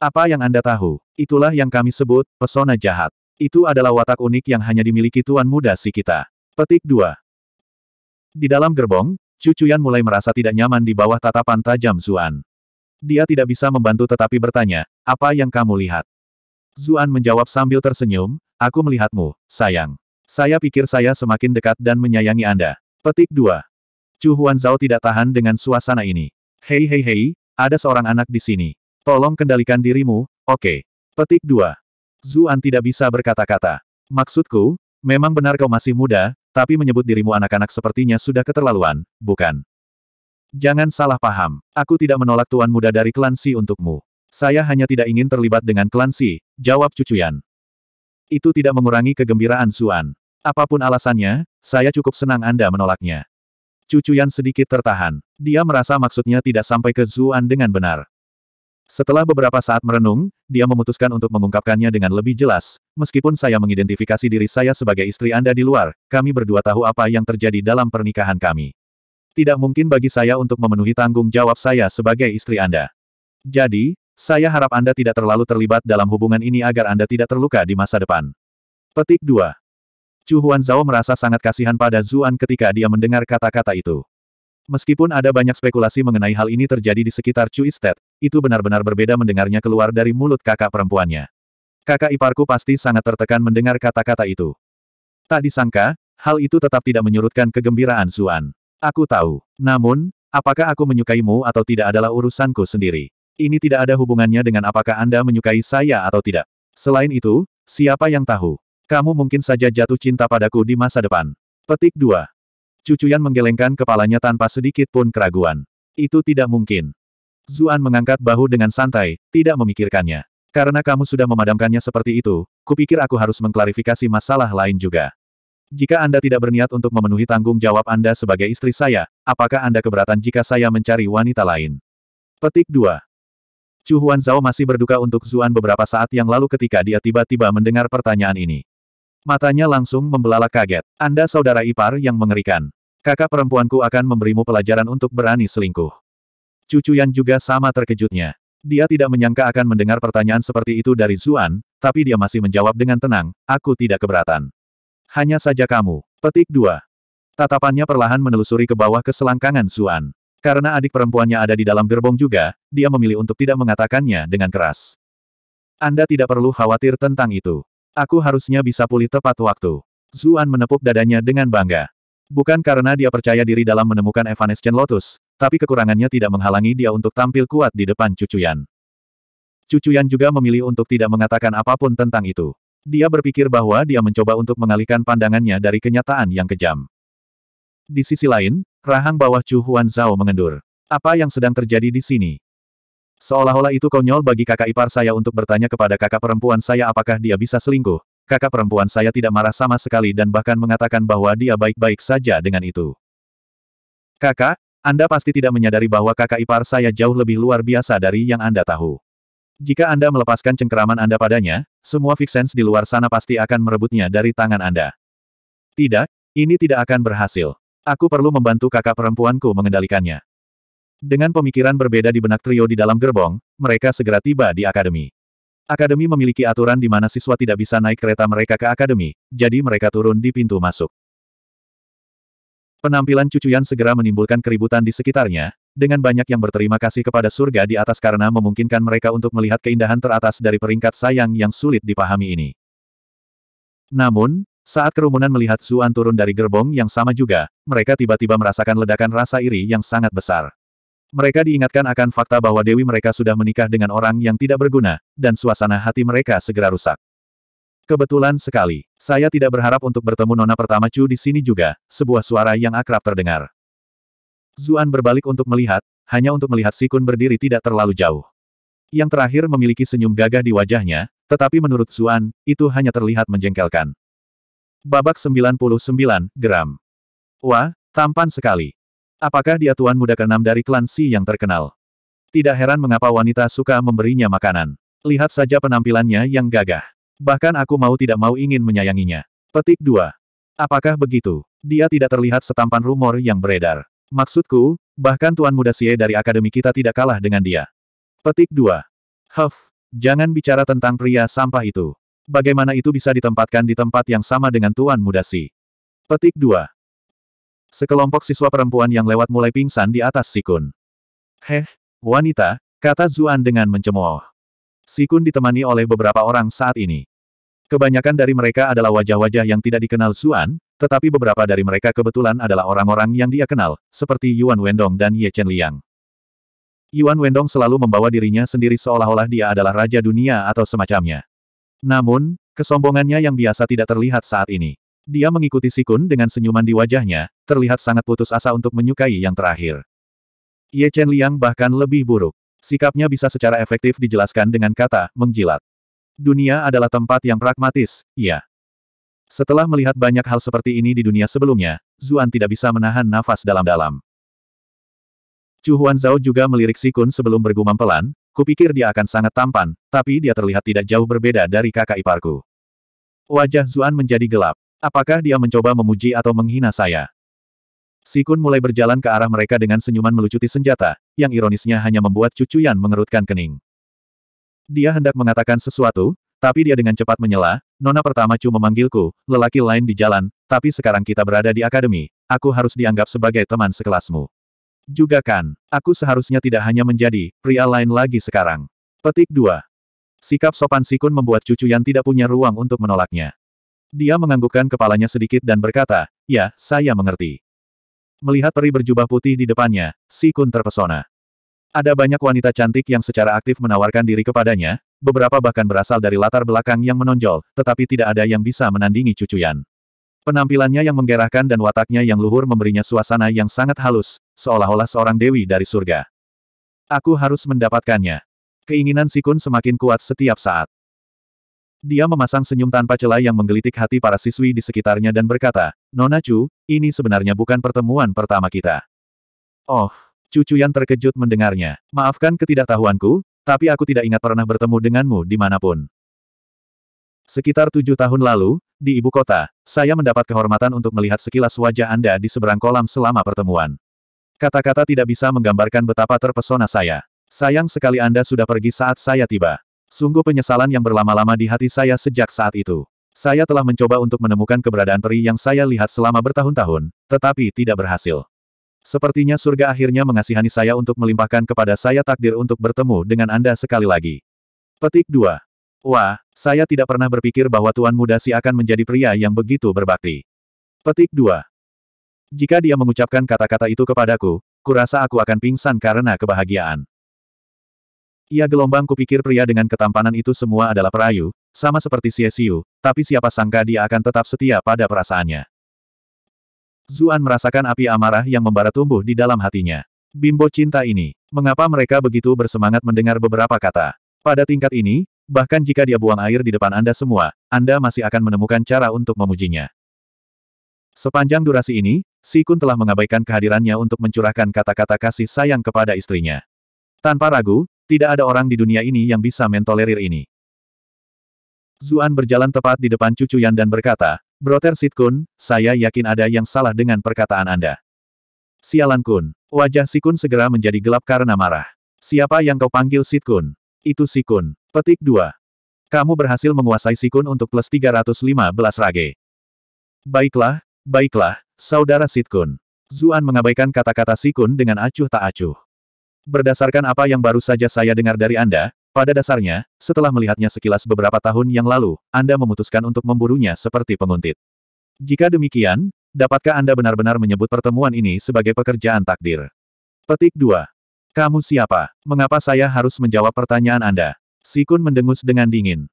Apa yang Anda tahu? Itulah yang kami sebut, pesona jahat. Itu adalah watak unik yang hanya dimiliki tuan muda si kita. Petik 2. Di dalam gerbong, Cucuyan mulai merasa tidak nyaman di bawah tatapan tajam Zuan. Dia tidak bisa membantu tetapi bertanya, apa yang kamu lihat? Zuan menjawab sambil tersenyum, aku melihatmu, sayang. Saya pikir saya semakin dekat dan menyayangi Anda. Petik 2. Chu Huanzao tidak tahan dengan suasana ini. Hei hei hei, ada seorang anak di sini. Tolong kendalikan dirimu, oke. Okay. Petik 2. Zuan tidak bisa berkata-kata. Maksudku, memang benar kau masih muda, tapi menyebut dirimu anak-anak sepertinya sudah keterlaluan, bukan? Jangan salah paham, aku tidak menolak tuan muda dari klan Si untukmu. Saya hanya tidak ingin terlibat dengan klan Si, jawab cucuyan. Itu tidak mengurangi kegembiraan Zuan. Apapun alasannya, saya cukup senang Anda menolaknya. Cucuyan sedikit tertahan. Dia merasa maksudnya tidak sampai ke Zuan dengan benar. Setelah beberapa saat merenung, dia memutuskan untuk mengungkapkannya dengan lebih jelas. Meskipun saya mengidentifikasi diri saya sebagai istri Anda di luar, kami berdua tahu apa yang terjadi dalam pernikahan kami. Tidak mungkin bagi saya untuk memenuhi tanggung jawab saya sebagai istri Anda. Jadi, saya harap Anda tidak terlalu terlibat dalam hubungan ini agar Anda tidak terluka di masa depan. Petik 2. Chu Huanzao merasa sangat kasihan pada Zuan ketika dia mendengar kata-kata itu. Meskipun ada banyak spekulasi mengenai hal ini terjadi di sekitar Chu Estate, itu benar-benar berbeda mendengarnya keluar dari mulut kakak perempuannya. Kakak iparku pasti sangat tertekan mendengar kata-kata itu. Tak disangka, hal itu tetap tidak menyurutkan kegembiraan Zuan. Aku tahu. Namun, apakah aku menyukaimu atau tidak adalah urusanku sendiri. Ini tidak ada hubungannya dengan apakah Anda menyukai saya atau tidak. Selain itu, siapa yang tahu? Kamu mungkin saja jatuh cinta padaku di masa depan. Petik 2. Cucuyan menggelengkan kepalanya tanpa sedikit pun keraguan. Itu tidak mungkin. Zuan mengangkat bahu dengan santai, tidak memikirkannya. Karena kamu sudah memadamkannya seperti itu, kupikir aku harus mengklarifikasi masalah lain juga. Jika Anda tidak berniat untuk memenuhi tanggung jawab Anda sebagai istri saya, apakah Anda keberatan jika saya mencari wanita lain? Petik 2. Chu Huan Zhao masih berduka untuk Zuan beberapa saat yang lalu ketika dia tiba-tiba mendengar pertanyaan ini. Matanya langsung membelalak kaget. Anda saudara ipar yang mengerikan. Kakak perempuanku akan memberimu pelajaran untuk berani selingkuh. Cucu Yan juga sama terkejutnya. Dia tidak menyangka akan mendengar pertanyaan seperti itu dari Zuan, tapi dia masih menjawab dengan tenang, aku tidak keberatan. Hanya saja kamu. Petik dua. Tatapannya perlahan menelusuri ke bawah ke selangkangan Zuan. Karena adik perempuannya ada di dalam gerbong juga, dia memilih untuk tidak mengatakannya dengan keras. Anda tidak perlu khawatir tentang itu. Aku harusnya bisa pulih tepat waktu. Zuan menepuk dadanya dengan bangga. Bukan karena dia percaya diri dalam menemukan Evanescent Lotus, tapi kekurangannya tidak menghalangi dia untuk tampil kuat di depan Cucuyan. Cucuyan juga memilih untuk tidak mengatakan apapun tentang itu. Dia berpikir bahwa dia mencoba untuk mengalihkan pandangannya dari kenyataan yang kejam. Di sisi lain, rahang bawah Chu Huan Zhao mengendur. Apa yang sedang terjadi di sini? Seolah-olah itu konyol bagi kakak ipar saya untuk bertanya kepada kakak perempuan saya apakah dia bisa selingkuh. Kakak perempuan saya tidak marah sama sekali dan bahkan mengatakan bahwa dia baik-baik saja dengan itu. Kakak, Anda pasti tidak menyadari bahwa kakak ipar saya jauh lebih luar biasa dari yang Anda tahu. Jika Anda melepaskan cengkeraman Anda padanya, semua fixens di luar sana pasti akan merebutnya dari tangan Anda. Tidak, ini tidak akan berhasil. Aku perlu membantu kakak perempuanku mengendalikannya. Dengan pemikiran berbeda di benak trio di dalam gerbong, mereka segera tiba di akademi. Akademi memiliki aturan di mana siswa tidak bisa naik kereta mereka ke akademi, jadi mereka turun di pintu masuk. Penampilan cucuyan segera menimbulkan keributan di sekitarnya, dengan banyak yang berterima kasih kepada surga di atas karena memungkinkan mereka untuk melihat keindahan teratas dari peringkat sayang yang sulit dipahami ini. Namun, saat kerumunan melihat Zuan turun dari gerbong yang sama juga, mereka tiba-tiba merasakan ledakan rasa iri yang sangat besar. Mereka diingatkan akan fakta bahwa dewi mereka sudah menikah dengan orang yang tidak berguna, dan suasana hati mereka segera rusak. Kebetulan sekali, saya tidak berharap untuk bertemu Nona pertama Chu di sini juga, sebuah suara yang akrab terdengar. Zuan berbalik untuk melihat, hanya untuk melihat Sikun berdiri tidak terlalu jauh. Yang terakhir memiliki senyum gagah di wajahnya, tetapi menurut Zuan, itu hanya terlihat menjengkelkan. Babak 99, geram. Wah, tampan sekali. Apakah dia tuan muda keenam dari klan Si yang terkenal? Tidak heran mengapa wanita suka memberinya makanan. Lihat saja penampilannya yang gagah. Bahkan aku mau tidak mau ingin menyayanginya. Petik 2. Apakah begitu? Dia tidak terlihat setampan rumor yang beredar. Maksudku, bahkan tuan muda Sie dari akademi kita tidak kalah dengan dia. Petik 2. Huff, jangan bicara tentang pria sampah itu. Bagaimana itu bisa ditempatkan di tempat yang sama dengan tuan muda Si? Petik 2. Sekelompok siswa perempuan yang lewat mulai pingsan di atas Sikun. Heh, wanita, kata Zuan dengan mencemooh. Sikun ditemani oleh beberapa orang saat ini. Kebanyakan dari mereka adalah wajah-wajah yang tidak dikenal Zuan, tetapi beberapa dari mereka kebetulan adalah orang-orang yang dia kenal, seperti Yuan Wendong dan Ye Chen Liang. Yuan Wendong selalu membawa dirinya sendiri seolah-olah dia adalah raja dunia atau semacamnya. Namun, kesombongannya yang biasa tidak terlihat saat ini. Dia mengikuti Sikun dengan senyuman di wajahnya, terlihat sangat putus asa untuk menyukai yang terakhir. Ye Chen Liang bahkan lebih buruk. Sikapnya bisa secara efektif dijelaskan dengan kata, mengjilat. Dunia adalah tempat yang pragmatis, ya. Setelah melihat banyak hal seperti ini di dunia sebelumnya, Zuan tidak bisa menahan nafas dalam-dalam. Chu Huanzao juga melirik Sikun sebelum bergumam pelan, kupikir dia akan sangat tampan, tapi dia terlihat tidak jauh berbeda dari kakak iparku. Wajah Zuan menjadi gelap. Apakah dia mencoba memuji atau menghina saya? Sikun mulai berjalan ke arah mereka dengan senyuman melucuti senjata, yang ironisnya hanya membuat Cucu Yan mengerutkan kening. Dia hendak mengatakan sesuatu, tapi dia dengan cepat menyela, Nona pertama Cu memanggilku, lelaki lain di jalan, tapi sekarang kita berada di akademi, aku harus dianggap sebagai teman sekelasmu. Juga kan, aku seharusnya tidak hanya menjadi pria lain lagi sekarang. Petik 2. Sikap sopan Sikun membuat Cucu Yan tidak punya ruang untuk menolaknya. Dia menganggukkan kepalanya sedikit dan berkata, ya, saya mengerti. Melihat peri berjubah putih di depannya, Si Kun terpesona. Ada banyak wanita cantik yang secara aktif menawarkan diri kepadanya, beberapa bahkan berasal dari latar belakang yang menonjol, tetapi tidak ada yang bisa menandingi cucuyan. Penampilannya yang menggerahkan dan wataknya yang luhur memberinya suasana yang sangat halus, seolah-olah seorang dewi dari surga. Aku harus mendapatkannya. Keinginan Sikun semakin kuat setiap saat. Dia memasang senyum tanpa celah yang menggelitik hati para siswi di sekitarnya dan berkata, Nona Chu, ini sebenarnya bukan pertemuan pertama kita. Oh, cucu yang terkejut mendengarnya. Maafkan ketidaktahuanku, tapi aku tidak ingat pernah bertemu denganmu dimanapun. Sekitar tujuh tahun lalu, di ibu kota, saya mendapat kehormatan untuk melihat sekilas wajah Anda di seberang kolam selama pertemuan. Kata-kata tidak bisa menggambarkan betapa terpesona saya. Sayang sekali Anda sudah pergi saat saya tiba. Sungguh penyesalan yang berlama-lama di hati saya sejak saat itu. Saya telah mencoba untuk menemukan keberadaan peri yang saya lihat selama bertahun-tahun, tetapi tidak berhasil. Sepertinya surga akhirnya mengasihani saya untuk melimpahkan kepada saya takdir untuk bertemu dengan Anda sekali lagi. Petik 2. Wah, saya tidak pernah berpikir bahwa Tuan Muda Si akan menjadi pria yang begitu berbakti. Petik 2. Jika dia mengucapkan kata-kata itu kepadaku, kurasa aku akan pingsan karena kebahagiaan. Ia gelombang kupikir pria dengan ketampanan itu semua adalah perayu, sama seperti Xiu, tapi siapa sangka dia akan tetap setia pada perasaannya. Zuan merasakan api amarah yang membara tumbuh di dalam hatinya. Bimbo cinta ini, mengapa mereka begitu bersemangat mendengar beberapa kata? Pada tingkat ini, bahkan jika dia buang air di depan Anda semua, Anda masih akan menemukan cara untuk memujinya. Sepanjang durasi ini, si Kun telah mengabaikan kehadirannya untuk mencurahkan kata-kata kasih sayang kepada istrinya. Tanpa ragu, tidak ada orang di dunia ini yang bisa mentolerir ini. Zuan berjalan tepat di depan cucu Yan dan berkata, Broter Sitkun, saya yakin ada yang salah dengan perkataan Anda. Sialan Kun. Wajah Sikun segera menjadi gelap karena marah. Siapa yang kau panggil Sitkun? Itu Sikun. Petik 2. Kamu berhasil menguasai Sikun untuk plus 315 rage. Baiklah, baiklah, Saudara Sitkun. Zuan mengabaikan kata-kata Sikun dengan acuh tak acuh. Berdasarkan apa yang baru saja saya dengar dari Anda, pada dasarnya, setelah melihatnya sekilas beberapa tahun yang lalu, Anda memutuskan untuk memburunya seperti penguntit. Jika demikian, dapatkah Anda benar-benar menyebut pertemuan ini sebagai pekerjaan takdir? Petik 2. Kamu siapa? Mengapa saya harus menjawab pertanyaan Anda? Sikun mendengus dengan dingin.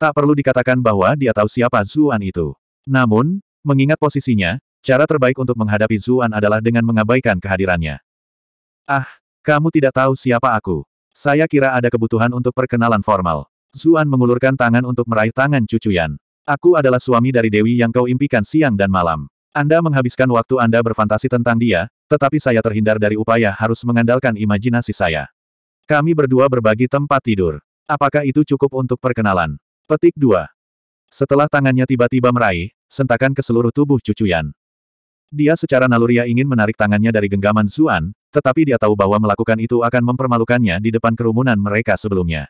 Tak perlu dikatakan bahwa dia tahu siapa Zuan itu. Namun, mengingat posisinya, cara terbaik untuk menghadapi Zuan adalah dengan mengabaikan kehadirannya. Ah, kamu tidak tahu siapa aku. Saya kira ada kebutuhan untuk perkenalan formal. Zuan mengulurkan tangan untuk meraih tangan cucu Aku adalah suami dari Dewi yang kau impikan siang dan malam. Anda menghabiskan waktu Anda berfantasi tentang dia, tetapi saya terhindar dari upaya harus mengandalkan imajinasi saya. Kami berdua berbagi tempat tidur. Apakah itu cukup untuk perkenalan? Petik 2. Setelah tangannya tiba-tiba meraih, sentakan ke seluruh tubuh cucu dia secara naluriah ingin menarik tangannya dari genggaman Zuan, tetapi dia tahu bahwa melakukan itu akan mempermalukannya di depan kerumunan mereka sebelumnya.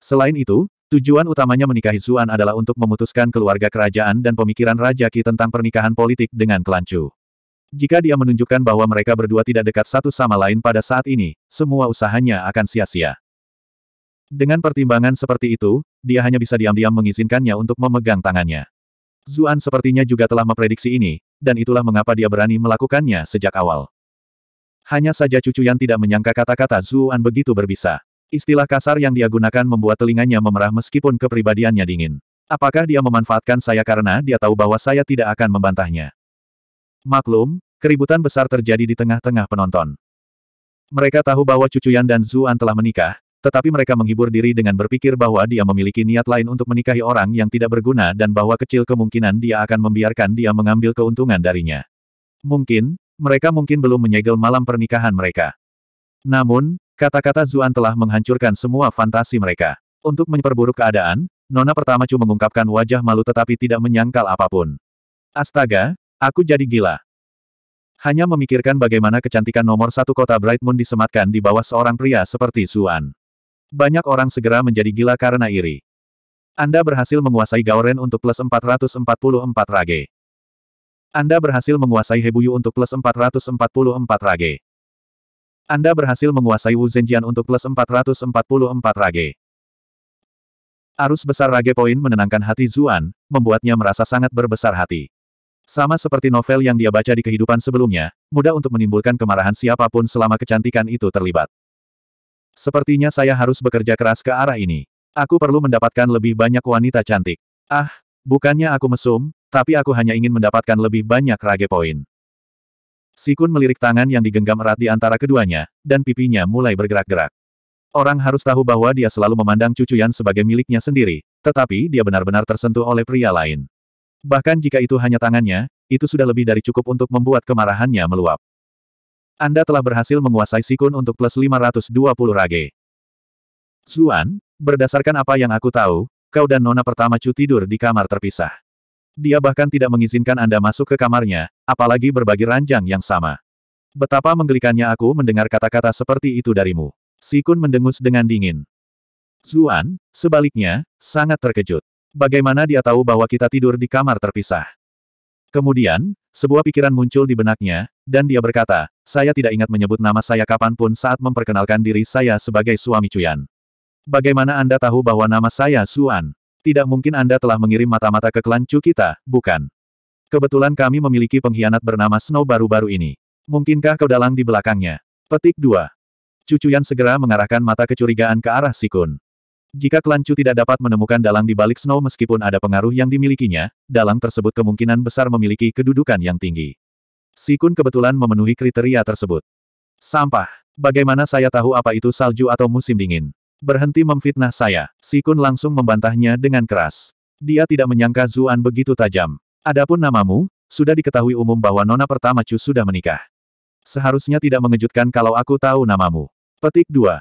Selain itu, tujuan utamanya menikahi Zuan adalah untuk memutuskan keluarga kerajaan dan pemikiran Raja Qi tentang pernikahan politik dengan Kelancu. Jika dia menunjukkan bahwa mereka berdua tidak dekat satu sama lain pada saat ini, semua usahanya akan sia-sia. Dengan pertimbangan seperti itu, dia hanya bisa diam-diam mengizinkannya untuk memegang tangannya. Zuan sepertinya juga telah memprediksi ini, dan itulah mengapa dia berani melakukannya sejak awal. Hanya saja cucu yang tidak menyangka kata-kata Zuan begitu berbisa. Istilah kasar yang dia gunakan membuat telinganya memerah meskipun kepribadiannya dingin. Apakah dia memanfaatkan saya karena dia tahu bahwa saya tidak akan membantahnya? Maklum, keributan besar terjadi di tengah-tengah penonton. Mereka tahu bahwa cucu Cucuyan dan Zuan telah menikah, tetapi mereka menghibur diri dengan berpikir bahwa dia memiliki niat lain untuk menikahi orang yang tidak berguna dan bahwa kecil kemungkinan dia akan membiarkan dia mengambil keuntungan darinya. Mungkin, mereka mungkin belum menyegel malam pernikahan mereka. Namun, kata-kata Zuan telah menghancurkan semua fantasi mereka. Untuk memperburuk keadaan, Nona pertama Chu mengungkapkan wajah malu tetapi tidak menyangkal apapun. Astaga, aku jadi gila. Hanya memikirkan bagaimana kecantikan nomor satu kota Bright Moon disematkan di bawah seorang pria seperti Zuan. Banyak orang segera menjadi gila karena iri. Anda berhasil menguasai Gaoren untuk plus 444 rage. Anda berhasil menguasai Hebuyu untuk plus 444 rage. Anda berhasil menguasai Wu Zhenjian untuk plus 444 rage. Arus besar rage poin menenangkan hati Zuan, membuatnya merasa sangat berbesar hati. Sama seperti novel yang dia baca di kehidupan sebelumnya, mudah untuk menimbulkan kemarahan siapapun selama kecantikan itu terlibat. Sepertinya saya harus bekerja keras ke arah ini. Aku perlu mendapatkan lebih banyak wanita cantik. Ah, bukannya aku mesum, tapi aku hanya ingin mendapatkan lebih banyak rage poin. Sikun melirik tangan yang digenggam erat di antara keduanya, dan pipinya mulai bergerak-gerak. Orang harus tahu bahwa dia selalu memandang cucu Yan sebagai miliknya sendiri, tetapi dia benar-benar tersentuh oleh pria lain. Bahkan jika itu hanya tangannya, itu sudah lebih dari cukup untuk membuat kemarahannya meluap. Anda telah berhasil menguasai Sikun untuk plus 520 rage. Zuan, berdasarkan apa yang aku tahu, kau dan Nona pertama cu tidur di kamar terpisah. Dia bahkan tidak mengizinkan Anda masuk ke kamarnya, apalagi berbagi ranjang yang sama. Betapa menggelikannya aku mendengar kata-kata seperti itu darimu. Sikun mendengus dengan dingin. Zuan, sebaliknya, sangat terkejut. Bagaimana dia tahu bahwa kita tidur di kamar terpisah? Kemudian, sebuah pikiran muncul di benaknya, dan dia berkata, saya tidak ingat menyebut nama saya kapanpun saat memperkenalkan diri saya sebagai suami Cuyan. Bagaimana Anda tahu bahwa nama saya Suan? Tidak mungkin Anda telah mengirim mata-mata ke klan Chu kita, bukan? Kebetulan kami memiliki pengkhianat bernama Snow baru-baru ini. Mungkinkah kau dalang di belakangnya? Petik 2. Cucuyan segera mengarahkan mata kecurigaan ke arah Sikun. Jika klan Chu tidak dapat menemukan dalang di balik Snow meskipun ada pengaruh yang dimilikinya, dalang tersebut kemungkinan besar memiliki kedudukan yang tinggi. Sikun kebetulan memenuhi kriteria tersebut. Sampah. Bagaimana saya tahu apa itu salju atau musim dingin? Berhenti memfitnah saya. Sikun langsung membantahnya dengan keras. Dia tidak menyangka Zuan begitu tajam. Adapun namamu, sudah diketahui umum bahwa Nona pertama Chu sudah menikah. Seharusnya tidak mengejutkan kalau aku tahu namamu. Petik 2.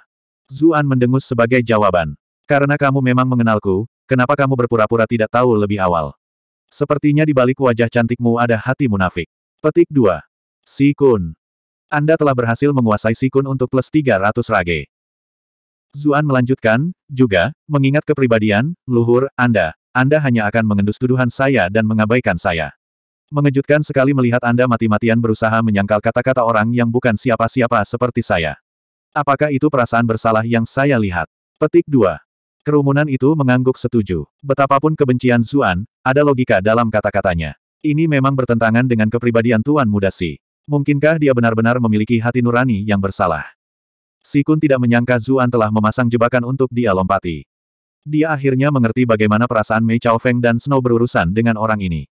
Zuan mendengus sebagai jawaban. Karena kamu memang mengenalku, kenapa kamu berpura-pura tidak tahu lebih awal? Sepertinya di balik wajah cantikmu ada hati munafik. Petik 2. Sikun. Anda telah berhasil menguasai Sikun untuk plus 300 rage. Zuan melanjutkan, juga, mengingat kepribadian, luhur, Anda, Anda hanya akan mengendus tuduhan saya dan mengabaikan saya. Mengejutkan sekali melihat Anda mati-matian berusaha menyangkal kata-kata orang yang bukan siapa-siapa seperti saya. Apakah itu perasaan bersalah yang saya lihat? Petik 2. Kerumunan itu mengangguk setuju. Betapapun kebencian Zuan, ada logika dalam kata-katanya. Ini memang bertentangan dengan kepribadian Tuan Muda Si. Mungkinkah dia benar-benar memiliki hati nurani yang bersalah? Si Kun tidak menyangka Zuan telah memasang jebakan untuk dia lompati. Dia akhirnya mengerti bagaimana perasaan Mei Chao Feng dan Snow berurusan dengan orang ini.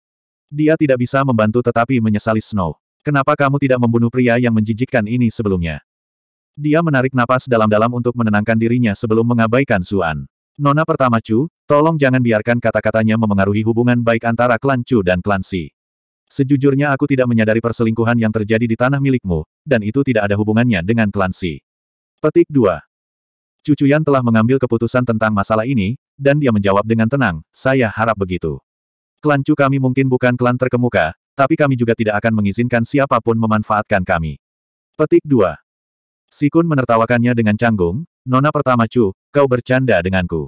Dia tidak bisa membantu tetapi menyesali Snow. Kenapa kamu tidak membunuh pria yang menjijikkan ini sebelumnya? Dia menarik napas dalam-dalam untuk menenangkan dirinya sebelum mengabaikan Zuan. Nona pertama Chu, tolong jangan biarkan kata-katanya memengaruhi hubungan baik antara klan Chu dan klan Si. Sejujurnya aku tidak menyadari perselingkuhan yang terjadi di tanah milikmu, dan itu tidak ada hubungannya dengan klan Si. Petik 2. Yan telah mengambil keputusan tentang masalah ini, dan dia menjawab dengan tenang, saya harap begitu. Klan Chu kami mungkin bukan klan terkemuka, tapi kami juga tidak akan mengizinkan siapapun memanfaatkan kami. Petik 2. Sikun menertawakannya dengan canggung, Nona pertama Chu, Kau bercanda denganku.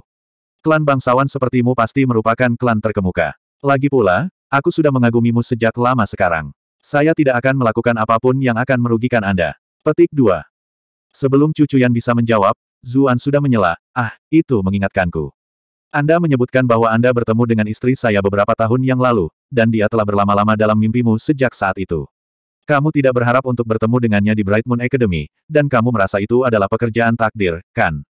Klan bangsawan sepertimu pasti merupakan klan terkemuka. Lagi pula, aku sudah mengagumimu sejak lama sekarang. Saya tidak akan melakukan apapun yang akan merugikan Anda. Petik 2. Sebelum cucu yang bisa menjawab, Zuan sudah menyela, ah, itu mengingatkanku. Anda menyebutkan bahwa Anda bertemu dengan istri saya beberapa tahun yang lalu, dan dia telah berlama-lama dalam mimpimu sejak saat itu. Kamu tidak berharap untuk bertemu dengannya di Bright Moon Academy, dan kamu merasa itu adalah pekerjaan takdir, kan?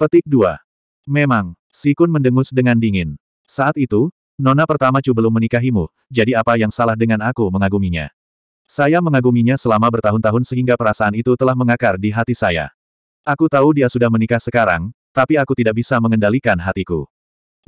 Petik 2. Memang, Sikun mendengus dengan dingin. Saat itu, Nona pertama Chu belum menikahimu, jadi apa yang salah dengan aku mengaguminya? Saya mengaguminya selama bertahun-tahun sehingga perasaan itu telah mengakar di hati saya. Aku tahu dia sudah menikah sekarang, tapi aku tidak bisa mengendalikan hatiku.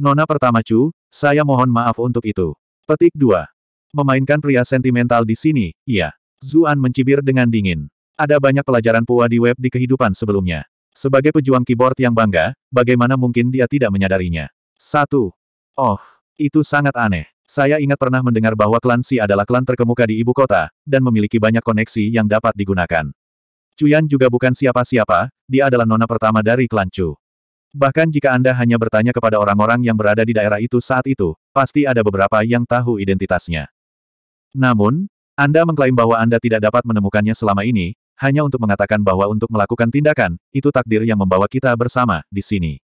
Nona pertama Chu, saya mohon maaf untuk itu. Petik 2. Memainkan pria sentimental di sini, iya. Zuan mencibir dengan dingin. Ada banyak pelajaran Pua di web di kehidupan sebelumnya. Sebagai pejuang keyboard yang bangga, bagaimana mungkin dia tidak menyadarinya? Satu. Oh, itu sangat aneh. Saya ingat pernah mendengar bahwa klan Si adalah klan terkemuka di ibu kota, dan memiliki banyak koneksi yang dapat digunakan. Cuyan juga bukan siapa-siapa, dia adalah nona pertama dari klan Chu. Bahkan jika Anda hanya bertanya kepada orang-orang yang berada di daerah itu saat itu, pasti ada beberapa yang tahu identitasnya. Namun, Anda mengklaim bahwa Anda tidak dapat menemukannya selama ini, hanya untuk mengatakan bahwa untuk melakukan tindakan, itu takdir yang membawa kita bersama, di sini.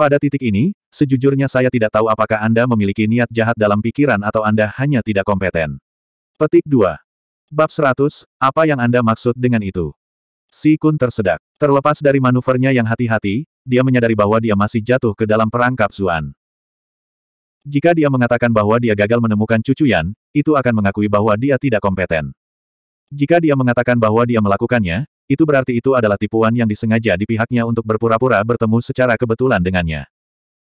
Pada titik ini, sejujurnya saya tidak tahu apakah Anda memiliki niat jahat dalam pikiran atau Anda hanya tidak kompeten. Petik 2. Bab 100, apa yang Anda maksud dengan itu? Si Kun tersedak. Terlepas dari manuvernya yang hati-hati, dia menyadari bahwa dia masih jatuh ke dalam perangkap Zuan. Jika dia mengatakan bahwa dia gagal menemukan cucu Yan, itu akan mengakui bahwa dia tidak kompeten. Jika dia mengatakan bahwa dia melakukannya, itu berarti itu adalah tipuan yang disengaja di pihaknya untuk berpura-pura bertemu secara kebetulan dengannya.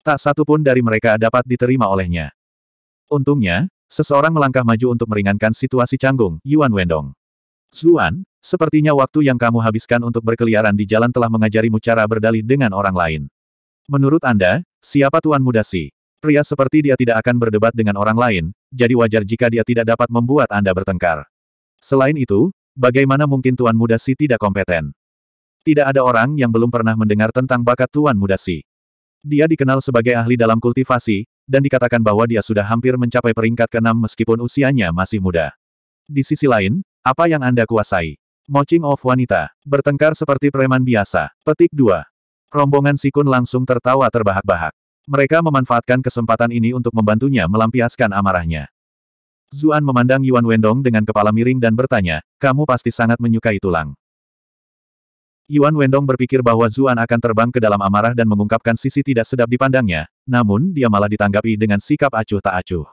Tak satu pun dari mereka dapat diterima olehnya. Untungnya, seseorang melangkah maju untuk meringankan situasi canggung, Yuan Wendong. Zuan, sepertinya waktu yang kamu habiskan untuk berkeliaran di jalan telah mengajarimu cara berdalih dengan orang lain. Menurut Anda, siapa Tuan Muda Si? Pria seperti dia tidak akan berdebat dengan orang lain, jadi wajar jika dia tidak dapat membuat Anda bertengkar. Selain itu, bagaimana mungkin Tuan Muda Si tidak kompeten? Tidak ada orang yang belum pernah mendengar tentang bakat Tuan Muda Si. Dia dikenal sebagai ahli dalam kultivasi, dan dikatakan bahwa dia sudah hampir mencapai peringkat keenam meskipun usianya masih muda. Di sisi lain, apa yang Anda kuasai? Moching of wanita, bertengkar seperti preman biasa. Petik 2. Rombongan Sikun langsung tertawa terbahak-bahak. Mereka memanfaatkan kesempatan ini untuk membantunya melampiaskan amarahnya. Zuan memandang Yuan Wendong dengan kepala miring dan bertanya, kamu pasti sangat menyukai tulang. Yuan Wendong berpikir bahwa Zuan akan terbang ke dalam amarah dan mengungkapkan sisi tidak sedap dipandangnya, namun dia malah ditanggapi dengan sikap acuh tak acuh.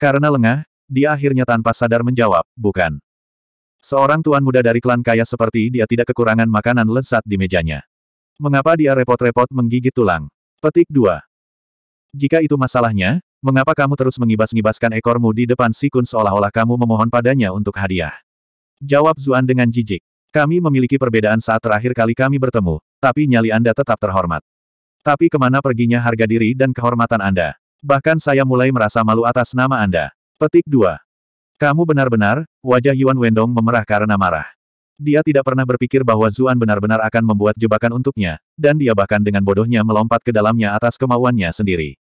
Karena lengah, dia akhirnya tanpa sadar menjawab, bukan. Seorang tuan muda dari klan kaya seperti dia tidak kekurangan makanan lezat di mejanya. Mengapa dia repot-repot menggigit tulang? Petik 2. Jika itu masalahnya, Mengapa kamu terus mengibas-ngibaskan ekormu di depan Sikun seolah-olah kamu memohon padanya untuk hadiah? Jawab Zuan dengan jijik. Kami memiliki perbedaan saat terakhir kali kami bertemu, tapi nyali Anda tetap terhormat. Tapi kemana perginya harga diri dan kehormatan Anda? Bahkan saya mulai merasa malu atas nama Anda. Petik 2. Kamu benar-benar, wajah Yuan Wendong memerah karena marah. Dia tidak pernah berpikir bahwa Zuan benar-benar akan membuat jebakan untuknya, dan dia bahkan dengan bodohnya melompat ke dalamnya atas kemauannya sendiri.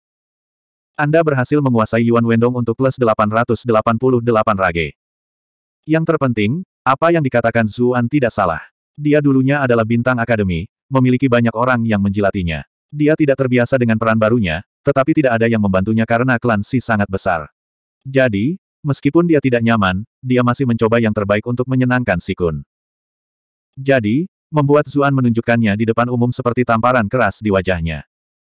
Anda berhasil menguasai Yuan Wendong untuk plus 888 rage. Yang terpenting, apa yang dikatakan Zuan tidak salah. Dia dulunya adalah bintang akademi, memiliki banyak orang yang menjilatinya. Dia tidak terbiasa dengan peran barunya, tetapi tidak ada yang membantunya karena klan Si sangat besar. Jadi, meskipun dia tidak nyaman, dia masih mencoba yang terbaik untuk menyenangkan Si Kun. Jadi, membuat Zuan menunjukkannya di depan umum seperti tamparan keras di wajahnya.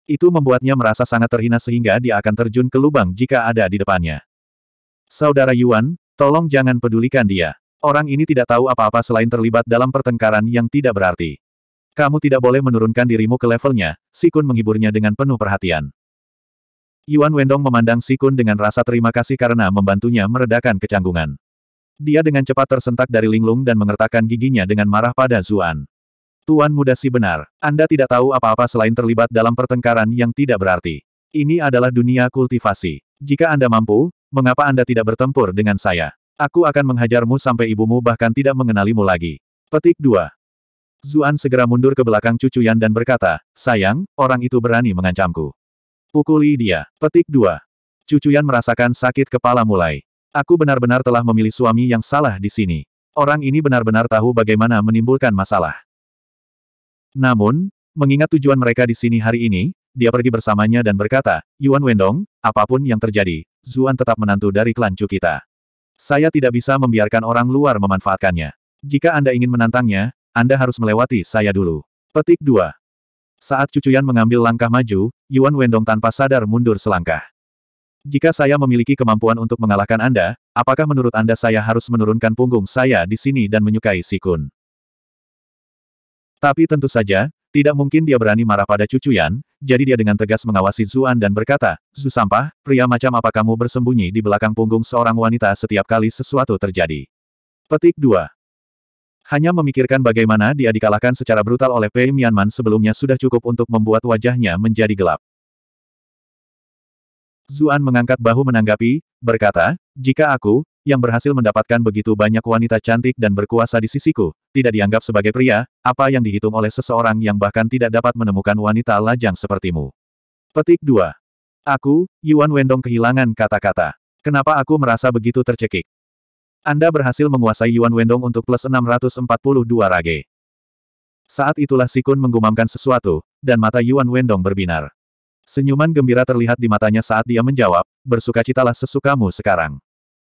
Itu membuatnya merasa sangat terhina sehingga dia akan terjun ke lubang jika ada di depannya. Saudara Yuan, tolong jangan pedulikan dia. Orang ini tidak tahu apa-apa selain terlibat dalam pertengkaran yang tidak berarti. Kamu tidak boleh menurunkan dirimu ke levelnya, Sikun menghiburnya dengan penuh perhatian. Yuan Wendong memandang Sikun dengan rasa terima kasih karena membantunya meredakan kecanggungan. Dia dengan cepat tersentak dari linglung dan mengertakkan giginya dengan marah pada Zuan. Tuan muda si benar, Anda tidak tahu apa-apa selain terlibat dalam pertengkaran yang tidak berarti. Ini adalah dunia kultivasi. Jika Anda mampu, mengapa Anda tidak bertempur dengan saya? Aku akan menghajarmu sampai ibumu bahkan tidak mengenalimu lagi. Petik 2. Zuan segera mundur ke belakang Cucu Yan dan berkata, Sayang, orang itu berani mengancamku. Pukuli dia. Petik 2. Cucu Yan merasakan sakit kepala mulai. Aku benar-benar telah memilih suami yang salah di sini. Orang ini benar-benar tahu bagaimana menimbulkan masalah. Namun, mengingat tujuan mereka di sini hari ini, dia pergi bersamanya dan berkata, Yuan Wendong, apapun yang terjadi, Zuan tetap menantu dari klan Chu kita. Saya tidak bisa membiarkan orang luar memanfaatkannya. Jika Anda ingin menantangnya, Anda harus melewati saya dulu. Petik 2. Saat Yan mengambil langkah maju, Yuan Wendong tanpa sadar mundur selangkah. Jika saya memiliki kemampuan untuk mengalahkan Anda, apakah menurut Anda saya harus menurunkan punggung saya di sini dan menyukai Sikun? Tapi tentu saja, tidak mungkin dia berani marah pada cucu Yan, jadi dia dengan tegas mengawasi Zuan dan berkata, Zu sampah, pria macam apa kamu bersembunyi di belakang punggung seorang wanita setiap kali sesuatu terjadi. Petik 2. Hanya memikirkan bagaimana dia dikalahkan secara brutal oleh Pei Mianman sebelumnya sudah cukup untuk membuat wajahnya menjadi gelap. Zuan mengangkat bahu menanggapi, berkata, jika aku, yang berhasil mendapatkan begitu banyak wanita cantik dan berkuasa di sisiku, tidak dianggap sebagai pria, apa yang dihitung oleh seseorang yang bahkan tidak dapat menemukan wanita lajang sepertimu. Petik 2. Aku, Yuan Wendong kehilangan kata-kata. Kenapa aku merasa begitu tercekik? Anda berhasil menguasai Yuan Wendong untuk plus 642 rage. Saat itulah Sikun menggumamkan sesuatu, dan mata Yuan Wendong berbinar. Senyuman gembira terlihat di matanya saat dia menjawab, bersukacitalah sesukamu sekarang.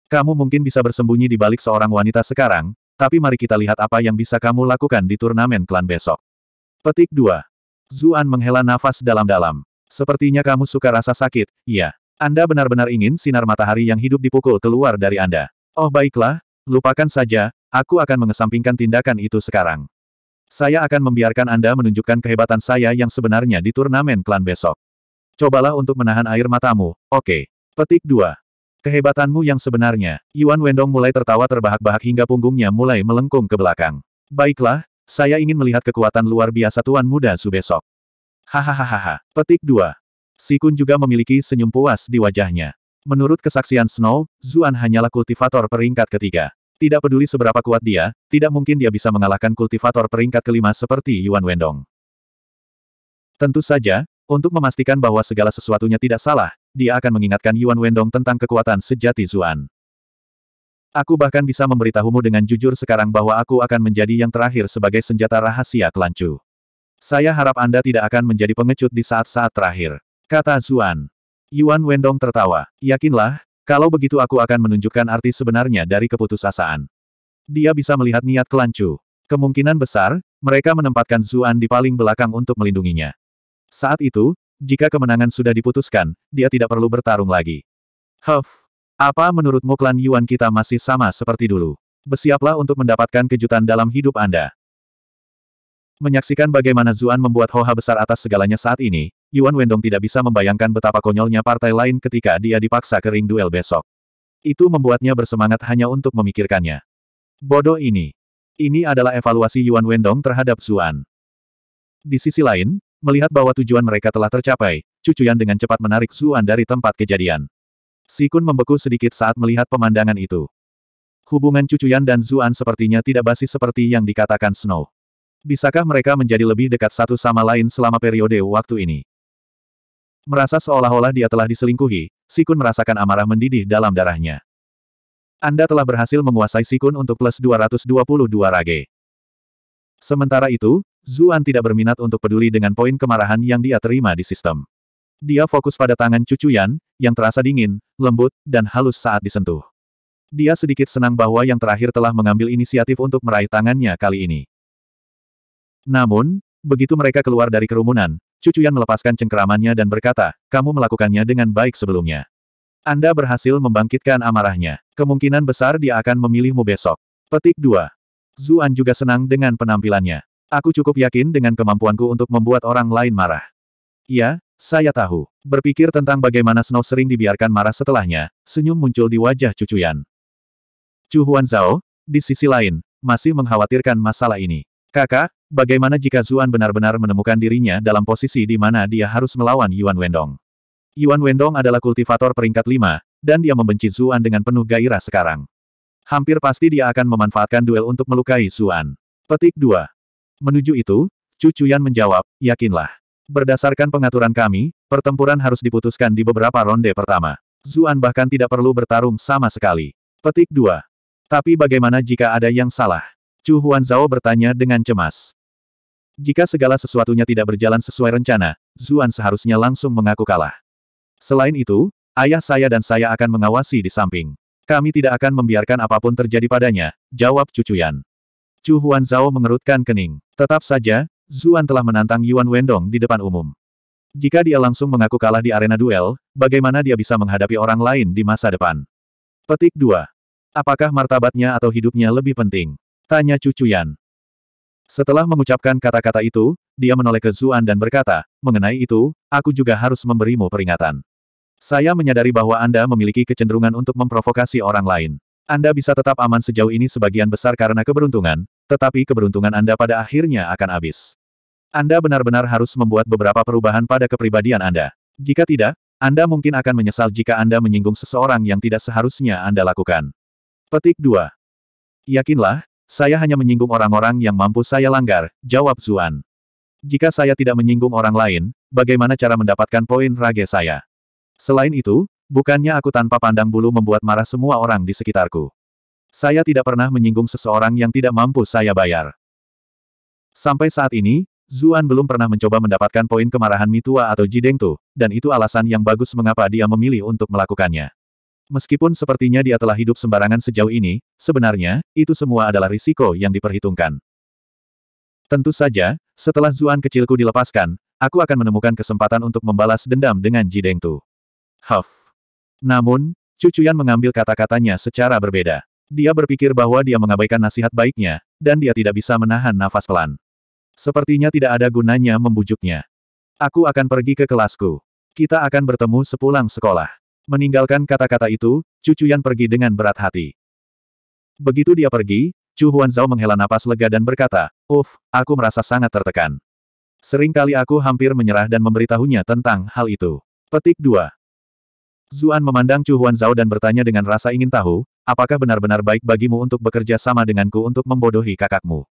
Kamu mungkin bisa bersembunyi di balik seorang wanita sekarang, tapi mari kita lihat apa yang bisa kamu lakukan di turnamen klan besok. Petik 2. Zuan menghela nafas dalam-dalam. Sepertinya kamu suka rasa sakit, iya. Anda benar-benar ingin sinar matahari yang hidup dipukul keluar dari Anda. Oh baiklah, lupakan saja, aku akan mengesampingkan tindakan itu sekarang. Saya akan membiarkan Anda menunjukkan kehebatan saya yang sebenarnya di turnamen klan besok. Cobalah untuk menahan air matamu, oke. Okay. Petik 2. Kehebatanmu yang sebenarnya, Yuan Wendong mulai tertawa terbahak-bahak hingga punggungnya mulai melengkung ke belakang. Baiklah, saya ingin melihat kekuatan luar biasa Tuan Muda Su besok. Hahaha. Petik 2. Sikun juga memiliki senyum puas di wajahnya. Menurut kesaksian Snow, Zuan hanyalah kultivator peringkat ketiga. Tidak peduli seberapa kuat dia, tidak mungkin dia bisa mengalahkan kultivator peringkat kelima seperti Yuan Wendong. Tentu saja, untuk memastikan bahwa segala sesuatunya tidak salah, dia akan mengingatkan Yuan Wendong tentang kekuatan sejati Zuan. Aku bahkan bisa memberitahumu dengan jujur sekarang bahwa aku akan menjadi yang terakhir sebagai senjata rahasia kelancu. Saya harap Anda tidak akan menjadi pengecut di saat-saat terakhir. Kata Zuan. Yuan Wendong tertawa. Yakinlah, kalau begitu aku akan menunjukkan arti sebenarnya dari keputusasaan. Dia bisa melihat niat kelancu. Kemungkinan besar, mereka menempatkan Zuan di paling belakang untuk melindunginya. Saat itu, jika kemenangan sudah diputuskan, dia tidak perlu bertarung lagi. Huff! Apa menurutmu klan Yuan kita masih sama seperti dulu? Bersiaplah untuk mendapatkan kejutan dalam hidup Anda. Menyaksikan bagaimana Zuan membuat hoha besar atas segalanya saat ini, Yuan Wendong tidak bisa membayangkan betapa konyolnya partai lain ketika dia dipaksa kering duel besok. Itu membuatnya bersemangat hanya untuk memikirkannya. Bodoh ini. Ini adalah evaluasi Yuan Wendong terhadap Zuan. Di sisi lain, Melihat bahwa tujuan mereka telah tercapai, Cucuyan dengan cepat menarik Zuan dari tempat kejadian. Sikun membeku sedikit saat melihat pemandangan itu. Hubungan Cucuyan dan Zuan sepertinya tidak basi seperti yang dikatakan Snow. Bisakah mereka menjadi lebih dekat satu sama lain selama periode waktu ini? Merasa seolah-olah dia telah diselingkuhi, Sikun merasakan amarah mendidih dalam darahnya. Anda telah berhasil menguasai Sikun untuk plus 222 rage. Sementara itu, Zuan tidak berminat untuk peduli dengan poin kemarahan yang dia terima di sistem. Dia fokus pada tangan cucu Yan, yang terasa dingin, lembut, dan halus saat disentuh. Dia sedikit senang bahwa yang terakhir telah mengambil inisiatif untuk meraih tangannya kali ini. Namun, begitu mereka keluar dari kerumunan, Cucu Yan melepaskan cengkeramannya dan berkata, kamu melakukannya dengan baik sebelumnya. Anda berhasil membangkitkan amarahnya. Kemungkinan besar dia akan memilihmu besok. Petik 2. Zuan juga senang dengan penampilannya. Aku cukup yakin dengan kemampuanku untuk membuat orang lain marah. Ya, saya tahu. Berpikir tentang bagaimana Snow sering dibiarkan marah setelahnya, senyum muncul di wajah cucu Yan. Chu Huan Zhao, di sisi lain, masih mengkhawatirkan masalah ini. Kakak, bagaimana jika Zuan benar-benar menemukan dirinya dalam posisi di mana dia harus melawan Yuan Wendong? Yuan Wendong adalah kultivator peringkat lima, dan dia membenci Zuan dengan penuh gairah sekarang. Hampir pasti dia akan memanfaatkan duel untuk melukai Zuan. Petik 2. Menuju itu, cucu Yan menjawab, yakinlah. Berdasarkan pengaturan kami, pertempuran harus diputuskan di beberapa ronde pertama. Zuan bahkan tidak perlu bertarung sama sekali. Petik 2. Tapi bagaimana jika ada yang salah? Chu Huan Zhao bertanya dengan cemas. Jika segala sesuatunya tidak berjalan sesuai rencana, Zuan seharusnya langsung mengaku kalah. Selain itu, ayah saya dan saya akan mengawasi di samping. Kami tidak akan membiarkan apapun terjadi padanya, jawab cucuyan. Chu Huan Zhao mengerutkan kening. Tetap saja, Zuan telah menantang Yuan Wendong di depan umum. Jika dia langsung mengaku kalah di arena duel, bagaimana dia bisa menghadapi orang lain di masa depan? Petik 2. Apakah martabatnya atau hidupnya lebih penting? Tanya Cucu Yan. Setelah mengucapkan kata-kata itu, dia menoleh ke Zuan dan berkata, mengenai itu, aku juga harus memberimu peringatan. Saya menyadari bahwa Anda memiliki kecenderungan untuk memprovokasi orang lain. Anda bisa tetap aman sejauh ini sebagian besar karena keberuntungan, tetapi keberuntungan Anda pada akhirnya akan habis. Anda benar-benar harus membuat beberapa perubahan pada kepribadian Anda. Jika tidak, Anda mungkin akan menyesal jika Anda menyinggung seseorang yang tidak seharusnya Anda lakukan. Petik 2. Yakinlah, saya hanya menyinggung orang-orang yang mampu saya langgar, jawab Zuan. Jika saya tidak menyinggung orang lain, bagaimana cara mendapatkan poin rage saya? Selain itu, Bukannya aku tanpa pandang bulu membuat marah semua orang di sekitarku. Saya tidak pernah menyinggung seseorang yang tidak mampu saya bayar. Sampai saat ini, Zuan belum pernah mencoba mendapatkan poin kemarahan Mitua atau Jidengtu, dan itu alasan yang bagus mengapa dia memilih untuk melakukannya. Meskipun sepertinya dia telah hidup sembarangan sejauh ini, sebenarnya, itu semua adalah risiko yang diperhitungkan. Tentu saja, setelah Zuan kecilku dilepaskan, aku akan menemukan kesempatan untuk membalas dendam dengan Jidengtu. Huff. Namun, Cucuyan mengambil kata-katanya secara berbeda. Dia berpikir bahwa dia mengabaikan nasihat baiknya, dan dia tidak bisa menahan nafas pelan. Sepertinya tidak ada gunanya membujuknya. Aku akan pergi ke kelasku. Kita akan bertemu sepulang sekolah. Meninggalkan kata-kata itu, Cucuyan pergi dengan berat hati. Begitu dia pergi, Chu Huanzhao menghela napas lega dan berkata, "Uff, aku merasa sangat tertekan. Seringkali aku hampir menyerah dan memberitahunya tentang hal itu. Petik 2. Zuan memandang Chu Zhao dan bertanya dengan rasa ingin tahu, apakah benar-benar baik bagimu untuk bekerja sama denganku untuk membodohi kakakmu?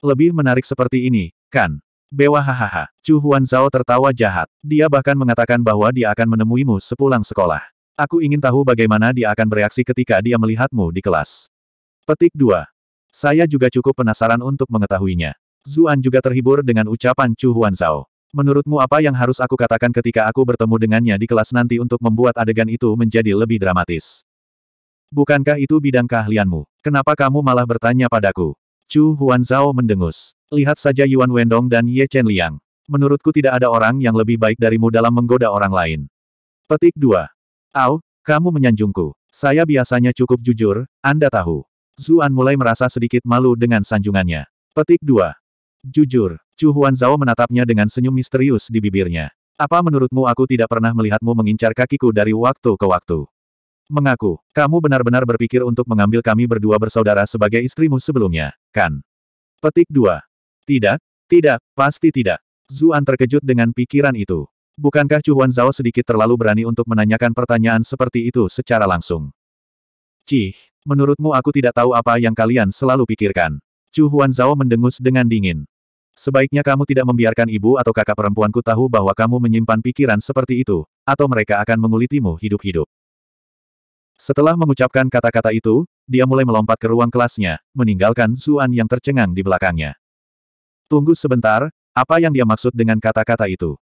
Lebih menarik seperti ini, kan? Bewa hahaha. Chu Huan Zhao tertawa jahat. Dia bahkan mengatakan bahwa dia akan menemuimu sepulang sekolah. Aku ingin tahu bagaimana dia akan bereaksi ketika dia melihatmu di kelas. Petik 2. Saya juga cukup penasaran untuk mengetahuinya. Zuan juga terhibur dengan ucapan Chu Huan Zhao. Menurutmu apa yang harus aku katakan ketika aku bertemu dengannya di kelas nanti untuk membuat adegan itu menjadi lebih dramatis? Bukankah itu bidang keahlianmu? Kenapa kamu malah bertanya padaku? Chu Zhao mendengus. Lihat saja Yuan Wendong dan Ye Chen Liang. Menurutku tidak ada orang yang lebih baik darimu dalam menggoda orang lain. Petik 2. Au, kamu menyanjungku. Saya biasanya cukup jujur, Anda tahu. Zuan mulai merasa sedikit malu dengan sanjungannya. Petik 2. Jujur, Chu Huan Zhao menatapnya dengan senyum misterius di bibirnya. Apa menurutmu aku tidak pernah melihatmu mengincar kakiku dari waktu ke waktu? Mengaku, kamu benar-benar berpikir untuk mengambil kami berdua bersaudara sebagai istrimu sebelumnya, kan? Petik 2. Tidak, tidak, pasti tidak. Zuan terkejut dengan pikiran itu. Bukankah Chu Huan Zhao sedikit terlalu berani untuk menanyakan pertanyaan seperti itu secara langsung? Cih, menurutmu aku tidak tahu apa yang kalian selalu pikirkan. Chu Huan Zhao mendengus dengan dingin. Sebaiknya kamu tidak membiarkan ibu atau kakak perempuanku tahu bahwa kamu menyimpan pikiran seperti itu, atau mereka akan mengulitimu hidup-hidup. Setelah mengucapkan kata-kata itu, dia mulai melompat ke ruang kelasnya, meninggalkan Zuan yang tercengang di belakangnya. Tunggu sebentar, apa yang dia maksud dengan kata-kata itu?